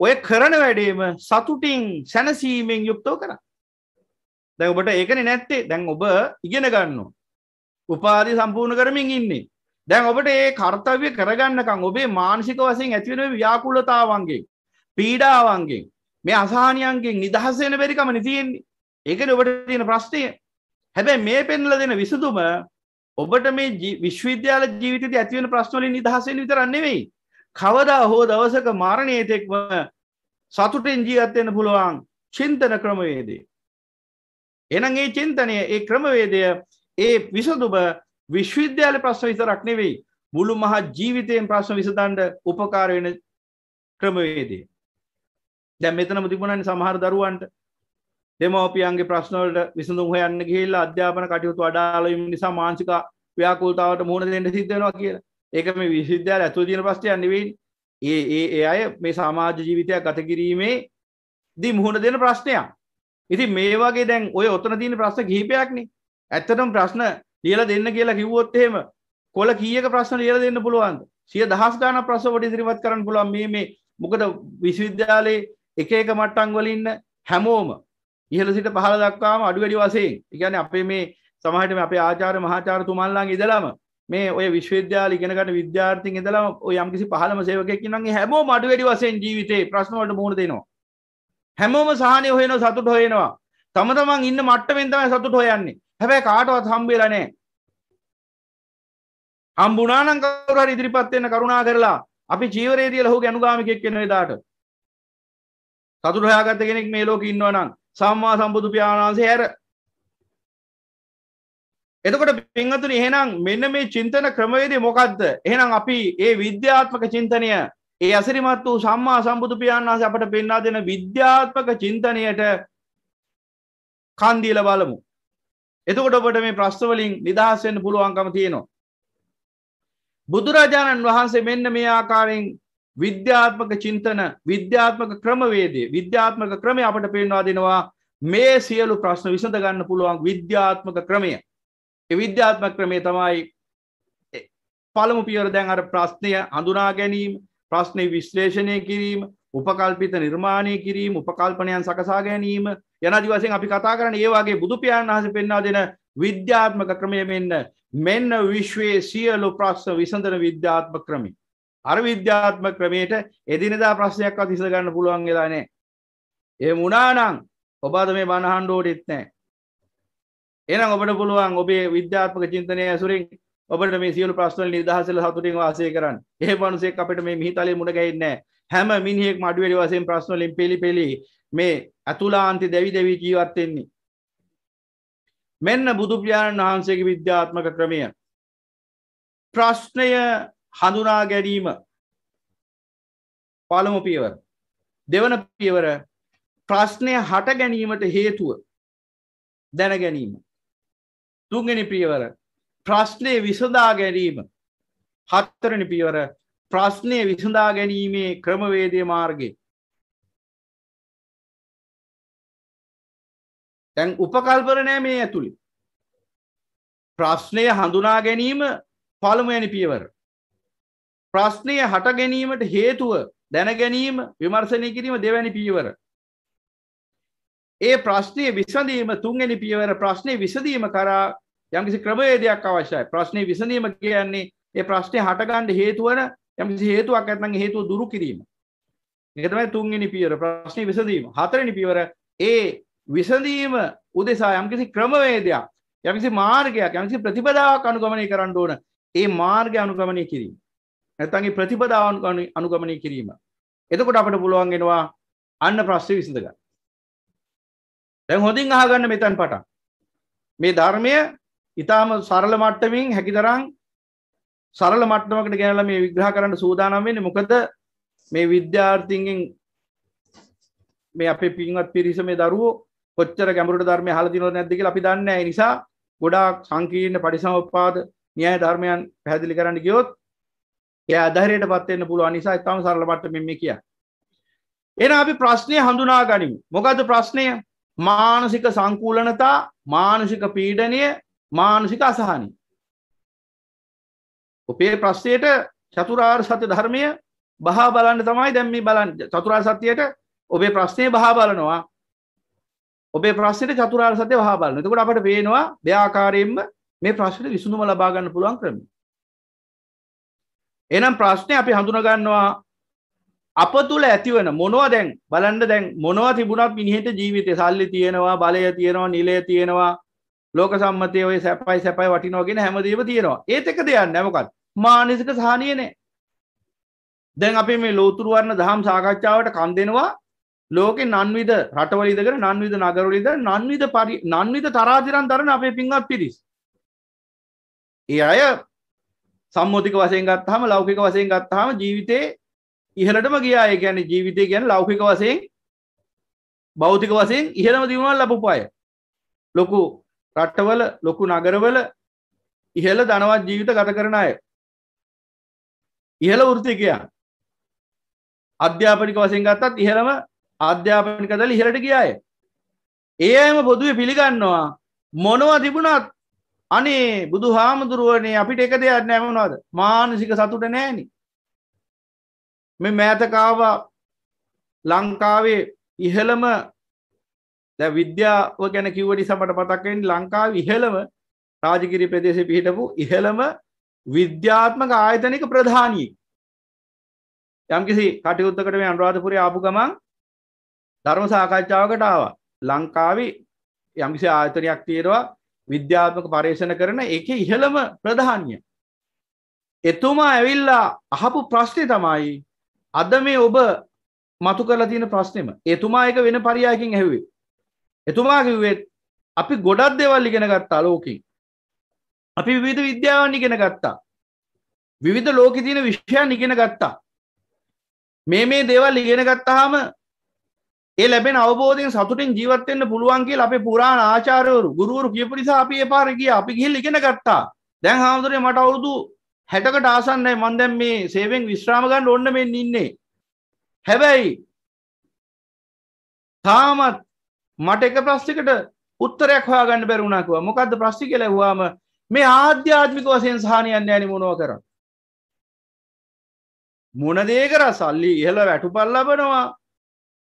S1: ඔය කරන වැඩේම සතුටින් සැනසීමෙන් යුක්තව කරන්න. දැන් ඔබට ඒකනේ නැත්තේ. දැන් ඔබ ඉගෙන ගන්නවා. උපාධි සම්පූර්ණ කරමින් ඉන්නේ. දැන් ඔබට ඒ කාර්යය කරගන්නකම් ඔබේ මානසික වශයෙන් ඇතිවෙන ව්‍යාකූලතාවන්ගෙන් පීඩාවන්ගෙන් මේ අසාහනියන්ගෙන් නිදහස් වෙන බැරිකම නෙ තියෙන්නේ. ඒකනේ ඔබට තියෙන ප්‍රශ්නය. හැබැයි මේ පෙන්ලා දෙන විසඳුම ඔබට මේ විශ්වවිද්‍යාල ජීවිතය ඇතිවෙන ප්‍රශ්නවලින් නිදහසෙන් විතරන්නේවෙයි. කවදා හෝ දවසක මාරණයතෙක්ම සතුටෙන් ජීවත්වෙන්න පුළුවන් චින්තන ක්‍රමවේදේ. එනම් ඒ චින්තනය ඒ ක්‍රමවේදය ඒ විසදුබ විශ්වවිද්‍යාල ප්‍රශ්න විතරක් නෙවෙයි මුළු මහත් ජීවිතයෙන් ප්‍රශ්න විසදන්ඩ උපකාරවෙන ක්‍රමවේදේ. දැ මෙතන මුතිබුණනි සමහර දරුවන්ට දෙමවපියන්ගේ ප්‍රශ්නවලට විසඳුම් හොයන්න ගේල්ලා අධ්‍යාපන කටයුතු අඩාලීම නිසා මාංසික ව්‍යාකූතාවට මුහුණ දෙන්න සිද්ධ වෙනවා කියලා ඒක මේ විශ්වවිද්‍යාල ඇතුළේ තියෙන ප්‍රශ්නයක් නෙවෙයි ඒ ඒ ඒ අය මේ සමාජ ජීවිතයක් ගත කිරීමේ දී මුහුණ දෙන ප්‍රශ්නයක් ඉතින් මේ වගේ දැන් ඔය ඔතන තියෙන ප්‍රශ්න කිහිපයක්නේ ඇත්තටම ප්‍රශ්න ලියලා දෙන්න කියලා කිව්වොත් එහෙම කොළ කීයක ප්‍රශ්න ලියලා දෙන්න පුළුවන්ද සිය දහස් ගාන ප්‍රශ්න වලට ඉදිරිපත් කරන්න පුළුවන් මේ මේ මොකද විශ්වවිද්‍යාලයේ එක එක මට්ටම් වල ඉන්න හැමෝම ඉහළ සිට පහළ දක්වාම අඩු වැඩි වශයෙන් කියන්නේ අපේ මේ සමහට අප ආචාර මහාචාර තුමල්ලාගේ ඉදලම මේ ඔය විශ්වවිද්‍යාල ඉගෙනකට විද්‍යාර්ථීන් ඉදලා යම්කිසි පහළම සේවකයක් ඉන්නගේ හැමෝ මඩු වැඩි වශයෙන් ජීවිතේ ප්‍රශ්නවලට මුහුණ දෙනවා හැමෝම සහනය හොයන සතුට හොයනවා තම තමන් ඉන්න මට්ටමෙන් තමයි සතුට හොයන්නේ හැබැයි කාටවත් හම්බෙලා නැහැ හම්බුනානං කවුරු හරි ඉදිරිපත් වෙන්න කරුණා කරලා අපි ජීවරේ දීලා ඔහුගේ අනුගාමිකයෙක් වෙන එදාට සතුට හොයාගත්ත කෙනෙක් මේ ලෝකේ ඉන්නවා නම් සම්මා සම්බුදු පියාණන්සේ හැර එතකොට පිංහතුන එහෙනම් මෙන්න මේ චින්තන ක්‍රමවේද මොකක්ද එහෙනම් අපි ඒ විද්‍යාත්මක චින්තනය ඒ ඇසිරිමත් වූ සම්මා සම්බුදු පියාන්වාස අපට පෙන්වා දෙන විද්‍යාත්මක චින්තනයට කන්දීල බලමු එතකොට ඔබට මේ ප්‍රශ්වලින් නිදහස්වෙන්න පුළුවන්කම තියෙනවා බුදුරජාණන් වහන්සේ මෙන්න මේ ආකාරයෙන් විද්‍යාත්මක චින්තන විද්‍යාත්මක ක්‍රමවේදේ විද්‍යාත්මක ක්‍රමය අපට පෙන්වා දෙනවා මේ සියලු ප්‍රශ්න විසඳ ගන්න පුළුවන් විද්‍යාත්මක ක්‍රමය විද්‍යාත්ම ක්‍රමය තමයි පළමු පියවර දැන් අර ප්‍රශ්නය හඳුනා ගැනීම ප්‍රශ්නය විශ්ලේෂණය කිරීම උපකල්පිත නිර්මාණය කිරීම උපකල්පනයන් සකසා ගැනීම යනදි වශයෙන් අපි කතා කරන ඒ වගේ බුදුපියාණන් වහන්සේ පෙන්වා දෙන විද්‍යාත්මක ක්‍රමය මෙන්න මෙන්න විශ්වයේ සියලු ප්‍රශ්න විසඳන විද්‍යාත්මක ක්‍රමය අර විද්‍යාත්මක ක්‍රමයට එදිනදා ප්‍රශ්නයක්වත් විසඳ ගන්න පුළුවන් වෙලා නැහැ එහෙම වුණා නම් ඔබ අද මේ බණ අහන්න ඕනෙත් නැහැ එනම් ඔබට පුළුවන් ඔබේ විද්‍යාත්මක චින්තනය ඇසුරින් ඔබට මේ සියලු ප්‍රශ්නවල නිදහසල සතුටින් වාසය කරන්න. ඒ මිනිසෙක් අපිට මේ මිහිතලේ මුණ ගැහින්නේ හැම මිනිහෙක්ම අඩුවෙඩි වශයෙන් ප්‍රශ්න වලින් පිළිපෙළි මේ අතුලාන්ති දෙවි දෙවි ජීවත් වෙන්නේ.
S2: මෙන්න බුදු පියාණන් වහන්සේගේ විද්‍යාත්මක ක්‍රමය. ප්‍රශ්නය හඳුනා ගැනීම පළමු පියවර.
S1: දෙවන පියවර ප්‍රශ්නය හට ගැනීමට හේතුව දැන ගැනීම. තුන්ගනි පියවර ප්‍රශ්නය විසඳා ගැනීම
S2: හත්තරනි පියවර ප්‍රශ්නය විසඳා ගැනීමේ ක්‍රමවේදය මාර්ගය තැන් උපකල්පරණෑ මේ ඇතුළි ප්‍රශ්නය හඳුනා ගැනීම පළමුයනි
S1: පියවර ප්‍රශ්නය හට ගැනීමට හේතුව දැන ගැනීම විමර්සනය කිරීම දෙවැනි පීවර ඒ ප්‍රශ්නය විසඳීම තුන්ගනි පියවර ප්‍රශ්නය විසඳීම කරා යම්කිසි ක්‍රමවේදයක් අවශ්‍යයි ප්‍රශ්නය විසඳීම කියන්නේ ඒ ප්‍රශ්නය හටගන්න හේතුවන යම්කිසි හේතුවක් ඇත්නම් හේතුව දුරු කිරීම ඒක තමයි තුන්වෙනි පියවර ප්‍රශ්නය විසඳීම හතරවෙනි පියවර ඒ විසඳීම උදෙසා යම්කිසි ක්‍රමවේදයක් යම්කිසි මාර්ගයක් යම්කිසි ප්‍රතිපදාවක් අනුගමනය කරන්න ඕන ඒ මාර්ගය අනුගමනය කිරීම නැත්නම් ඒ ප්‍රතිපදාව අනුගමනය කිරීම එතකොට අපිට පුළුවන් වෙනවා අන්න ප්‍රශ්නේ විසඳගන්න දැන් හොඳින් අහගන්න මෙතැන් පටන් මේ ධර්මය ඉතාම සරල මට්ටමින් හැකිතරං සරල මට්ටමකට ගැනල මේ විග්‍රහ කරන්න සූදානම් වෙන්නේ මොකද මේ විද්‍යාර්ථීන්ගෙන් මේ අපේ පින්වත් පිරිස මේ දරුවෝ කොච්චර ගැඹුරට ධර්මය අහලා දිනවද නැද්ද කියලා අපි දන්නේ නැහැ. ඒ නිසා ගොඩාක් සංකීර්ණ පරිසම්පාද න්‍යාය ධර්මයන් පැහැදිලි කරන්න ගියොත් එයා අධෛර්යයටපත් වෙන්න පුළුවන් නිසා ඊටම සරල මට්ටමින් මේ කියන්නේ. එහෙනම් අපි ප්‍රශ්නය හඳුනා ගනිමු. මොකද්ද ප්‍රශ්නය? මානසික සංකූලනතා මානසික පීඩනය මානසික අසාහනි උපේ ප්‍රස්සයට චතුරාර් සත්‍ය ධර්මය බහා බලන්න තමයි දැම්ම බලන් චතුරාර් සත්‍යයට ඔබේ ප්‍රශ්නය බහා බලනවා ඔබේ ප්‍රශ්නයට චතුරාර් සත්‍ය වහා බලන්න තකොට අපට පේනවා ්‍යාකාරයෙන්ම මේ ප්‍රශ්නයට විසුඳුම ලබාගන්න පුළුවන් ක්‍රම එනම් ප්‍රශ්නය අපි හඳුනගන්නවා අප තුළ ඇතිවන මොනවා දැන් බලන්න දැන් මොනවා තිබුණත් මිනිහට ජීවිතය සල්ලි තියෙනවා බලය තියෙනවා නිලය තියෙනවා ලෝක සම්මතය ඔය සැපයි සැපයි වටිනෝගෙන හැමදීම තියෙනවා ඒත් එක දෙයන්න නැමකත් මානසික සහනියනේ දැන් අපේ මේ ලෝතුරුවරණ දහම් සාකච්ඡාවට කන් දෙනවා ලෝකෙ නන්විද රටවලිදකර නන්විද නගරලිද නන්විද පරි නන්විත තරාජරන් දරන අපේ පින්වත් පිරිස්. ඒ අය සම්මුතික වසයෙන් ගත්හම ලෞකික වසයෙන් ගත්හම ජීවිතයේ ඉහලටම ගියා ඒ ගැන ජීවිතය ගැන ලෞකික වසයෙන් බෞතික වසයෙන් ඉහළම දියුණුවල් ලබපුපාය ලොකු රට්ටවල ලොකු නගරවල ඉහල දනවත් ජීවිත ගත කරන අය ඉහල වෘතිකයා අධ්‍යාපනික වසයෙන් ගත්තත් ඉහළම අධ්‍යාපනික දල ඉහලට ගියාය ඒ අයම පොදුවේ පිළිගන්නවා මොනවා තිබුණත් අනේ බුදු හාමුදුරුවනේ අපිට එක දෙයක් නෑමනවාද මානසික සතුට නෑනේ මේ මෑතකාවා ලංකාවේ ඉහළම දැ විද්‍යාව ගැන කිවටි සමට පතක්කෙන් ලංකාව ඉහළම රාජකිරි ප්‍රදේශ පිහිටපු ඉහළම විද්‍යාත්මක ආයතනික ප්‍රධානී යම්කිසි කටයුත්තකට මේ අනුරාධපුරය ආපු ගමන් ධර්ම සාකච්ඡාවකට ආව ලංකාවේ යම්කිසි ආයතනයක් තියෙනවා විද්‍යාත්මක පර්ේෂණ කරන එක ඉහළම ප්‍රධානය එතුමා ඇවිල්ලා අහපු ප්‍රශ්නය තමයි අද මේ ඔබ මතු කරලා තියෙන ප්‍රශ්නෙම එතුමා එක වෙන පරියායකින් ඇහුවේ එතුමා කිව්වේ අපි ගොඩක් දේවල් ඉගෙන ගත්තා ලෝකෙන් අපි විවිධ විද්‍යාවන් ඉගෙන ගත්තා විවිධ ලෝකෙ තියෙන විෂයන් ඉගෙන ගත්තා මේ මේ දේවල් ඉගෙන ගත්තාම ඒ ලැබෙන අවබෝධයෙන් සතුටින් ජීවත් වෙන්න පුළුවන් කියලා අපේ පුරාණ ආචාර්යවරු ගුරුවරු කියපු නිසා අපි ඒ පාර ගියා අපි ගිහින් ඉගෙන ගත්තා දැන් හාමුදුරනේ මට අවුරුදු හැටකට ආසන්නයි මන්දැම් මේ සේවෙන් විශ්‍රාමගන්න ඔන්න මෙන්න ඉන්නේ හැබැයි තාමත් මට එක ප්‍රස්්ිකට උත්තරයක් හොයාගන්න බැරුණාකුව මොකක්ද ප්‍රශ්ි කෙලැහවාම මේ ආධ්‍යාත්මික වසයෙන් සහනයන්න ඇනි මොනව කර මොනදේ කර සල්ලි ඉහල වැටුපල් ලබනවා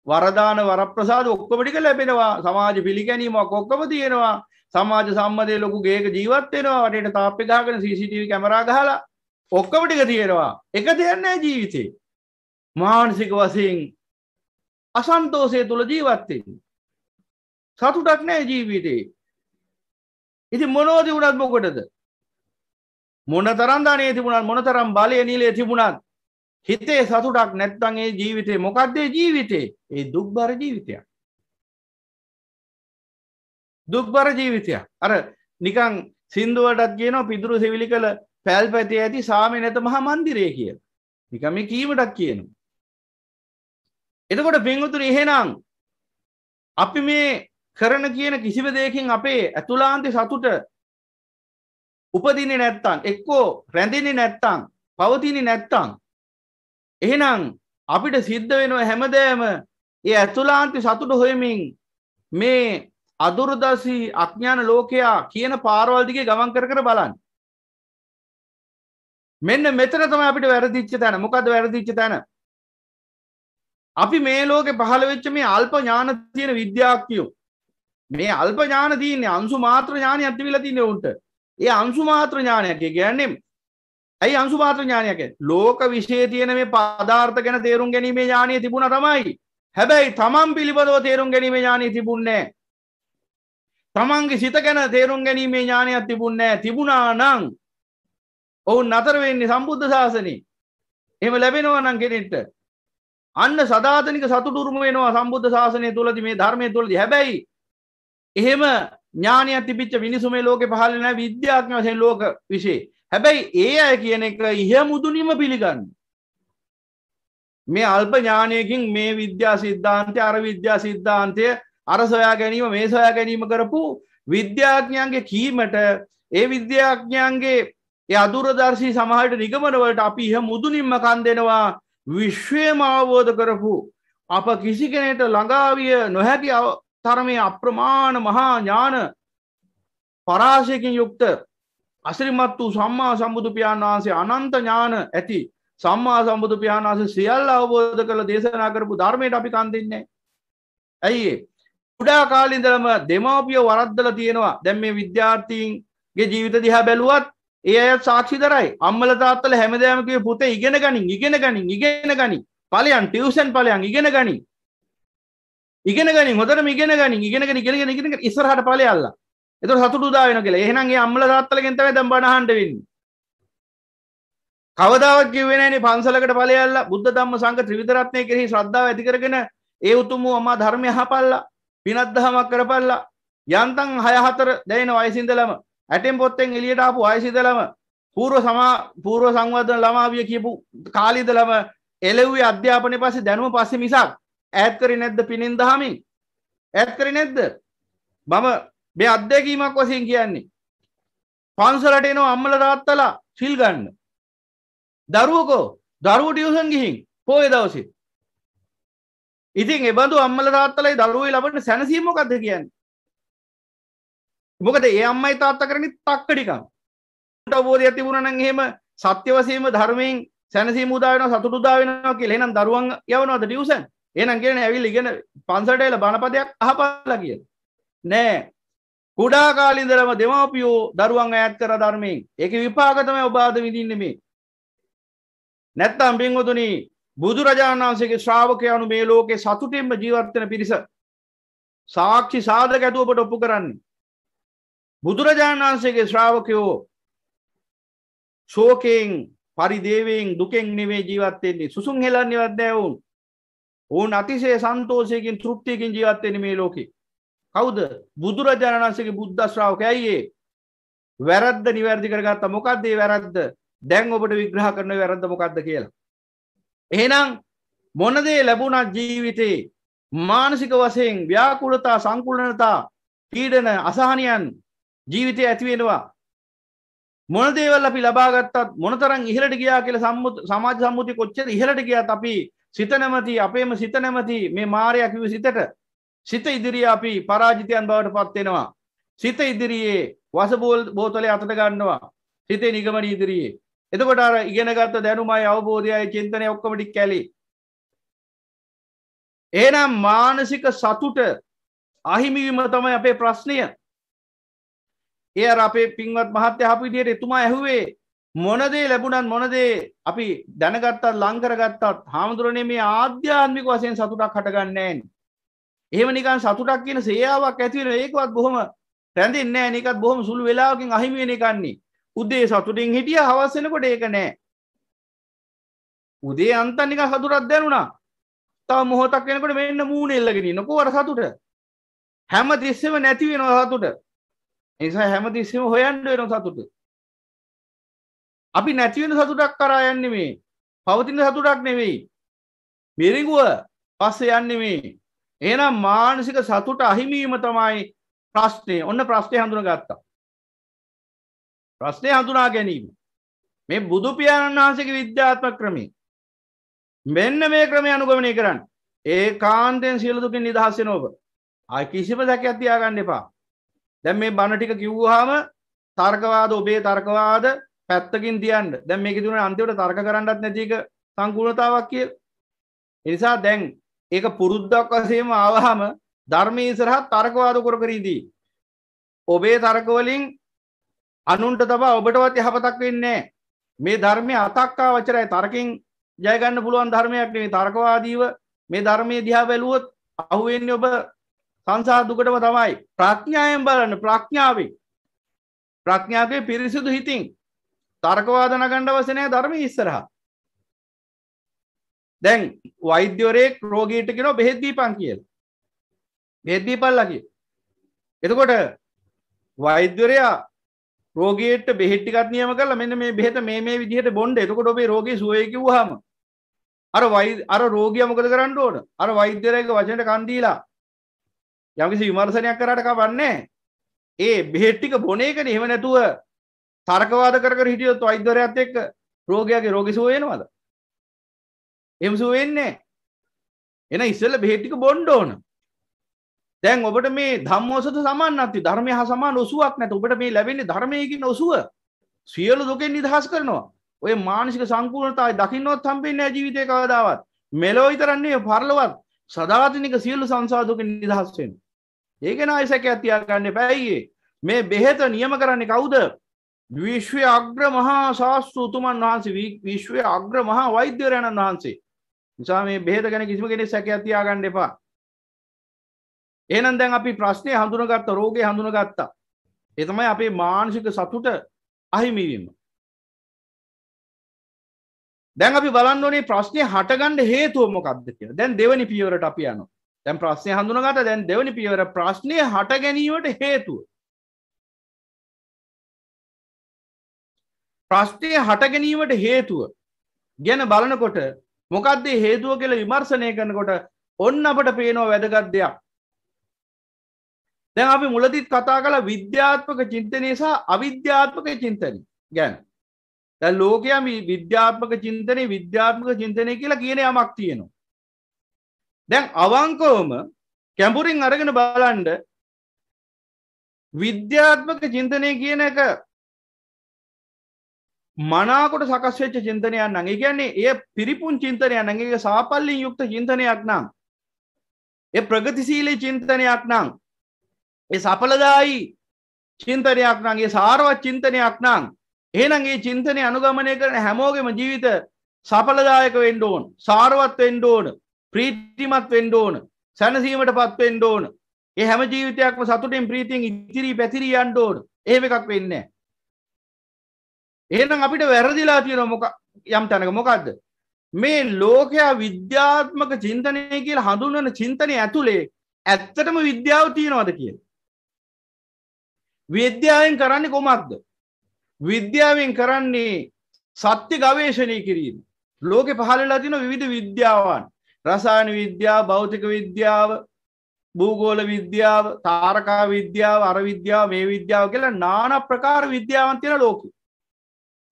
S1: වරදාන වර ප්‍රසාද ඔක්කොමටික ලැබෙනවා සමාජ පිළිගැනීමක් ඔක්කොම තියෙනවා සමාජ සම්මදය ලොකු ගේක ජීවත්වෙනවා වටට තාප්පි ගාගෙන සිටව කැමරා ගහලා ඔක්කමටික තියෙනවා එක දෙයන්නෑ ජීවිතේ මානසික වසයෙන් අසන්තෝසය තුළ ජීවත්තෙන් සතුටක් නෑ ජීවිතේ ඉති මොනෝති වුණත් මොකටද මොන තරම් ධනය තිබුණත් මොන තරම් බලය නිලේ තිබුණත් හිතේ සතුටක් නැත්තන් ඒ ජීවිතේ මොකක්දේ ජීවිතේ ඒ දුක්බර ජීවිතයක් දුක්බර ජීවිතයක් අර නිකං සින්දුවටත් කියනවා පිදුරු සෙවිලි කළ පැල්පැති ඇති සාමය නැත මහා මන්දිරය කියල නිකම කීමටක් කියනු. එතකොට පිංගුතුර එහෙනම් අපි මේ කරන කියන කිසිව දෙයකින් අපේ ඇතුලාන්තය සතුට උපදින නැත්තන් එක්කෝ රැඳෙන නැත්තං පවතින නැත්තං එහෙනම් අපිට සිද්ධ වෙනවා හැමදෑම ඒ ඇතුලාන්ති සතුට හොයමින් මේ අදුරදසී අඥ්ඥාන
S2: ලෝකයා කියන පාරවල්දිගේ ගමන් කර කර බලන්න මෙන්න මෙතන තම අපිට වැරදිච්ච තැන මොකද වැරදිච්ච තැන අපි මේ
S1: ලෝකෙ පහළ වෙච්ච මේ අල්ප ඥාන තියෙන විද්‍යාක්කියෝ මේ අල්ප ඥාන තියන්නේ අංසු මාත්‍ර ඥානය ඇතිවිලා තින්නේ උන්ට ඒ අංසු මාත්‍ර ඥානයක් ගැන්නේ ඇයි අංසු පාත්‍ර ඥානයක ලෝක විශෂය තියන මේ පදාර්ථ ගැන තේරුම් ගැනීමේ ඥානය තිබුණ තමයි හැබැයි තමන් පිළිබඳව තේරුම් ගැනීම ඥානය තිබුන්නේ තමන්ගේ සිත ගැන තේරුම් ගැනීමේ ඥානයක් තිබුන්නේ තිබුණා නං ඔවුන් අතර වෙන්නේ සම්බුද්ධ ශාසනී එම ලැබෙනවා නම් කෙනෙට අන්න සදාතනික සතුටුරුම වෙනවා සම්බුද්ධ ශාසනය තුළද මේ ධර්මය තුළද හැබැයි එහෙම ඥානය තිපිච්ච මිනිසුමේ ලෝක පහලන විද්‍යාඥ වශයෙන් ලෝක විශේ හැබැයි ඒ අය කියන එක ඉහ මුදුනිම පිළිගන්න මේ අල්ප ඥානයකින් මේ විද්‍යා සිද්ධාන්තය අර විද්‍යා සිද්ධාන්තය අර සොයා ගැනීම මේ සොයා ගැනීම කරපු විද්‍යාඥයන්ගේ කීමට ඒ විද්‍යාඥයන්ගේ ඒ අදුරදර්ශී සමහට නිගමනවලට අපි හ මුදුනින්ම කන් දෙෙනවා විශ්වයම අවබෝධ කරපු අප කිසි කෙනෙට ළඟාවිය නොහැකි තරමේ අප්‍රමාණ මහා ඥාන පරාශයකින් යුක්ත අසිරිමත් වූ සම්මා සම්බුදු පියාන් වහන්සේ අනන්ත ඥාන ඇති සම්මා සම්බුදු පියාන් වහස සියල් අවබෝධ කළ දේශනා කරපු ධර්මයට අපි කන් දෙන්නේ ඇයි උඩා කාලින්දලම දෙමාපිය වරද්දල තියෙනවා දැම් මේ විද්‍යාර්ථීන්ගේ ජීවිත දිහා බැලුවත් ඒ අයත් සාක්ෂි දරයි අම්මල තාත්තල හැමදෑමකේ පුතේ ඉගෙන ගනින් ඉගෙන ගනින් ඉගෙන ගනින් පලයන් ටියවසන් පලයන් ඉගෙන ගනින් ඉගෙන ගනි හොදර ඉගෙන ගනි ඉගෙනගෙන ඉගෙනගෙන ඉගෙන ඉස්සරහට පලයල්ල එතකොට සතුට උදා වෙනවා කියලා. එහෙනම් ඒ අම්මල තාත්තලගෙන් තමයි දැන් බණ අහන්න වෙන්නේ. කවදාවත් කිව්වේ නැහැනේ පන්සලකට ඵලයල්ලා බුද්ධ ධම්ම සංඝ ත්‍රිවිධ රත්නය කෙරෙහි ශ්‍රද්ධාව ඇති කරගෙන ඒ උතුම් වූ අමා ධර්මය අහපල්ලා පිනත් දහමක් කරපල්ලා යන්තම් 6 4 දැනෙන වයසින්දලම ඇටෙන් පොත්තෙන් එලියට ආපු අයසිදලම පූර්ව සමා පූර්ව සංවර්ධන ළමාවිය කියපු කාලීදලම එලෙව්වේ අධ්‍යාපනය පස්සේ දැනුම පස්සේ මිසක් ඈත් කරේ නැද්ද පිනෙන් දහමින් ඈත් කරේ නැද්ද මම මේ අත්දැකීමක් වශයෙන් කියන්නේ පන්සලට එනවා අම්මලා තාත්තලා සිල් ගන්න
S2: දරුවකෝ දරුවෝ ටියුෂන් ගිහින් පොය දවසේ ඉතින් එබඳු අම්මල තාත්තලයි දරුවෝ ලබන්න සැනසීම මොකද්ද කියන්නේ
S1: මොකද ඒ අම්මයි තාත්ත කරනි තක්කඩිකම් අවබෝධය ඇතිබුණනන් හෙම සත්‍යවසීම ධර්මයෙන් සැනසීම මුදාවන සතුටු දාවෙනවා කිය එනම් දරුවන් යවනවද ඩියවස එනම් කියෙන ඇවිල් ඉගෙන පන්සටේල බණපදයක් අහපල්ල කිය නෑ කුඩා කාලින්දරම දෙමාපියෝ දරුවන් ඇත් කර ධර්මයෙන් එක විපාගතම ඔබාද විඳින්නෙමේ නැත්තම් පින්වතුනි බුදුරජාණන් වන්සේගේ ශ්‍රාවකයනු මේ ලෝකෙ සතුටෙන්ම ජීවර්තන පිරිස සාක්ෂි සාධක ඇතුවපට ඔප්පු කරන්නේ බුදුරජාණන් වහන්සේගේ ශ්‍රාවකයෝ ශෝකයෙන් පරිදේවයෙන් දුකෙන් නෙවේ ජීවත්තෙන්නේ සුසුන් හෙලන්න නිවත්දෑවුන් ඕන් අතිසේ සන්තෝසයකින් තෘප්තියකින් ජීවත්තෙන මේ ලෝකෙ කවුද බුදුරජාණන් වන්සේගේ බුද්ධ ශ්‍රාවක ඇයිඒ වැරද්ද නිවැරදි කරගත්ත මොකක්දේ වැරද්ද දැන් ඔබට විග්‍රහ කරන වැරද්ද මොකක්ද කියලා එහෙනම් මොනදේ ලැබුණත් ජීවිතේ මානසික වසයෙන් ව්‍යාකුලතා සංකුලනතා පීඩන අසාහනයන් ජීවිතය ඇතිවෙනවා මොන දේවල් අපි ලබාගත්තත් මොනතරන් ඉහලට ගියා කියල සම්මුත් සමාජ සම්මුති කොච්චර ඉහලට ගියත් අපි සිත නැමති අපේම සිත නැමති මේ මාරයකිව සිතට සිත ඉදිරිය අපි පරාජිතයන් බවට පත්වෙනවා සිත ඉදිරියේ වසබෝල් බෝතලය අතට ගන්නවා සිතේ නිගමන ඉදිරියේ එතකොට අර ඉගෙනගත්ත දැනුමයි අවබෝධයයි චින්තනය ඔක්කොමටි කැලි ඒනම් මානසික සතුට අහිමිවීම තමයි අපේ ප්‍රශ්නය එය අපේ පින්වත් මහත්‍යහපු විදියට එතුමා ඇහුවේ මොනදේ ලැබුණත් මොනදේ අපි දැනගත්තත් ලංකරගත්තත් හාමුදුරනේ මේ ආධ්‍යාත්මික වසයෙන් සතුටක් හටගන්නෑන් එහෙම නිකන් සතුටක් කියන සේයාවක් ඇතිවෙන ඒකවත් බොහොම රැඳෙන්නෑ නිකත් බොහොම සුළු වෙලාකින් අහිමියෙන එකන්නේ උදේ සතුටින් හිටිය හවස්සෙනකොට ඒක නෑ උදේ අන්තනික හතුරත් දැනුණා තව මොහොතක් වෙනකොට මෙන්න මූුණෙල්ලගෙන නොකෝවට සතුට හැම තිස්සෙම නැතිවෙනවා සතුට නිසා හැම තිස්සෙම හොයන්ඩ වෙන සතුට අපි නැතිවෙන සතුටක් කරා යන්නේ මේ පවතින සතුටක් නෙවෙයි බිරිගුව පස්ස යන්නේ මේ එනම් මානසික සතුට අහිමීම තමයි ප්‍රශ්නය ඔන්න ප්‍රශ්නය හඳුන
S2: ගත්තා ප්‍රශ්නය හඳුනා ගැනීම මේ බුදුපාණන් වහන්සේගේ විද්‍යාත්ම ක්‍රමේ මෙන්න මේ ක්‍රමය අනුගමනය කරන්න ඒ
S1: කාන්තෙන් සියලදුකින් නිදහස්සෙන ඔබ අයි කිසිම දැක අතියාගන්න එපා දැම් මේ බණ ටික කිව්වාම තර්කවාද ඔබේ තර්කවාද පැත්තකින් තියන්ට දැම් මේ තුන අන්තිවට තර්ක කරන්නත් නැතික සංකූලතාවක් කිය එනිසා දැන් ඒක පුරුද්දක් වසේම ආවහම ධර්මී සරහත් තර්කවාද කොර කරීදී ඔබේ තර්කවලින් අනුන්ට තබා ඔබටවත් යහපතක් වෙන්නේ මේ ධර්මය අතක්කා වචරයි තර්කින් ජයගන්න පුළුවන් ධර්මයක් නේ තර්කවාදීව මේ ධර්මය දිහා බැලුවොත් අහුවෙන්නේ ඔබ සංසා දුකටම තමයි ප්‍රඥායෙන් බලන්න ප්‍රඥාවෙන් ප්‍රඥාවේ පිරිසිදු හිතින් තර්කවාදන ගණ්ඩ වසනය ධර්ම ඉස්සරහා දැන් වෛද්‍යවරයෙක් රෝගීට කෙනෝ බෙහෙද්දී පන් කියල බෙද්දී පල්ලකි එතකොට වෛද්‍යවරයා රෝගයට බෙහිට්ටිකත් නියම කල මෙන්න මේ බෙහත මේ මේ විදිහට බොන්ඩ එතකොට ඔබේ රෝග සුවයකිවහම අර වයි අර රෝගිය මොකද කරන්න ඕන අර වෛද්‍යරයක වචනට කන්දීලා යමකිසි විමර්සනයක් කරට කවන්නේ ඒ බෙහෙට්ටික බොන එකන එහෙම නැතුව තර්කවාද කර හිටියොත් අයිදවරයක්ත් එක්ක රෝගයාගේ රෝගිසුවයෙනවද එමසු වෙන්නේ එන ඉස්සල බෙහෙට්ටික බොන්්ඩ ඕන දැන් ඔබට මේ ධම්මෝසත සමාන්නත්ති ධර්මය හා සමාන ඔසුවක් නැත ඔබට මේ ලැබෙන්නේ ධර්මයකින් ඔසුව සියලු දුකෙන් නිදහස් කරනවා ඔය මානසික සංකූර්ණතාවය දකින්නවත් හම්බෙන්නේ නැහැ ජීවිතේ කවදාවත් මෙලෝ විතරන්නේ පරලොවත් සදාතනික සියලු සංසාර දුකෙන් නිදහස් වෙනවා ඒගෙන අයිසැක ඇතියාගන්න පැයියේ මේ බෙහෙත නියම කරන්නේ කවුද විශ්වය අග්‍ර මහා ශාස්තු උතුමන් වහන්සේ විශ්වය අග්‍ර මහා වෛද්‍යවරයණන් වහන්සේ නිසා මේ බෙහෙත ගැන කිසිම කෙනෙ සැක ඇතියාගන්න එපා
S2: එනන් දැන් අපි ප්‍රශ්නය හඳුනගත්ත රෝගය හඳුනගත්තා එතමයි අපේ මානසික සතුට අහිමිවීම
S1: දැන් අපි බලන්නනේ ප්‍රශ්නය හටගන්න හේතුව මොකක්ද කියලා දැන් දෙවනි පියවරට අපි යනවා
S2: තැන් ප්‍රශ්නය හඳුනගත දැන් දෙවනි පියවර ප්‍රශ්නය හට ගැනීමට හේතුව ප්‍රශ්නය හට ගැනීමට හේතුව ගැන බලනකොට මොකක්දේ හේතුව කියල විමර්ශනය කරනකොට ඔන්න
S1: අපට පේනවා වැදගත් දෙයක් දැන් අපි මුලදිත් කතා කළ විද්‍යාත්මක චින්තනය සහ අවිද්‍යාත්මක චින්තන ගැන දැ ලෝකයා විද්‍යාත්මක චින්තනය විද්‍යාත්මක චින්තනය කියලා කියන යමක් තියෙනවා දැන්
S2: අවංකවම කැඹුරින් අරගෙන බලන්ඩ විද්‍යාත්මක චින්තනය කියන එක මනාකොට සකස්වෙච්ච
S1: චින්තනයක් නඟ කියන්නේ ඒ පිරිපුන් චින්තනය නඟගේ සාපල්ලින් යුක්ත චින්තනයක් නම් ඒ ප්‍රගතිශීලී චින්තනයක් නම් ඒ සපලදායි චින්තනයක් නම් ඒ සාරවත් චින්තනයක් නම් එහෙනම් ඒ චින්තනය අනුගමනය කරන හැමෝගෙම ජීවිත සපලදායක වෙන්න ඕන සාරවත් වෙන්න ඕන ප්‍රීතිමත් වෙන්ඩ ඕන සැනසීමට පත්වෙන්ඩ ඕන ඒ හැම ජීවිතයක්ම සතුටෙන් ප්‍රීතියෙන් ඉතිරී පැතිරී අන්ඩ ඕන ඒම එකක් වෙන්න එහෙනම් අපිට වැරදිලා තියෙන මොක යම් තැනක මොකක්ද මේ ලෝකයා විද්‍යාත්මක චින්තනය කියල හඳුන්වන චින්තනය ඇතුළේ ඇත්තටම විද්‍යාව තියෙනවද කිය විද්‍යාවෙන් කරන්නේ කොමක්ද විද්‍යාවෙන් කරන්නේ සත්‍ය ගවේශණය කිරීම ලෝකෙ පහළලා තින විධ විද්‍යාවන් රසායන විද්‍යා භෞතික විද්‍යාව භූගෝල විද්‍යාව තාරකා විද්‍යාව අර විද්‍යාව මේ විද්‍යාව කියලා නාන ප්‍රකාර විද්‍යාවන් තියෙන ලෝක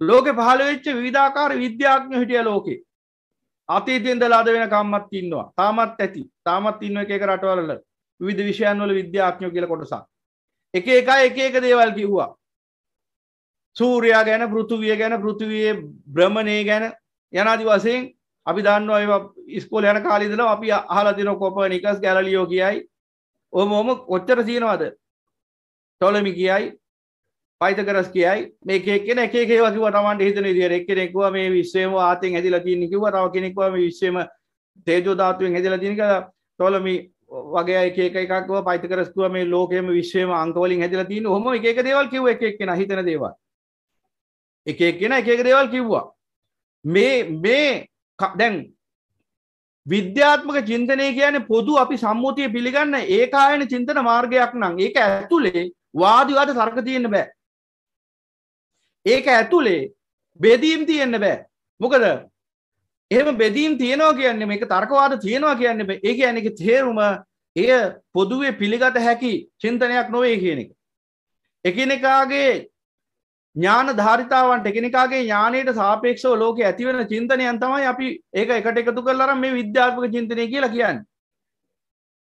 S1: ලෝක පහළවෙච්ච විධාකාර විද්‍යාඥ හිටිය ලෝකේ අතීතින්දලා අද වෙන කම්මත් ඉන්නවා තාමත් ඇති තාමත් ඉන්න එක එක රටවල විධ විෂයන්වල විද්‍යාඥෝ කියල කොටසක් එක එක එක එක දේවල් කිව්වා සූරයා ගැන පෘතුවිය ගැන පෘතිවයේ බ්‍රමණය ගැන යනාදි වසයෙන් අපි දන්නවා ස්කෝල යන කාලිදල අපි අහලා තින කොප නිකස් ගැලලියෝ කියයි ඔහම ොම කොච්චර තියෙනවාද ටොලමි කියයි පයිතකරස් කියයි මේ කෙන එකේ වකිව තමන්ට හිතන දිර එක් කෙනෙක්ව මේ විශ්වම ආතෙන් ඇදිල තියන කිව තව කෙනෙක්වම විශ්වම තේජෝ ධාතුවෙන් ඇදිල තිනක ටොලමි වගේ එකක එකක්ව පයිතකරස්කුව මේ ලෝකයම විශ්වම අංකවලින් ඇදිල තින හොම එක දේවල් කිව එකක් කෙන හිතන දේව එකක් කෙන එකක දේවල් කිව්වා මේ මේ දැන් විද්‍යාත්මක චින්තනය කියන පොදු අපි සම්මුතිය පිළිගන්න ඒකායන චින්තන මාර්ගයක් නම් ඒක ඇතුළේ වාදවාද තර්ක තියෙන්න බෑ. ඒක ඇතුළේ බෙදීම් තියෙන්න බෑ. මොකද එහෙම බෙදීම් තියෙනවා කියන්නේ මේක තර්කවාද තියෙනවා කියන්නේ ඒ කියන්නේ ඒක තේරුම එය පොදුවේ පිළිගත හැකි චින්තනයක් නොවේ කියන එක. එකිනෙකාගේ ඥාන ධාරිතාවන්ට එකනිකාගේ ඥානයට සාපේක්ෂව ලෝක ඇතිවෙන චින්තනයන් තමයි අපි ඒක එකට එකතු කරලරම් මේ විද්‍යාත්මක චින්තනය කියලා කියන්න.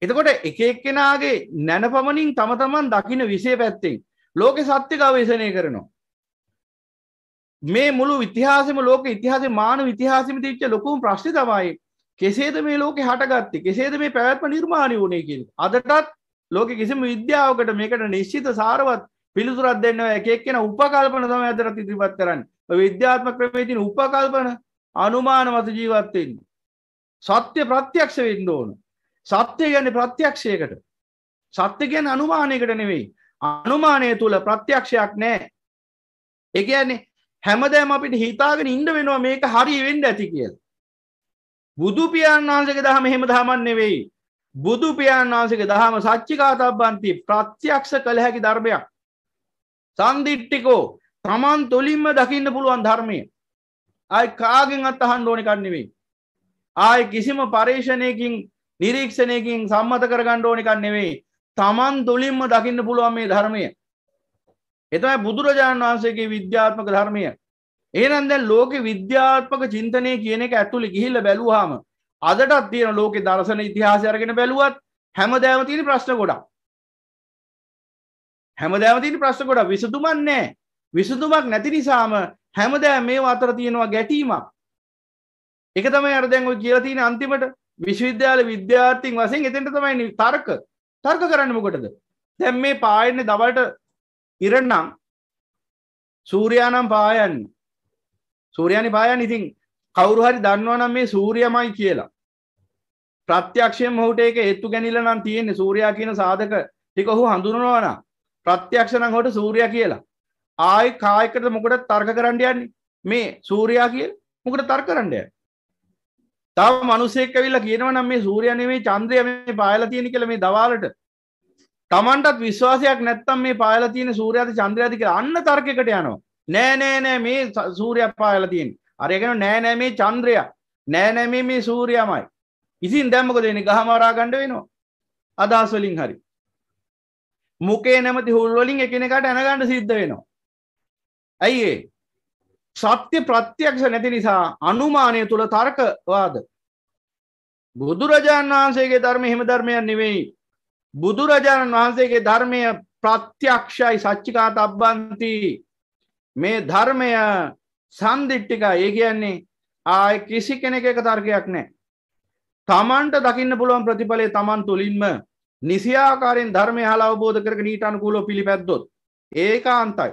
S1: එතකොට එකක්කෙනගේ නැනපමණින් තම තමන් දකින විසේ පැත්තෙන් ලෝක සත්‍ය ගවේශනය කරනවා. මේ මුළු විතිහාසම ලෝක ඉතිහාස මාන විතිහාසම තිච්ච ලොකුම් ප්‍රශ්ි තමයි කෙසේද මේ ලෝක හටගත්ති කෙසේද මේ පැවැත්ම නිර්මාණය වුණේ කියල් අදටත් ලෝක කිසිම විද්‍යාවකට මේකට නිශ්චිත සාරවත් පිළිතුරක් දෙන්නව එක එක්කෙන උපකල්පන තමයි අදටත් ඉදිරිපත් කරන්නේ විද්‍යාත්මක ක්‍රමයේ තියෙන උපකල්පන අනුමාන මත ජීවත් වෙන්න සත්‍ය ප්‍රත්‍යක්ෂ වෙන්න ඕන සත්‍ය කියන්නේ ප්‍රත්‍යක්ෂයකට සත්‍ය කියන්නේ අනුමානයකට නෙවෙයි අනුමානය තුල ප්‍රත්‍යක්ෂයක් නැහැ ඒ කියන්නේ හැමදෑම අපිට හිතාගෙන ඉන්න වෙනවා මේක හරි වෙන්න ඇති කියලා බුදු පියාණන් වහන්සේගේ දහම එහෙම දහමක් නෙවෙයි බුදු පියාණන් වහන්සේගේ දහම සච්චිකාතබ්බන්ති ප්‍රත්‍යක්ෂ කළ හැකි ධර්මයක් සන්දිට්ටිකෝ තමන් තුළින්ම දකින්න පුළුවන් ධර්මය අය කාගෙන් අත් අහන් ඕනි කන්නෙවෙයි ආය කිසිම පර්ේෂණයකින් නිරීක්ෂණයකින් සම්මත කරගණ්ඩ ඕනි කන්නෙවෙයි තමන් තුළින්ම දකින්න පුළුවන් මේ ධර්මය එතමයි බුදුරජාණන් වහන්සේගේ විද්‍යාත්මක ධර්මය ඒනන් දැන් ලෝක විද්‍යාත්මක චින්තනය කියන එක ඇතුළි ගිහිල්ල බැලූහාම අදටත් තියෙන ලෝකෙ දර්ශන ඉතිහාසයරගෙන බැලුවත් හැම දෑම තියෙන ප්‍රශ්න ගොඩක් හැමදෑවතින ප්‍රශ්න ගොඩ විසඳුමක් නෑ විසඳුමක් නැති නිසාම හැමදෑ මේ අතර තියෙනවා ගැටීමක් එක තමයි අරදැන් කියලා තියෙන අන්තිමට විශ්වවිද්‍යාල විද්‍යාර්ථීන් වසෙන් එතෙන්ට තමයි තර්ක තර්ක කරන්න මොකටද දැම් මේ පායන්නේ දබට ඉරන්නම් සූරයානම් පායන්න සූරයානි පායන් ඉතින් කවුරු හරි දන්නවනම් මේ සූරියමයි කියලා ප්‍රත්‍යක්ෂයෙන් මොහුට ඒක ඒත්තු ගැනිල නම් තියෙන්නේ සූරයා කියන සාධක ටික ඔහු හඳුනනවනම් ප්‍රත්‍යක්ෂ නම් හොට සූර්යා කියලා ආයි කායකට මොකට තර්ක කරන්න යන්නේ මේ සූර්යා කිය මොකට තර්ක කරන්නය තව මනුසෙක් ඇවිල්ලා කියනවා නම් මේ සූර්යා නෙමේ චන්ද්‍රය මේ පායලා තියෙන කියලා මේ දවාලට Tamanටත් විශ්වාසයක් නැත්තම් මේ පායලා තියෙන සූර්යාද චන්ද්‍රයාද කියලා අන්න තර්කයකට යනවා නෑ නෑ නෑ මේ සූර්යා පායලා තියෙන අර කියනවා නෑ නෑ මේ චන්ද්‍රයා නෑ නෑ මේ මේ සූර්යාමයි ඉතින් දැන් මොකද වෙන්නේ ගහම වරා ගන්න වෙනවා අදහස් වලින් හරි මුකේ නැමති හුල්වලින් එකනකට ඇනගණඩ සිද්ධ වෙනවා. ඇයිඒ සත්‍ය ප්‍රත්‍යක්ෂ නැති නිසා අනුමානය තුළ තර්කවාද. බුදුරජාණන් වහන්සේගේ ධර්ම හෙම ධර්මයන් නෙවෙයි. බුදුරජාණන් වහන්සේගේ ධර්මය ප්‍රත්‍යක්ෂයි සච්චිකාත අබ්බන්ති මේ ධර්මය සන්දිට්ටික ඒ කියන්නේ ආය කිසි කෙනෙක එක තර්කයක් නෑ. තමන්ට දකින්න පුළුවන් ප්‍රතිඵලේ තමන් තුළින්ම නිසියාකාරයෙන් ධර්මය හලා අවබෝධ කරග නීට අනුකූලෝ පිළිපැද්දොත් ඒක අන්තයි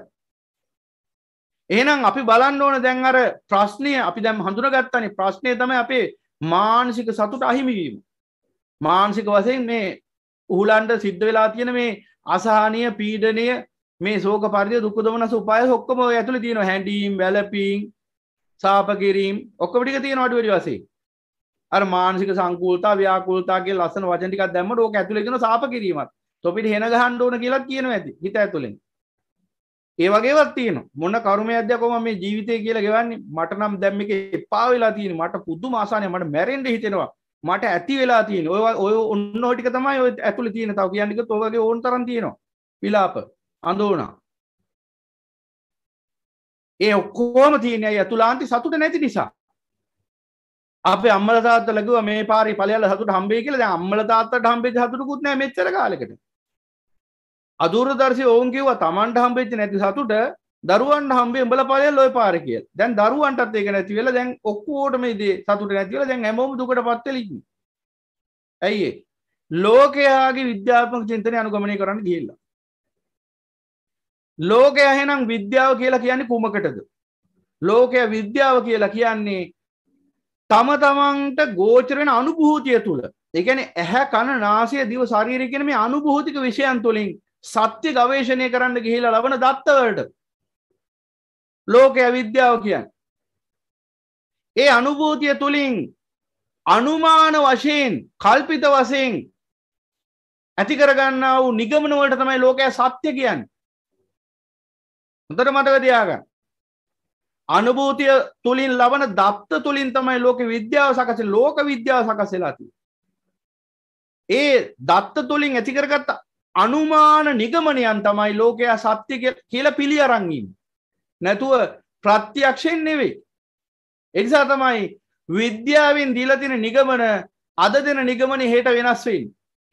S1: එහනම් අපි බලන්න ඕන දැන් අර ප්‍රශ්නය අපි දැම් හඳුනගත්තනි ප්‍රශ්නය තම අපේ මානසික සතුට අහිමිවීම මානසික වසයෙන් මේ උහුලන්ට සිද්ධ වෙලා තියෙන මේ අසාහනය පීඩනය මේ සෝක පරිය දුක්කදමන සුපාය හොක්කම ඇතුළ තියෙන හැඩීම් වැලපීම් සාපකිරීම් ඔක්කපටික තියෙන අඩුවඩි වසේ අර මානසික සංකූලතා ව්‍යාකූලතාගේ ලස්සන වචටිකක් දැම ෝක ඇතුලෙගෙන සාප කිරීමත් තොපිට හෙන ගහන්ඩෝන කියලත් කියනවා ඇති හිත ඇතුළෙන් ඒවගේවත් තියන මොන්න කරුම අධ්‍යකොම මේ ජීවිතය කියලා ගෙවන්නේ මට නම් දැම්ම එක එපාවෙලා තියෙන මට පුද්දු මාසානය මට මැරෙන්ඩ හිතෙනවා මට ඇති වෙලා තියෙන ඔය ඔය ඔන්න ටික තමයි ඔය ඇතුළ තියෙන තව කියන්නක තොවගේ ඕන් තරන් තියෙනවා විලාප අඳෝනා ඒ ඔක්කෝම තියෙන ඇතුලාන්ති සතුට නැති නිසා අප අම්මල තාත්ත ලැගුව මේ පාරි පලයාල හතුට හම්බේ කියල අම්මල තාත්තට හම්බේ හතුරකුත් නෑ මෙච්චර කාලෙකට අදූරදර්ශය ඔවුන් කිව්වා තමන්ට හම්බෙච්ච නැති සතුට දරුවන්ට හම්බේ උඹල පලය ලොය පාර කියල දැන් දරුවන්ටත් ඒක නැති වෙලා දැන් ඔක්කෝට මේ දේ සතුට නැතිවල දැන් හැමෝම දුකට පත්වෙලින් ඇයි ලෝකයාගේ විද්‍යාත්මක චින්තනය අනුගමනය කරන්න කියලා ලෝකය එහෙනම් විද්‍යාව කියලා කියන්නේ කුමකටද ලෝකය විද්‍යාව කියලා කියන්නේ තම තමන්ට ගෝචරෙන අනුභූතිය තුළ එකන ඇහැ කණ නාසය දිව ශරීරකෙන මේ අනුභූතික විෂයන් තුළින් සත්‍ය ගවේශණය කරන්න ගිහිලා ලබන දත්තවලට ලෝකය විද්‍යාව කියන්. ඒ අනුභූතිය තුළින් අනුමාන වශයෙන් කල්පිත වසයෙන් ඇතිකරගන්න වූ නිගමනවලට තමයි ලෝකය සත්‍ය කියන්. හොඳට මතක තියාගන්න අනුභූතිය තුළින් ලබන දප්ත තුළින් තමයි ලෝක විද්‍යාව සකස ලෝක විද්‍යාව සකසලාති. ඒ දත්ත තුළින් ඇතිකරගත්ත අනුමාන නිගමනයන් තමයි ලෝකයා සත්‍ය කියල පිළි අරංගීම. නැතුව ප්‍රත්‍යක්ෂයෙන් නෙවෙයි. එනිසා තමයි විද්‍යාවෙන් දීලතින නිගමන අද දෙන නිගමන හෙට වෙනස්වෙන්.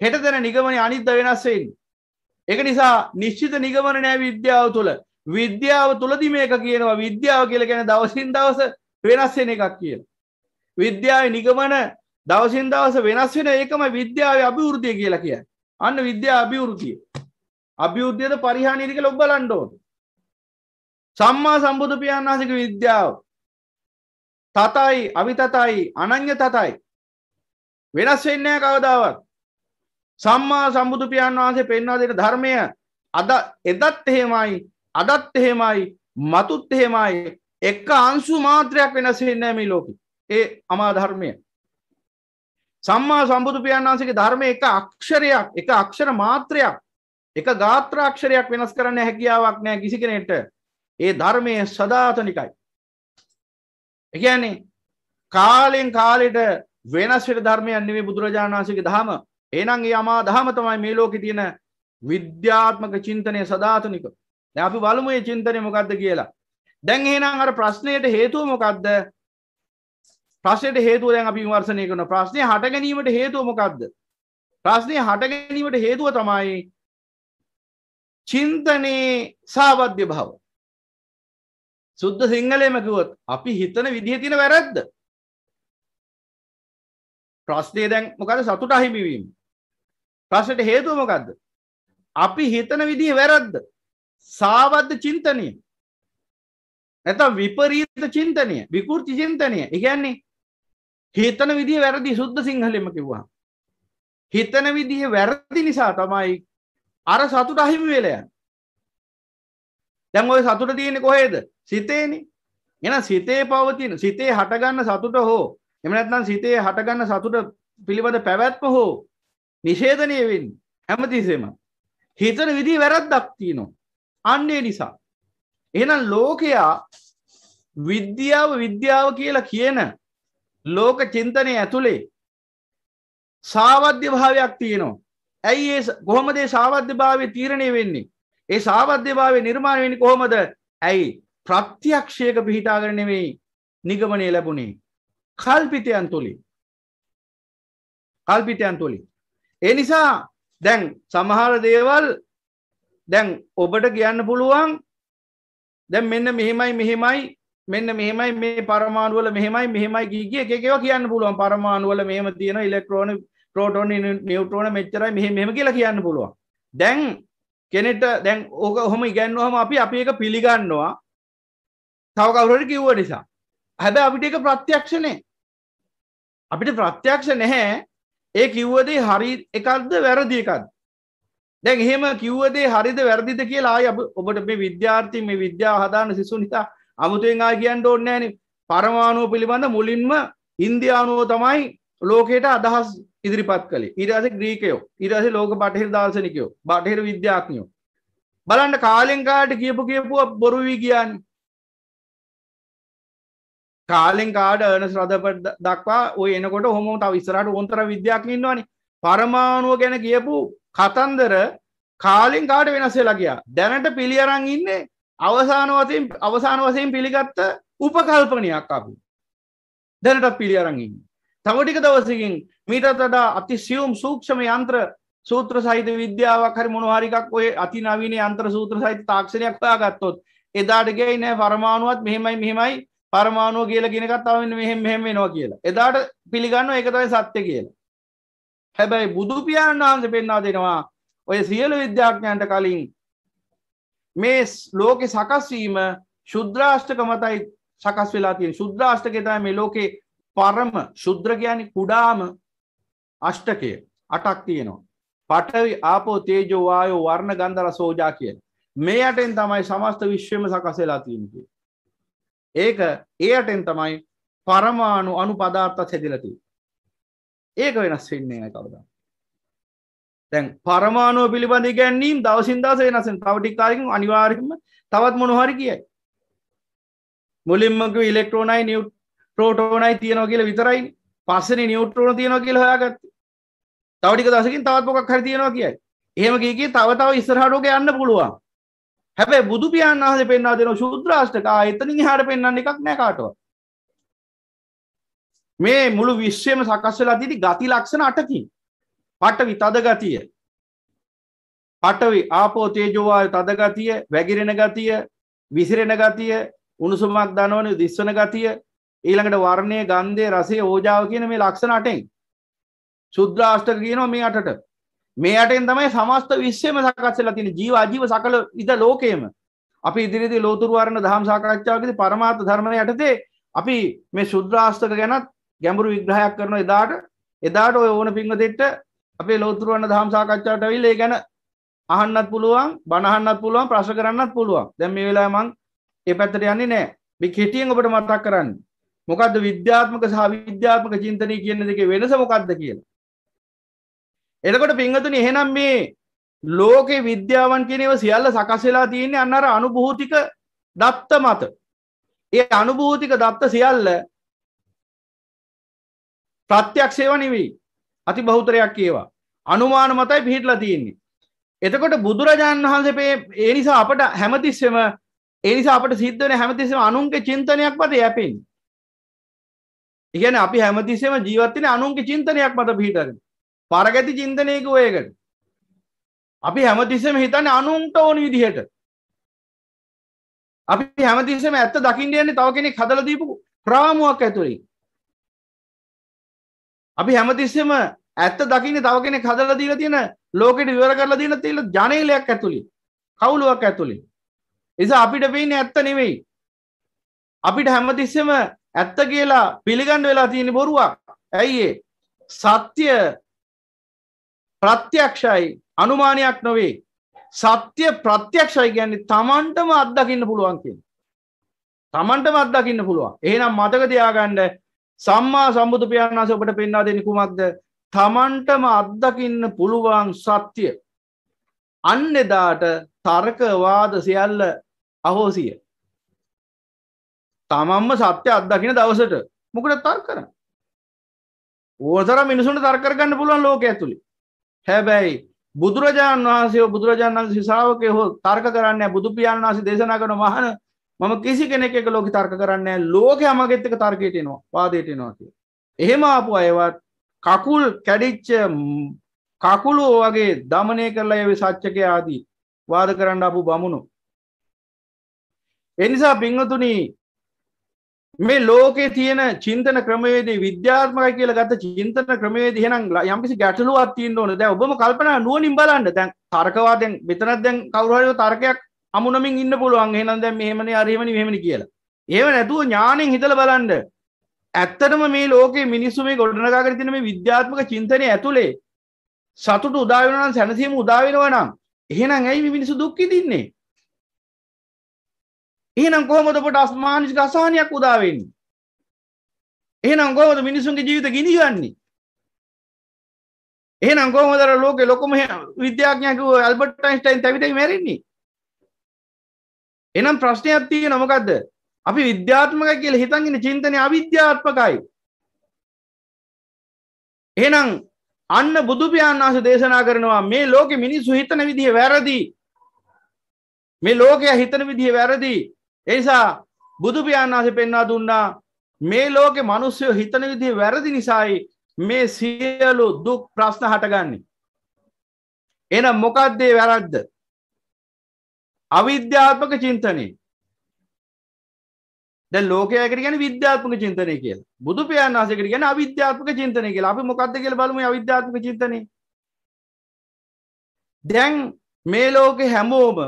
S1: හෙට දෙන නිගමන අනිද්ද වෙනස්වෙන්. එක නිසා නිශ්චිත නිගමන නෑ විද්‍යාව තුළ විද්‍යාව තුළදි මේක කියනවා විද්‍යාව කියල ගැන දවසින් දවස වෙනස්වෙන එකක් කියල. විද්‍යාව නිගමන දවසින් දවස වෙනස් වෙන ඒකම විද්‍යාව අභිවෘතිය කියලා කිය අන්න විද්‍යා අභිවෘතිය අභියුද්ධයට පරිහානිරික ලොබ්බලන්ඩෝට
S2: සම්මා සම්බුදු පියන් වහසික විද්‍යාව තතයි අවිතතයි අනං්‍ය තතයි වෙනස් වෙන්නය කවදාවත්
S1: සම්මා සම්බුදු පියන් වහන්සේ පෙන්වා දෙට ධර්මය අද එදත් එහෙමයි අදත් එහෙමයි මතුත් එහෙමයි එක්ක අංසු මාත්‍රයක් වෙනසෙන්නේ මේ ලෝකෙ. ඒ අමා ධර්මය. සම්මා සම්බුදු පියාණන් වහන්සේගේ ධර්මයේ එක අක්ෂරයක්, එක අක්ෂර මාත්‍රයක්, එක ගාත්‍ර අක්ෂරයක් වෙනස් කරන්න හැකියාවක් නැහැ කිසි කෙනෙක්ට. ඒ ධර්මයේ සදාතනිකයි. ඒ කියන්නේ කාලෙන් කාලෙට වෙනස් වෙන ධර්මයක් නෙවෙයි බුදුරජාණන් වහන්සේගේ ධහම. එහෙනම් ඒ අමා ධහම තමයි මේ ලෝකේ තියෙන විද්‍යාත්මක චින්තනයේ සදාතනික. අපි බලමුේ චින්තනය මොකක්ද කියලා දැන් එහෙනම් අර ප්‍රශ්නයට හේතුව මොකක්ද ප්‍රශ්නයට හේතුව දැන් අපි විමර්ශනය කරන ප්‍රශ්නය හට ගැනීමට හේතුව මොකක්ද ප්‍රශ්නය හට ගැනීමට හේතුව තමයි චින්තනයේ
S2: සාවද්‍ය භව සුද්ද සිංහලයමකිවොත් අපි හිතන විදිහ තින වැරැද්ද ප්‍රශ්නය දැන් මොකද සතුට අහිමිවීම ප්‍රශ්නයට හේතුව මොකක්ද අපි හිතන විදිහ වැරද්ද
S1: සාවද්‍ය චින්තනය නැතම් විපරීත චින්තනය විකෘති චින්තනය එකන්නේ හිතන විදිහ වැරදි සුද්ද සිංහලෙම කිව්වා හිතන විදිහ වැරදි නිසා තමයි අර සතුට අහිම වෙලයන් දැන් ඔය සතුට තියෙන කොහේද සිතේන එන සිතේ පවතින සිතේ හටගන්න සතුට හෝ එමනැත්නම් සිතේ හටගන්න සතුට පිළිබඳ පැවැත්ම හෝ නිශේධනය වෙන් හැමතිසෙම හිතන විදි වැරද්දක් තියනවා අන්නේ නිසා. එහෙනම් ලෝකයා විද්‍යාව විද්‍යාව කියලා කියන ලෝක චින්තනය ඇතුළේ සාවද්‍ය භාවයක් තියෙනවා. ඇයි ඒ කොහොමද ඒ සාවද්‍ය භාවය තීරණය වෙන්නේ? ඒ සාවද්‍ය භාවය නිර්මාණය වෙන්නේ කොහොමද? ඇයි ප්‍රත්‍යක්ෂයක පිහිටාගෙන නෙමෙයි නිගමනය ලැබුණේ. කල්පිතයන් තුලින්. කල්පිතයන් තුලින්. ඒ නිසා දැන් සමහර දේවල් දැන් ඔබට කියන්න පුළුවන් දැන් මෙන්න මෙහෙමයි මෙහෙමයි මෙන්න මෙහෙමයි මේ පරමාණුවල මෙහෙමයි මෙහෙමයි ගීගිය එකකව කියන්න පුළුවන් පරමාණුවල මෙහම තියෙන ඉලෙක්ට්‍රෝන ප්‍රෝටෝන නිියවටෝන මෙච්චරයි මෙහ මෙම කියලා කියන්න පුළුවන් දැන් කෙනෙට දැන් ඕක හොම ඉගැන්වහම අපි අපි එක පිළිගන්නවා තව කවුරට කිව්ව නිසා හැබැ අපිට එක ප්‍රත්‍යක්ෂණය අපිට ප්‍රත්‍යක්ෂ නැහැ ඒ කිව්වදේ හරි එකක්ද වැරදි එකක්ද දැන් එහෙම කිව්වදේ හරිද වැරදිද කියලා ආය ඔබට මේ විද්‍යාර්ථී මේ විද්‍යා හදාන සිසු නිසා අමුතුවෙන් ආ කියන්න ඕන්නේ නැහනේ පරමාණුව පිළිබඳ මුලින්ම ඉන්දියානුව තමයි ලෝකයට අදහස් ඉදිරිපත් කළේ ඊට පස්සේ ග්‍රීකයෝ ඊට පස්සේ ලෝක බටහිර දාර්ශනිකයෝ බටහිර විද්‍යාඥයෝ බලන්න කාලෙන් කාලට කියපු කියපුව බොරු වී කියන්නේ කාලෙන් කාඩ අනස් රදපට දක්වා ඔය එනකොට හොම තව ඉස්සරහට ඕන්තර විද්‍යාඥ ඉන්නවනේ පරමාණුව ගැන කියපු කතන්දර කාලින් කාට වෙනස්සේ ලගයා දැනට පිළියරං ඉන්නේ අවසාන වතින් අවසාන වසයෙන් පිළිගත්ත උපකල්පනයක් අපි දැනටත් පිළියරඟින් තවටික දවසකින් මීටත් වඩා අති සියුම් සූක්ෂම යන්ත්‍ර සූත්‍ර සහිත විද්‍යාවක් හරි මොනවාරිකක් ඔය අති නවීන යන්ත්‍ර සූත්‍ර සහිත තාක්ෂණයක් හොයා ගත්තොත් එදාට ගෙයි නෑ පරමාණුවත් මෙහෙමයි මෙහෙමයි පරමාණුව කියලා ගෙනකත් තවන්න මෙහෙම මෙහෙම වෙනවා කියලා එදාට පිළිගන්න ඒක තමයි සත්‍ය කියලා හැබැයි බුදුපියාණන් වහන්ස පෙන්වා දෙෙනවා ඔය සියලු විද්‍යාඥන්ට කලින් මේ ලෝකෙ සකස්වීම ශුද්‍රාෂ්ටක මතයි සකස් වෙලා තියෙන ශුද්‍රාෂ්ටකතයි මේ ලෝකේ පරම ශුද්‍රගයනි කුඩාම අෂ්ටකය අටක් තියෙනවා. පටවි ආපෝ තේජෝවායෝ වර්ණ ගන්දර සෝජා කිය. මේ අටෙන් තමයි සමස්ත විශ්වම සකසලා තියන්ගේ. ඒක ඒ අටෙන් තමයි පරමාණු අනු පදාර්ථත් හැදිලති. ඒක වෙනස් වෙන්නේ නෑ කවදා දැන් පරමාණුව පිළිබඳ ගැන්නීම් දවසින් දස වෙනසෙන් තවටික්කාරකින් අනිවාර්යම තවත් මොනොහරි කියයි මුලින්මක ඉලෙක්ට්‍රෝනයි නිිය් ප්‍රෝටෝනයි තියනව කියල විතරයි පස්සන නිියවට්‍රෝන තියනව කියල හොයාගත්ත තවටික දසකින් තවත්මොකක් හරි තියෙනවා කියයි එහෙමගේ තව තව ඉස්සරහටෝක යන්න පුළුවන් හැබැයි බුදු පියන් අහස පෙන්න්නා දෙන ශුද්‍රාෂ්ටකා එතනින් හට පෙන්න්න එකක් නෑකාටවා මේ මුළු විශ්වයම සකස් වෙලා තියති ගති ලක්ෂණ අටකින් පටවි තද ගතිය පටවි ආපෝ තේජෝවාය තද ගතිය වැගිරෙන ගතිය විසිරෙන ගතිය උණුසුමක් දනවන දිස්වන ගතිය ඊළඟට වර්ණය ගන්ධය රසේ ඕජාව කියන මේ ලක්ෂණ අටෙන් ශුද්‍රාෂ්ටක කියනවා මේ අටට මේ අටෙන් තමයි සමස්ත විශ්වයම සකස් වෙලා තියෙන ජීව අජීව සකල ඉද ලෝකයේම අපි ඉදිරියේදී ලෝතුරු වර්ණ දහම් සාකච්ඡාවකදී පරමාර්ථ ධර්මය යටතේ අපි මේ ශුද්‍රාෂ්ටක ගැනත් ගැඹුරු විග්‍රහයක් කරන එදාට එදාට ඔය ඕන පිංවතෙට්ට අපේ ලෝතුරුවන්න දහම් සාකච්ඡාට ඇවිල් ඒ ගැන අහන්නත් පුළුවන් බණහන්නත් පුළුවන් ප්‍රශ් කරන්නත් පුළුවන් දැම් මේ වෙලා මං ඒ පැත්තට යන්නේ නෑ මේ කෙටියෙන් ඔබට මතක් කරන්න මොකක්ද විද්‍යාත්මක සහ විද්‍යාත්මක චින්තනය කියන දෙක වෙනස මොකක්ද කියලා. එතකොට පිංහතුන එහෙනම් මේ ලෝකෙ විද්‍යාවන් කියනව සියල්ල සකසලා තියන්නේ අන්නර අනුභූතික දත්ත මත. ඒ අනුභූතික දත්ත සියල්ල ප්‍රත්‍යක්ෂේව නෙවෙයි අති බෞතරයක් ඒවා අනුමාන මතයි පිහිටලා තියෙන්නේ එතකොට බුදුරජාණන් වහන්සේ ඒ නිසා අපට හැමතිස්සෙම ඒ නිසා අපට සිද්ධ වෙන හැමතිස්සෙම අනුන්ගේ චින්තනයක් මත යැපෙන ඉගෙන අපි හැමතිස්සෙම ජීවත් වෙන අනුන්ගේ චින්තනයක් මත පිහිටගෙන පරගති චින්තනයක ඔයකට අපි හැමතිස්සෙම හිතන්නේ අනුන්ට ඕන විදිහට
S2: අපි හැමතිස්සෙම ඇත්ත දකින්න යන්නේ තව කෙනෙක් හදලා දීපු රාමුවක් ඇතුළේ අපි හැමතිස්සෙම ඇත්ත දකින්න තව කෙනෙක් හදලා
S1: දීලා තියෙන ලෝකෙට විවර කරලා දීලා තියෙන ජනේලයක් ඇතුළේ කවුලුවක් ඇතුළේ නිසා අපිට වෙන්නේ ඇත්ත නෙවෙයි අපිට හැමතිස්සෙම ඇත්ත කියලා පිළිගන්න වෙලා තියෙන බොරුවක් ඇයි ඒ සත්‍ය ප්‍රත්‍යක්ෂයි අනුමානයක් නොවේ සත්‍ය ප්‍රත්‍යක්ෂයි කියන්නේ තමන්ටම අත්දකින්න පුළුවන් කියන තමන්ටම අත්දකින්න පුළුවන් එහෙනම් මතක තියාගන්න සම්මා සම්බුදු පියාණන් වහන්සේ ඔබට පෙන්වා දෙන කුමක්ද? Tamanටම අත්දකින්න පුළුවන් සත්‍ය. අන්න එදාට තර්කවාද සියල්ල
S2: අහෝසිය. තමන්ම සත්‍ය අත්දකින දවසට මොකට තර්ක කරන්න? ඕතර මිනිසුන්ට තර්ක කරගන්න පුළුවන් ලෝකයේ ඇතුළේ.
S1: හැබැයි බුදුරජාණන් වහන්සේ බුදුරජාණන් වහන්සේ ශ්‍රාවකයෝ තර්ක කරන්නේ බුදු පියාණන් වහන්සේ දේශනා කරන මහණ මම කිසි කෙනෙක් එක ලෝක තර්ක කරන්න ලෝක අමගෙත්තක තර්කයටනවා වාදයටනවා කිය. එහෙම ආපු අයවත් කකුල් කැඩිච්ච කකුලු වගේ දමනය කරලා ඇවි සච්චක ආදී වාද කරන්න අපපු බමුණු. එනිසා පිංහතුනී මේ ලෝකේ තියෙන චින්තන ක්‍රමවේදේ විද්‍යාත්මක කියල ගත චින්තන ක්‍රමේ හන යම්කිසි ගැටලුවත් තියන්න ඕන දැ ඔබම කල්පන නුවනින් බලන්න දැන් තර්කවාදෙන් මෙතනත් දැන් කවරහයෝ තර්කයක් අමුණමින් ඉන්න පුළුවන් එහෙනම් දැන් මෙහෙමනේ අරහෙමනේ මෙහෙමනේ කියලා. එහෙම නැතුව ඥාණයෙන් හිතලා බලන්න. ඇත්තටම මේ ලෝකේ මිනිස්සු මේ ගොඩනගාගෙන තියෙන මේ විද්‍යාත්මක චින්තනය ඇතුලේ සතුට උදා වෙනවා නම් සැනසීම උදා වෙනවා නම් එහෙනම් ඇයි මේ මිනිස්සු දුක් විඳින්නේ?
S2: එහෙනම් කොහොමද ඔබට අස්මානික අසහනයක් උදා වෙන්නේ? එහෙනම් කොහොමද මිනිසුන්ගේ ජීවිත ගිනියන්නේ? එහෙනම් කොහොමද අර ලෝකේ ලොකුම විද්‍යාඥයෙකු ඇල්බර්ට් අයින්ස්ටයින් තැවිලි මැරෙන්නේ?
S1: එනම් ප්‍රශ්නයක් තියෙන මොකක්ද අපි විද්‍යාත්මක කියල හිතන්ගෙන චින්තනය අවිද්‍යාත්මකයි එනම් අන්න බුදුපියන් වහස දේශනා කරනවා මේ ලෝකෙ මිනිස්සු හිතන විදිහ වැරදි මේ ලෝකය හිතන විදිහ වැරදි එනිසා බුදුපියන් වහස පෙන්වා දුන්නා මේ ලෝකෙ මනුස්්‍යයෝ හිතන විදිහ වැරදි නිසායි මේ සියලු දුක් ප්‍රශ්න හටගන්නේ
S2: එනම් මොකක්දේ වැරද්ද අවිද්‍යාත්මක චින්තනය දැ ලෝකයකට ගැන විද්‍යාත්මක චින්තනය කියල
S1: බුදු පියන් වහසකට ගැන අවිද්‍යාත්මක චින්තනය කියලා අපි මොකක්ද කියල බලම අවිද්‍යාත්මක චින්තනය දැන් මේ ලෝකෙ හැමෝම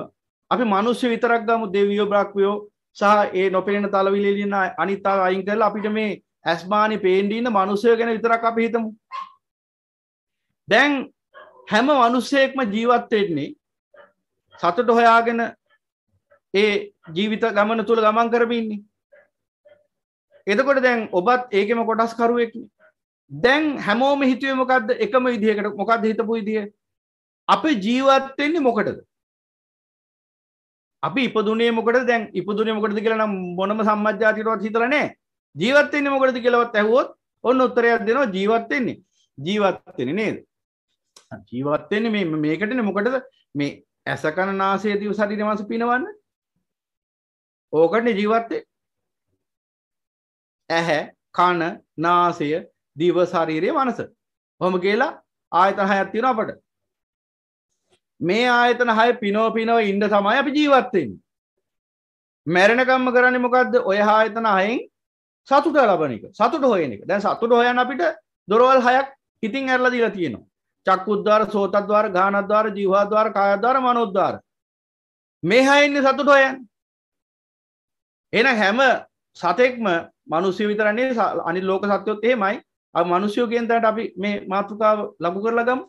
S1: අපි මනුස්්‍ය විතරක් ගමු දෙවියෝ බ්‍රක්්වයෝ සහ ඒ නොපෙනෙන තලවිලෙලින්න අනිතා අයින් කරල අපිට මේ ඇස්මානි පේන්ඩීන්න මනුස්සය ගැන විතරක් අපි හිතමු දැන් හැම මනුස්සයෙක්ම ජීවත්වෙන්නේ සතුට හොයාගෙන ඒ ජීවිත ගමන තුළ ගමන් කරපින්නේ එතකොට දැන් ඔබත් ඒකෙම කොටස් කරුවෙක් දැන් හැමෝම හිතුවේ මොකක්ද එකම විදිහකට මොකක්ද හිතපු විදිිය අපේ ජීවත්වෙන්නේ මොකටද අපි ඉපදුනේ මොකට දැන් ඉපදුනේ මොකටද කියලා නම් මොනම සම්මජ්‍යාතිකටවත් හිතලා නෑ ජීවත්වෙන්නේ මොකටද කියලාවත් ඇහුවොත් ඔන්න උත්තරයක් දෙනවා ජීවත්වෙන්නේ ජීවත්වෙන්නේ නේද ජීවත්වෙන්නේ මේ මේකටන මොකටද මේ ඇසකන නාසේ දිව සටින මස පිනවන්න ඕකට ජීවත්තේ ඇහැ කණ නාසය දිව ශරීරය මනස හොම කියලා ආයතන හයක් තියෙන අපට මේ ආයතන හය පිනෝ පිනව ඉන්න තමයි අපි ජීවත්තෙන්නේ මැරණකම්ම කරන්නේ මොකද්ද ඔය ආයතන හයෙන් සතුට ලබන එක සතුට හොයන එක දැන් සතුට හොයන්න අපිට දොරවල් හයක් ඉතින් ඇරලා දීලා තියෙනවා චක්කුද්වාර සෝතද්වාර ගානද්වාර ජීවාද්වාර කායද්වාර මනොද්වාර මේ හයින්න සතුට හොයන් එන හැම සතෙක්ම මනුස්්‍ය විතරන්නේ අනි ලෝක සත්‍යයොත් එහෙමයි මනුස්යෝ කියන්තට අපි මේ මාතෘකාව ලබු කරලගම්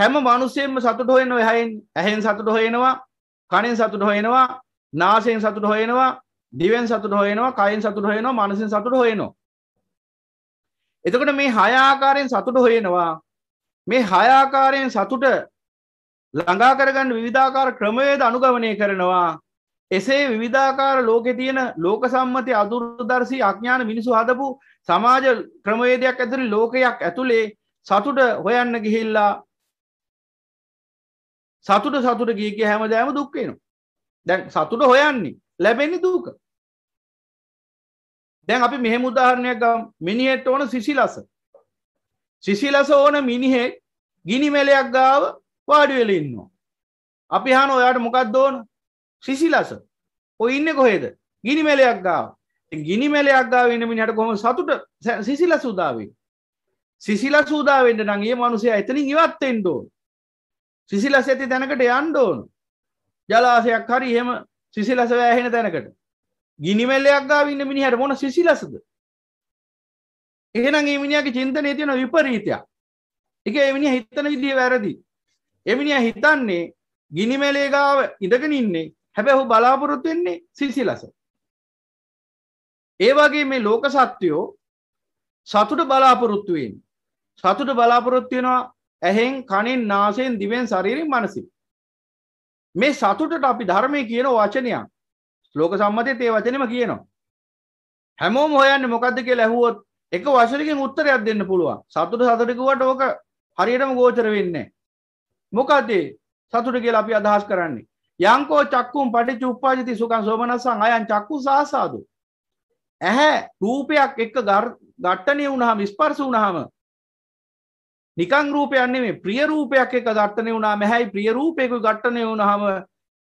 S1: හැම මනුස්සයෙන්ම සතුට හොයන හයින් ඇහෙන් සතුට හොයෙනවා කණෙන් සතුට හොයෙනවා නාසයෙන් සතුට හොයෙනවා දිවෙන් සතුට හොයෙනවා කයින් සතුට හොයෙනවා මනසින් සතුට හොයෙනවා එතකට මේ හයාකාරයෙන් සතුට හොයෙනවා මේ හයාකාරයෙන් සතුට ළඟා කරගන්න විවිධාකාර ක්‍රමවේද අනුගමනය කරනවා එසේ විවිධාකාර ලෝකෙ තියෙන ලෝක සම්මති අදුරදර්ශී අඥාන මිනිසු හදපු සමාජ ක්‍රමවේදයක් ඇතුළේ ලෝකයක් ඇතුළේ සතුට හොයන්න ගිහිල්ලා
S2: සතුට සතුට ගිය කිය හැමදාම දුක් වෙනවා. දැන් සතුට හොයන්නේ ලැබෙන්නේ දුක. දැන් අපි මෙහෙම උදාහරණයක්
S1: ගමු මිනිහෙට ඕන සිසිලස. සිසිලස ඕන මිනිහෙක් ගිනිමෙලයක් ගාව වාඩිවෙලඉන්නවා. අපි හන ඔයාට මොකක් දෝන සිසිලස ඔඉන්න කොහේද ගිනිමෙලයක් ගාව ගිනිමෙලයක් ගාව ඉන්නමිනිට කොම සතුට සිසිල සූදාවේ සිසිල සූදාවෙන්ට නගේ මනුසය එතනින් ඉවත්තෙන් දෝන් සිසිලස ඇති තැනකට යන්ඩෝන් ජලාසයක් හරි එහෙම සිසිලස වැෑහෙන තැනකට ගිනිමෙලයක් ගාව ඉන්න මිනිහට මොන සිසිලසද එහෙනම් ඒ මිනිහාගේ චින්තනයේ තියෙන විපරීතයක්. ඒක ඒ මිනිහා හිතන විදිය වැරදි. ඒ මිනිහා හිතන්නේ ගිනි මැලේ ගාව ඉඳගෙන ඉන්නේ. හැබැයි ඔහු බලාපොරොත්තු වෙන්නේ සිසිලස. ඒ වගේ මේ ලෝක සත්වයෝ සතුට බලාපොරොත්තු වෙන්නේ. සතුට බලාපොරොත්තු වෙනවා ඇහෙන්, කනෙන්, නාසයෙන්, දිවෙන්, ශරීරයෙන්, මනසින්. මේ සතුටට අපි ධර්මයේ කියන වචනයක්. ලෝක සම්මතයේ ඒ වචනේම කියනවා. හැමෝම හොයන්නේ මොකද්ද කියලා ඇහුවොත් එක වශරකින් උත්තරයක් දෙන්න පුළුවන් සතුට සතුටකුවට ඕක හරියටම ගෝචර වෙන්නේ මොකදේ සතුට කියලා අපි අදහස් කරන්නේ යංකෝ චක්කුම් පටි චුප්පාජති සුකන් සෝමනසං අයන් චක්කු සාසාදු ඇහැ රූපයක් එක්ක ගට්ටනය වුණහම ස්පර්ස වුණහම නිකං රූපයන්නේ මේ ප්‍රිය රූපයක් එක ගට්ටනය වුණා මෙහැයි ප්‍රිය රූපයකු ගට්ටනය වුණහම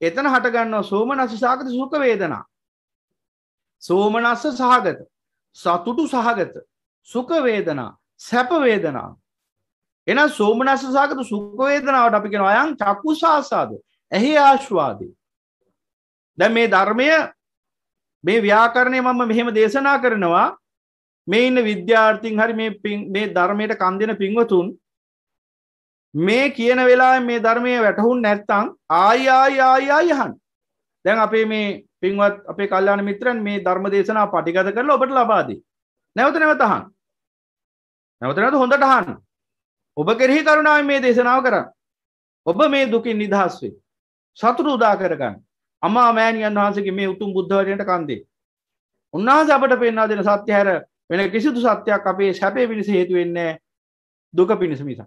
S1: එතන හටගන්නවා සෝමනස්ස සාගත සුඛවේදනා සෝමනස්ස සහගත සතුටු සහගත සුඛවේදනා සැපවේදනා එන සෝමනස්ස සාගත සුඛවේදනාවට අපි කෙන අයන් චක්කු සාසාද ඇහි ආශ්වාදී දැ මේ ධර්මය මේ ව්‍යාකරණය මම මෙහෙම දේශනා කරනවා මේ ඉන්න විද්‍යාර්ථීන් හරි මේ ධර්මයට කන් දෙන පින්වතුන් මේ කියන වෙලා මේ ධර්මය වැටහුන් නැත්තං ආයායායා යහන් දැන් අපේ මේ පින්වත් අපේ කල්ලාන මිත්‍රන් මේ ධර්ම දේශනා පටිගත කරලා ඔබට ලබාදී නැවත නැවත අහන්න. නැවත නැවත හොඳට අහන්න. ඔබ කෙරෙහි කරුණාවෙන් මේ දේශනාව කරන්න. ඔබ මේ දුකින් නිදහස් වේ. සතුරු උදා කරගන්න. අමා මෑණියන් වහන්සේගේ මේ උතුම් බුද්ධ වචනයට කන් දෙන්න. උන්වහන්සේ අපට පෙන්වා දෙන සත්‍ය හැර වෙන කිසිදු සත්‍යයක් අපේ සැපේ පිණිස හේතු වෙන්නේ නැහැ. දුක පිණිස මිසක්.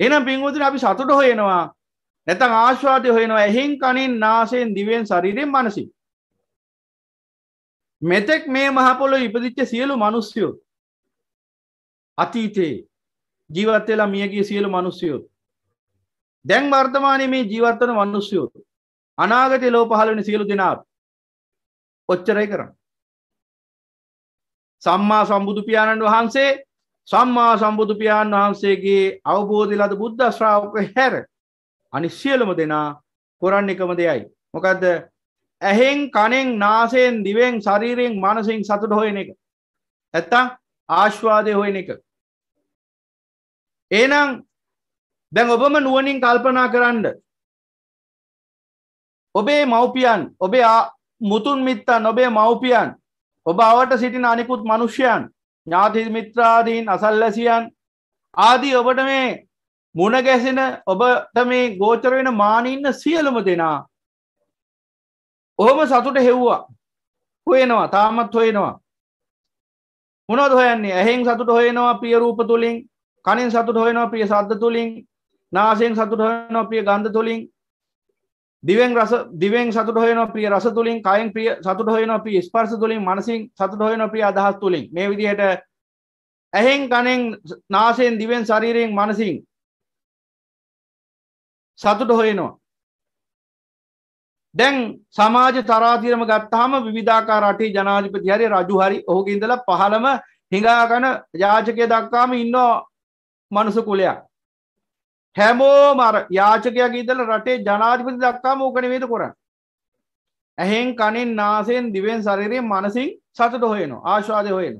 S1: එහෙනම් පින්වතුනි අපි සතුට හොයනවා නැත්නම් ආශාදේ හොයනවා එහෙන් කනින් නාසයෙන් දිවෙන් ශරීරයෙන් මනසින්. මෙතෙක් මේ මහපොලො ඉපදිච්ච සියලු මනුස්්‍යයෝ අතීතයේ ජීවත් වෙලා මියගිය සියලු මනුස්්‍යයෝ
S2: දැන් වර්තමානය මේ ජීවත්වන මනුස්්‍යයෝ අනාගත ලෝ පහලවන සියලු දෙනාත් ඔච්චරයි කරන්න
S1: සම්මා සම්බුදු පියාණන් වහන්සේ සම්මා සම්බුදු පියාණන් වහන්සේගේ අවබෝධි ලද බුද්ධ ශ්‍රාවක හැර අනි සියලුම දෙනා කොරන්න එකම දෙයයි මොකක්ද ඇහෙන් කනෙන් නාසයෙන් දිවෙන් ශරීරයෙන් මනසින් සතුට හොයන එක
S2: ඇත්තං ආශ්වාදය හොයන එක ඒනම් දැන් ඔබම නුවනින් කල්පනා කරන්න ඔබේ මව්පියන්
S1: ඔබේ මුතුන් මිත්තා නොබේ මව්පියන් ඔබ අවට සිටින අනිකුත් මනුෂ්‍යයන් ඥාති මිත්‍රාදීන් අසල්ලැසියන් ආදී ඔබට මේ මුණගැසෙන ඔබට මේ ගෝචර වෙන මානඉන්න සියලුම දෙනා ඔහොම සතුට හෙව්වා හොයනවා තාමත් හොයනවා මොනොද හොයන්නේ ඇහෙන් සතුට හොයනවා පිය රූප තුළින් කනින් සතුට හොයනවා පිය සද්ද තුළින් නාසයෙන් සතුට හොයනවා පිය ගන්ධ තුළින් දිවෙන් රස දිවෙන් සතුට හොයනවා පිය රස තුළින් කයෙන් පිය සතුට හොයනවා පිය ස්පර්ශ තුළින් මනසින් සතුට හොයනවා පිය අදහස් තුළින් මේ
S2: විදිහට ඇහෙන් කනෙන් නාසයෙන් දිවෙන් ශරීරයෙන් මනසින් සතුට හොයනවා දැන්
S1: සමාජ තරාතිරම ගත්තාම විධාකා රටේ ජනාධිපති හරි රජු හරි ඔහුගේ ඉඳලා පහළම හිඟාගන යාචකය දක්කාම ඉන්නෝ මනුස කුලයක් හැමෝම යාචකයක් ඉදල රටේ ජනාධිපති දක්කාම ඕකනවේද කොරන්න ඇහෙන් කනෙන් නාසයෙන් දිවෙන් සරිරය මනසින් සතට හොයන ආශවාදය හොයෙන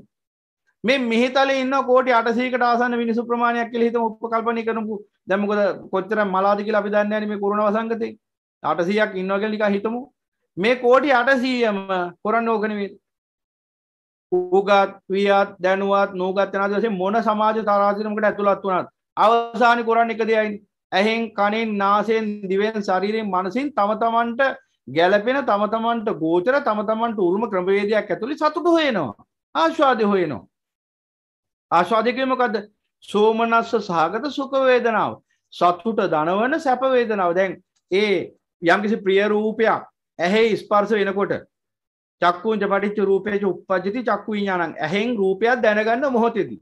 S1: මේ මෙහිතල ඉන්න කෝට අටසීකට ආසන්න විනිසු ප්‍රමාණයක් හිත උපකල්පනය කරනපු දැමකද කොච්චර මලාදි කියලා අපිදන්නන්නේ මේ කරුණ වසංගතේ අටසීයක් ඉන්නවගලික හිතමු මේ කෝටි අටසීයම කොරන්න ඕකනවේ ඌගත් වියත් දැනුවත් නූගත් යන දසේ මොන සමාජ තරාසිරමකට ඇතුළත් වුණත් අවසානි කොරන්න එක දෙයයි ඇහෙන් කනින් නාසයෙන් දිවෙන් ශරීරයෙන් මනසින් තම තමන්ට ගැලපෙන තම තමන්ට ගෝචර තම තමන්ට උරුම ක්‍රමවේදයක් ඇතුළි සතුට හොයනවා ආශ්වාදය හොයනවා ආශ්වාදකයමකද සෝමනස්ස සහගත සුකවේදනාව සතුට දනවන සැපවේදනාව දැන් ඒ යම්කිසි ප්‍රිය රූපයක් ඇහෙහි ස්පර්ශ වෙනකොට චක්කුංච පටිච්ච රූපේච උප්පජ්ජති චක්කු විඥානං ඇහෙන් රූපයක් දැනගන්න මොහොතේදී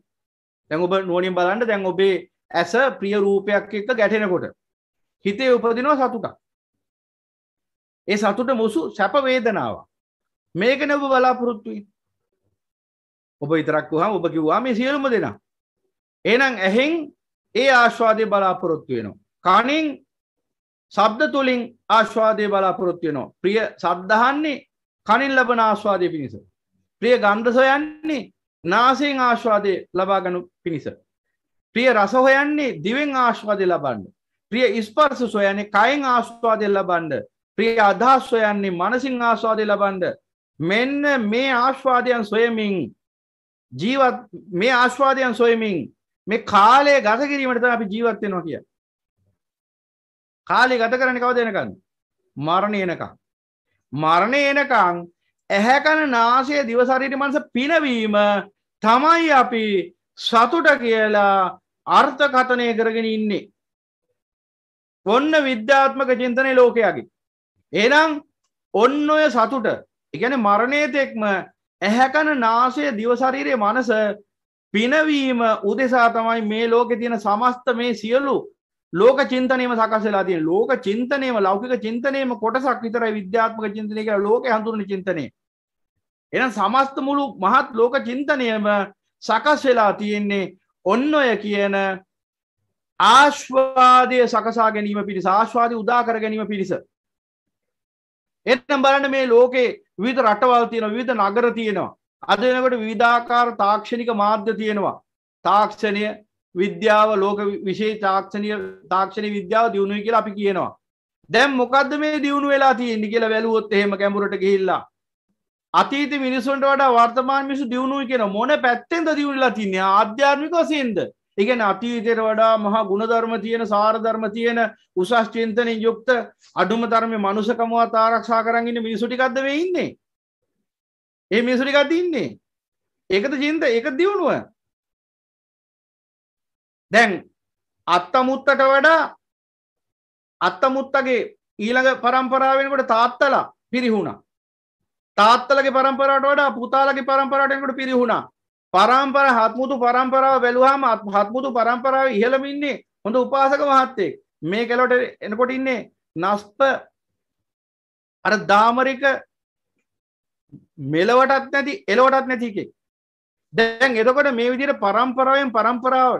S1: දැන් ඔබ නුවණින් බලන්න දැන් ඔබේ ඇස ප්‍රිය රූපයක් එක්ක ගැටෙනකොට හිතේ උපදිනවා සතුටක් ඒ සතුට මුසු සැප වේදනාවක් මේකන ඔබ බලාපොරොත්තු වෙන්නේ ඔබ විතරක් වහම ඔබ කිව්වා මේ සියලුම දෙනා එහෙනම් ඇහෙන් ඒ ආස්වාදේ බලාපොරොත්තු වෙනවා කණෙන් සබ්ද තුළින් ආශ්වාදය බලාපොරොත්තියනවා ප්‍රිය සබ්දහන්නේ කනින් ලබන ආශ්වාදය පිණිස. ප්‍රිය ගන්ධ සොයන්නේ නාසයෙන් ආශ්වාදය ලබාගනු පිණිස. ප්‍රිය රස හොයන්නේ දිවෙන් ආශ්වාදය ලබන්න. ප්‍රිය ඉස්පර්ස සොයන්නේ කයින් ආශ්වාදය ලබන්ඩ. ප්‍රිය අදහස් සොයන්නේ මනසින් ආශ්වාදය ලබන්ඩ. මෙන්න මේ ආශ්වාදයන් සොයමින් ජීවත් මේ ආශ්වාදයන් සොයමින් මේ කාලය ගත කිරීමට අපි ජීවත්වෙනවා කිය. කාලේ ගත කරන්නේ කවද එනකන්ද? මරණය එනකන්. මරණය එනකන් ඇහැ කන නාසය දිව ශරීරය මනස පිනවීම තමයි අපි සතුට කියලා අර්ථකථනය කරගෙන ඉන්නේ. ඔන්න විද්‍යාත්මක චින්තනය ලෝකයාගේ. එහෙනම් ඔන්න ඔය සතුට, ඒ කියන්නේ මරණයේතෙක්ම ඇහැ කන නාසය දිව ශරීරය මනස පිනවීම උදෙසා තමයි මේ ලෝකේ තියෙන සමස්ත මේ සියලු ලෝක චින්තනයම සකස් වෙලා තියෙන ලෝක චින්තනයම ලෞකික චින්තනයම කොටසක් විතරයි විද්‍යාත්මක චින්තනය කියලා ලෝකේ හඳුන්වන චින්තනය. එහෙනම් සමස්ත මුළු මහත් ලෝක චින්තනයම සකස් වෙලා තියෙන්නේ ඔන්න ඔය කියන ආශ්වාදය සකසා ගැනීම පිණිස ආශ්වාදය උදා කර ගැනීම පිණිස. එතනම් බලන්න මේ ලෝකේ විවිධ රටවල් තියෙනවා විවිධ නගර තියෙනවා. අද වෙනකොට විවිධාකාර තාක්ෂණික මාධ්‍ය තියෙනවා. තාක්ෂණය විද්‍යාව ලෝක විශේ තාක්ෂණය තාක්ෂණ විද්‍යාව දියුණුයි කියලා අපි කියනවා. දැම් මොකක්ද මේ දියුණු වෙලා තියෙන්නේ කියලා වැලුවොත් එහෙම කැඹුරට ගිහිල්ලා. අතීත මිනිසුන්ට වඩා වර්තමාන මිනිසු දියුණුයි කියන මොන පැත්තෙන්ද දියුණුලා තින්නේ ආධ්‍යාත්මික වශයෙන්ද? ඒ කියන්නේ අතීතයට වඩා මහා ගුණධර්ම තියෙන සාරධර්ම තියෙන උසස් චින්තනෙන් යුක්ත අඩුම ධර්මයේ මනුෂකමවත් ආරක්ෂා කරන්
S2: ඉන්න මිනිසු ටිකක්ද මේ ඉන්නේ? ඒ මිනිසු ටිකක්ද ඉන්නේ? ඒකද චින්ත ඒක දියුණුව. දැන් අත්තමුත්තට වඩා අත්තමුත්තගේ ඊළඟ පරම්පරාවෙනකොට තාත්තලා
S1: පිරිහුණා තාත්තලගේ පරම්පරාට වඩා පුතාලගේ පරම්පරාටයකට පිරිහුණා පරම්පර හත්මුතු පරම්පරාව බැලුවාම හත්මුතු පරම්පරාව ඉහළම ඉන්නේ හොඳ උපාසක මහත්තයෙක් මේ කැලොට එනකොට ඉන්නේ නස්ප අර දාමරික මෙලවටත් නැති එලවටත් නැතිකේ දැන් එතකොට මේ විදිර පරම්පරාවෙන් පරම්පරාව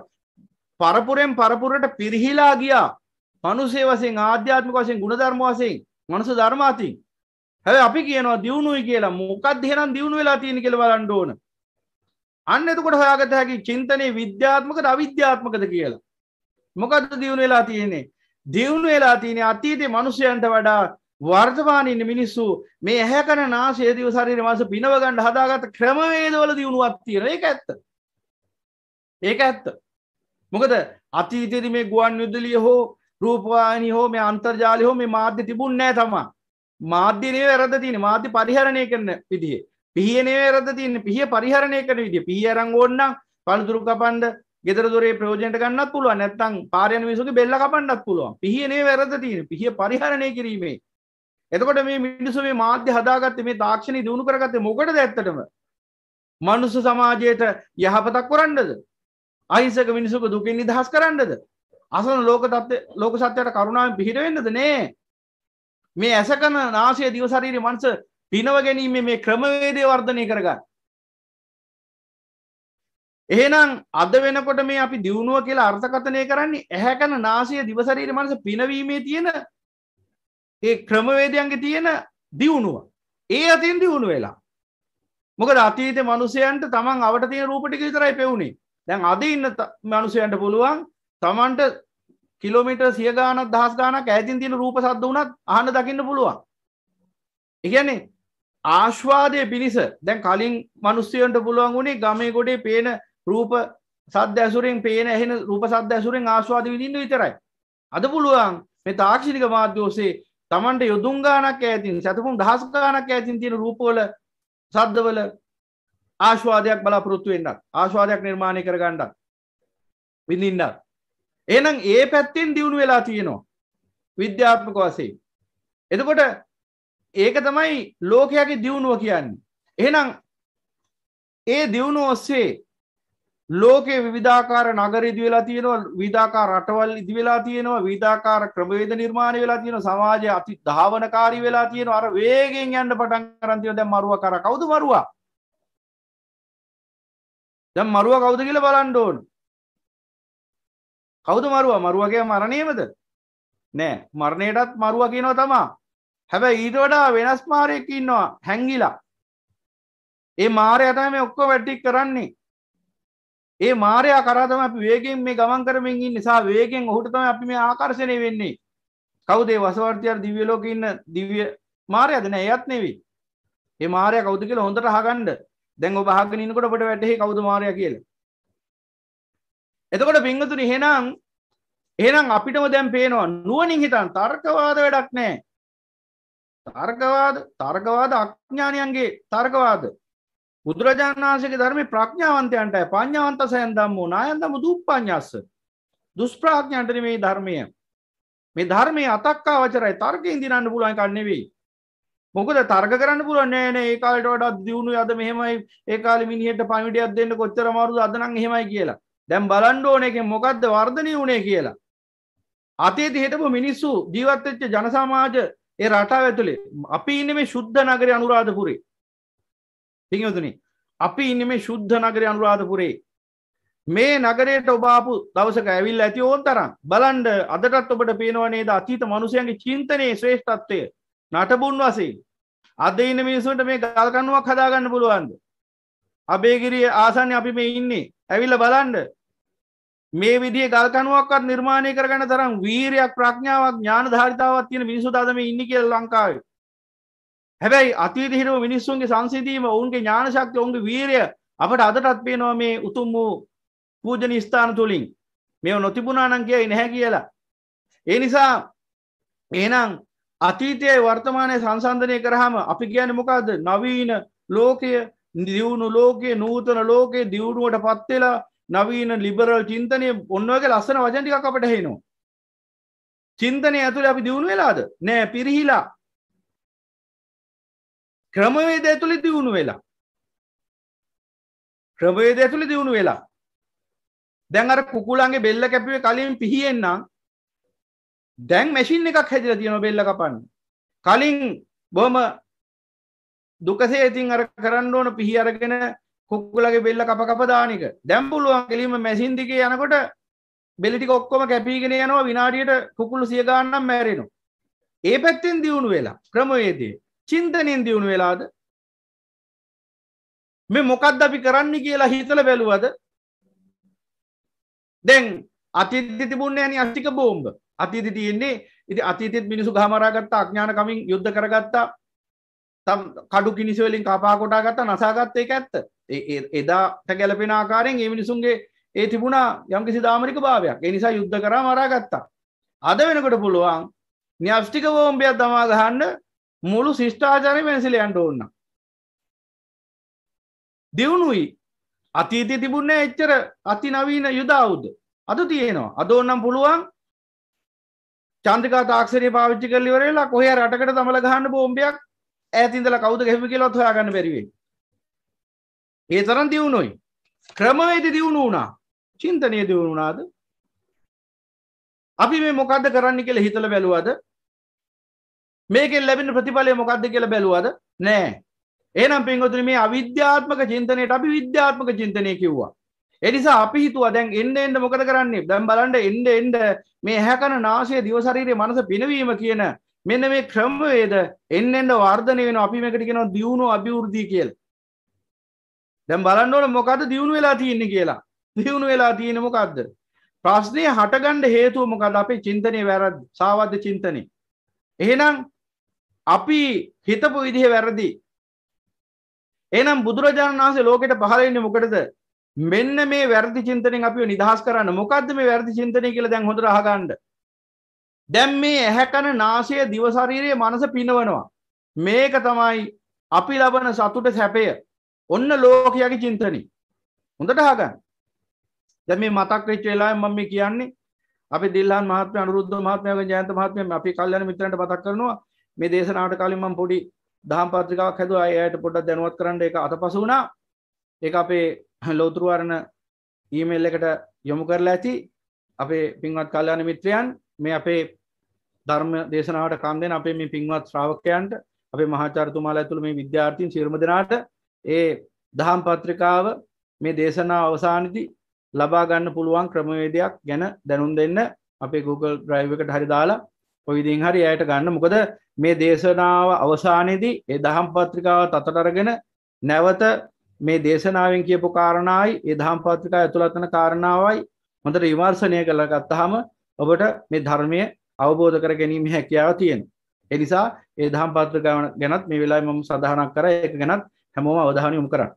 S1: පරපුරෙන් පරපුරට පිරිහිලා ගියා මනුසේ වසෙන් ආධ්‍යාත්මික වසයෙන් ගුණධර්ම වසයෙන් මනුස ධර්මාතින් හැව අපි කියනවා දියුණුයි කියලා මොකක් දෙනම් දියුණු වෙලා තියෙන කෙළ බලන්න ඕන අන්න එතකොට හොයාගත හැකි චින්තනය විද්‍යාත්මකද අවිද්‍යාත්මකද කියලා මොකද දියුණු වෙලා තියෙන්නේ දියුණු වෙලා තියෙන අතීතේ මනුෂයන්ට වඩා වර්තමානන්න මිනිස්සු මේ ඇහැකන නාශේදව සරීර මස පිනවගන්න හදාගත ක්‍රමවේදවල දියුණුවත් තියෙන ඒක ඇත්ත ඒක ඇත්ත මොකද අතීතෙදි මේ ගුවන් යුද්ධලිය හෝ රූපවානි හෝ මේ අන්තර්ජාලය හෝ මේ මාධ්‍ය තිබුණ නෑ තමා මාධ්‍යනය වැරද තියෙන මාධ්‍ය පරිහරණය කරන විදිහ පිහියනේ වැරද තියන්න පිහිය පරිහරණය කර විදිිය පිහියරං ඕන්නම් පළතුරු කපන්ඩ ගෙදරදොරේ ප්‍රෝජෙන්ට ගන්නත් පුළුව නැත්තං පාරයන විසුගේ බෙල්ල කපන්නත් පුළුවන් පිහියනේ වැරද තියෙන පිහිය පරිහරණය කිරීමේ එතකොට මේ මිනිසු මේ මාධ්‍ය හදාගත්ත මේ තාක්ෂණ දියුණු කරගත්තේ මොකටද ඇත්තටම මනුස්ස සමාජයට යහපතක් කරන්නද අහිසක මිනිසුක දුකින් නිදහස් කරන්නද අසන ලෝක තත්ව ලෝක සත්‍යයට කරුණාව පිහිටවෙන්නද නේ මේ ඇසකන නාශය දිවසරීරි මන්ස පිනව ගැනීම මේ ක්‍රමවේදය වර්ධනය කරගන්න එහෙනම් අද වෙනකොට මේ අපි දියුණුව කියලා අර්ථකථනය කරන්නේ ඇහැකන නාසය දිවසරීර මනස පිනවීමේ තියෙන ඒ ක්‍රමවේදයන්ගේ තියෙන දියුණුව ඒ අතින් දියුණු වෙලා මොකද අතීත මනුසයන්ට තමන් අවට තියෙන රූපටික විතරයි පෙවුණේ දැන් අද ඉන්න මනුසයන්ට පුළුවන් තමන්ට කිලෝමිට සිය ගානක් දහස් ගානක් ඇතින් තියෙන රූප සද්ද වුණත් අහන්න දකින්න පුළුවන් එකන්නේ ආශ්වාදය පිණිස දැන් කලින් මනුස්්‍යයන්ට පුළුවන් වුණේ ගමේ ගොඩේ පේන රූප සද්‍ය ඇසුරෙන් පේන එහෙන රූප සද්ද ඇසුරෙන් ආශ්වාද විඳින්න විතරයි අද පුළුවන් මේ තාක්ෂික මාධ්‍යෝසේ තමන්ට යොදුම් ගානක් ඇතින් සැතපුම් දහස් ගානක් ඇතින් තියෙන රූපවල සද්දවල ආශ්වාදයක් බලාපොරොත්තු වෙන්නත් ආශ්වාදයක් නිර්මාණය කරගණ්ඩත් විඳින්නත් එනම් ඒ පැත්තෙන් දියුණු වෙලා තියෙනවා විද්‍යාත්මක වසේ එතකොට ඒක තමයි ලෝකයාගේ දියුණුව කියන්නේ එහෙනම් ඒ දියුණු ඔස්සේ ලෝකයේ විධාකාර නගර ඉදි වෙලා තියෙනවා විධාකාර රටවල් ඉදි වෙලා තියෙනවා විධාකාර ක්‍රමවේද නිර්මාණය වෙලා තියෙනවා සමාජය අති ධාවනකාරී වෙලා තියෙනවා අර වේගෙන්
S2: යන්න පටන් අරන් තියෙනවා දැන් මරුවා කරා කවුද මරුවා දැන් මරුවා කවුද කියලා බලන්න ඕන. කවුද මරුවා? මරුවගේ
S1: මරණයමද? නෑ. මරණයටත් මරුවා කියනවා තමා. හැබැයි ඊට වඩා වෙනස් මාරයෙක් ඉන්නවා හැංගිලා. ඒ මාරයා තමයි මේ ඔක්කොම වැඩි කරන්නේ. ඒ මාරයා කරා තමයි අපි වේගෙන් මේ ගමන් කරමින් ඉන්නේ. සා වේගෙන් ඔහුට තමයි අපි මේ ආකර්ෂණය වෙන්නේ. කවුද ඒ වසවර්තියර දිව්‍ය ලෝකේ ඉන්න දිව්‍ය මාරයාද නෑ එයත් නෙවෙයි. ඒ මාරයා කවුද කියලා හොඳට අහගන්න. දැන් ඔබහගෙනනකොට ඔබට වැටහි කවුද මාරය කියල එතකොට පිංගතුනි හෙනම් එහෙනම් අපිටම දැම් පේනවා නුවනින් හිතන් තර්කවාද වැඩක් නෑ තර්කවාද තර්කවාද අඥ්ඥානයන්ගේ තර්කවාද බුදුරජාණන් වන්සේගේ ධර්ම ප්‍රඥාවන්තයන්ට පඥාවන්ත සයන් දම්ම නායන්දම දුප්පඥස්ස දුස්ප්‍රාඥන්ටන මේ ධර්මය මේ ධර්මය අතක්කා වචරයි තර්කයෙන් දිනන්න පුළුවන් කන්නෙවෙයි මොකද තර්ග කරන්න පුරුවන්නේ ඒ කාලට වඩත් දියුණු අද මෙහෙමයි ඒ කාල මිනිහට පමිටියක් දෙන්න කොච්චර මාරුද අදනම් හෙමයි කියලා දැම් බලන්ඩ ඕන එක මොකක්ද වර්ධනය වුණේ කියලා. අතේති හිටපු මිනිස්සු ජීවත්තච්ච ජනසාමාජ ඒ රටා ඇතුළේ අපි ඉන්න මේ ශුද්ධ නගර අනුරාධපුරේ පිහතුනි අපි ඉන්න මේ ශුද්ධ නගර අනුරාධපුරේ මේ නගරයට ඔබාපු දවසක ඇවිල් ඇති ඕන් තරම් බලන්ඩ අදටත් ඔබට පේනවනේද අතීත මනුසයන්ගේ චින්තනයේ ශ්‍රේෂ්ඨත්වය නටබුන් වසින් අද ඉන්න මිනිසුන්ට මේ ගල්කන්නුවක් හදාගන්න පුළුවන්ද අබේගිරිය ආසන්න අපි මේ ඉන්නේ ඇවිල්ල බලන්ඩ මේ විදිිය ගල්කනුවක්ත් නිර්මාණය කරගන්න තරම් වීරයක් ප්‍රඥාවක් ඥාන ධාරිතාවත් තියෙන මිනිසු දම ඉන්න කියල ලංකාව හැබැයි අතිරිහිරම මිනිස්සුන්ගේ සංසිදීම ඔවුන්ගේ ඥානශක්ති ඔුන්ගේ වීරය අපට අදටත් පේනවා මේ උතුම් වූ පූජන ස්ථාන තුළින් මෙ නොතිබුණානන් කියයි නැහැ කියලා ඒ නිසා එනම් අතීතයයි වර්තමානය සංසන්ධනය කරහම අපි කියන මොකක්ද නවීන ලෝකය දියුණු ලෝකයේ නූතන ලෝකයේ දියුණුවට පත්වෙලා නවීන ලිබරල් චින්තනය ඔන්නවගේ ලස්සන වජටික අපට හෙනවා.
S2: චින්තනය ඇතුළ අපි දියුණු වෙලාද නෑ පිරිහිලා ක්‍රමවේද ඇතුළි දියුණු වෙලා ක්‍රමවේද ඇතුළි දියුණු වෙලා දැන් අර කුකුලන්ගේ බෙල්ල කැපිවේ කලින් පිහියෙන්න්නම්
S1: දැන් මැසින් එකක් හැදිලා තියෙනවා බෙල්ල කපන්න. කලින් බොහොම දුකසේ ඉතින් අර කරන්න ඕන පිහි අරගෙන කුකුලගේ බෙල්ල කප කප දාන එක. දැන් පුළුවන් කෙලින්ම මැෂින් දිගේ යනකොට බෙල්ල ටික ඔක්කොම කැපීගෙන යනවා විනාඩියට කුකුළු සිය ගාණක් මැරෙනවා. ඒ පැත්තෙන් දියුණු වෙලා ක්‍රමවේදයේ
S2: චින්තනෙන් දියුණු වෙලාද මේ මොකක්ද අපි කරන්න කියලා හිතලා බැලුවද? දැන් අතීතයේ තිබුණේ නැණි අෂ්ටික බෝම්බ
S1: අතීති තියෙන්නේ ඉති අතීතත් මිනිසු හමරාගත්තා අඥානකමින් යුද්ධ කරගත්තා තම් කඩු කිනිසවලින් කපාකොටා ගත්තා නසාගත්ත එක ඇත්ත එදාට ගැලපෙන ආකාරයෙන් ඒ මිනිසුන්ගේ ඒ තිබුණා යම්කිසි දාමරික භාවයක් එනිසා යුද්ධ කරා මරාගත්තා අද වෙනකොට පුළුවන් න්‍යෂ්ටික බෝම්බයක් දමා ගහන්න මුළු ශිෂ්ඨාචාරය වැසිලයන්ට ඕන්න දියුණුයි අතීතය තිබුණේ එච්චර අති නවීන යුදාවුද අද තියෙනවා අද ඔන්නම් පුළුවන් චන්ද්‍රිකා තාක්ෂරය පාවිච්චි කල වරලා කොහය රටකට තමල ගහන්න බෝම්බයක්
S2: ඇතින්දල කවුද ගැහි කියලොත් හොයාගන්න බැරිවේ ඒ තරන් දියුණුයි ක්‍රමවේද දියුණු වුණා චින්තනය දියුණු වුණාද අපි
S1: මේ මොකක්ද කරන්න කියල හිතල බැලුවද මේකෙන් ලැබෙන ප්‍රතිඵලය මොකක්ද කියල බැලුවද නෑ ඒනම් පින්ගොතුන මේ අවිද්‍යාත්මක චින්තනයට අපි විද්‍යාත්මක චින්තනය කිව්වා එනිසා අපි හිතුව දැන් එන්න එන්න මොකද කරන්නේ දැම් බලන්ට එන්න එන්න මේ හැකන නාශය දිවශරීරයේ මනස පිනවීම කියන මෙන්න මේ ක්‍රමවේද එන්න එන්න වර්ධනය වෙන අපි මේකට කියනවා දියුණු අභිවෘද්ධිය කියලා. දැන් බලන්න ඕන මොකද්ද දියුණු වෙලා තියෙන්නේ කියලා. දියුණු වෙලා තියෙන්නේ මොකද්ද? ප්‍රශ්නේ හටගන්න හේතුව මොකද අපේ චින්තනය වැරදි සාවද්‍ය චින්තනය. එහෙනම් අපි හිතපු විදිහ වැරදි. එනම් බුදුරජාණන් වහන්සේ ලෝකෙට පහලෙන්නේ මොකටද මෙන්න මේ වැරදි චින්තනින් අපි නිදහස් කරන්න මොකක්ද මේ වැරදි චින්තනය කියලා දැන් හොඳ රහගන්ඩ දැම් මේ ඇහැකන නාසය දිවශරීරය මනස පිනවනවා මේක තමයි අපි ලබන සතුට සැපය ඔන්න ලෝකයාගේ චින්තනී හොඳට හගන්න දැ මේ මතක් වෙච්ච වෙලා මම කියන්නේ අපි දිල්හන් මහත්ම අනුරුද්ධ මහත්මයක ජයන්ත මහත්මය අපි කල්ලන මිත්‍රට පතක් කරනවා මේ දේශනාට කලින් මම පොඩි දහම් පත්‍රිකාවක් හැදුව අයට පොඩ්ඩක් දැනුවත් කරන්න එක අත පසු වුණා ඒ අපේ (laughs) ලෝතුරුවරණ ඊමේල් එකට යොමු කරලා ඇති අපේ පින්වත් කල්යාණ මිත්‍රයන් මේ අපේ ධර්ම දේශනාවට කන් දෙන අපේ මේ පින්වත් ශ්‍රාවකයන්ට අපේ මහාචාර්යතුමාලා ඇතුළු මේ විද්‍යාර්ථීන් සියලුම දෙනාට ඒ දහම් පත්‍රිකාව මේ දේශනාව අවසානයේදී ලබා ගන්න පුළුවන් ක්‍රමවේදයක් ගැන දැනුම් දෙන්න අපේ Google Drive එකට හරි දාලා පොවිදින් හරි ඇයට ගන්න මොකද මේ දේශනාව අවසානයේදී ඒ දහම් පත්‍රිකාව තතට අරගෙන නැවත මේ දේශනාවෙන් කියපු කාරණාවයි ඒ දහම් පත්‍රිකා ඇතුළත්වන කාරණාවයි හොඳට විමර්ශනය කරලා ගත්තාම ඔබට මේ ධර්මය අවබෝධ කර ගැනීම හැකියාව තියෙනවා. ඒ නිසා ඒ දහම් පත්‍රිකාව ගැනත් මේ වෙලාවේ මම සඳහනක් කරා ඒක ගැනත් හැමෝම අවධානය යොමු කරන්න.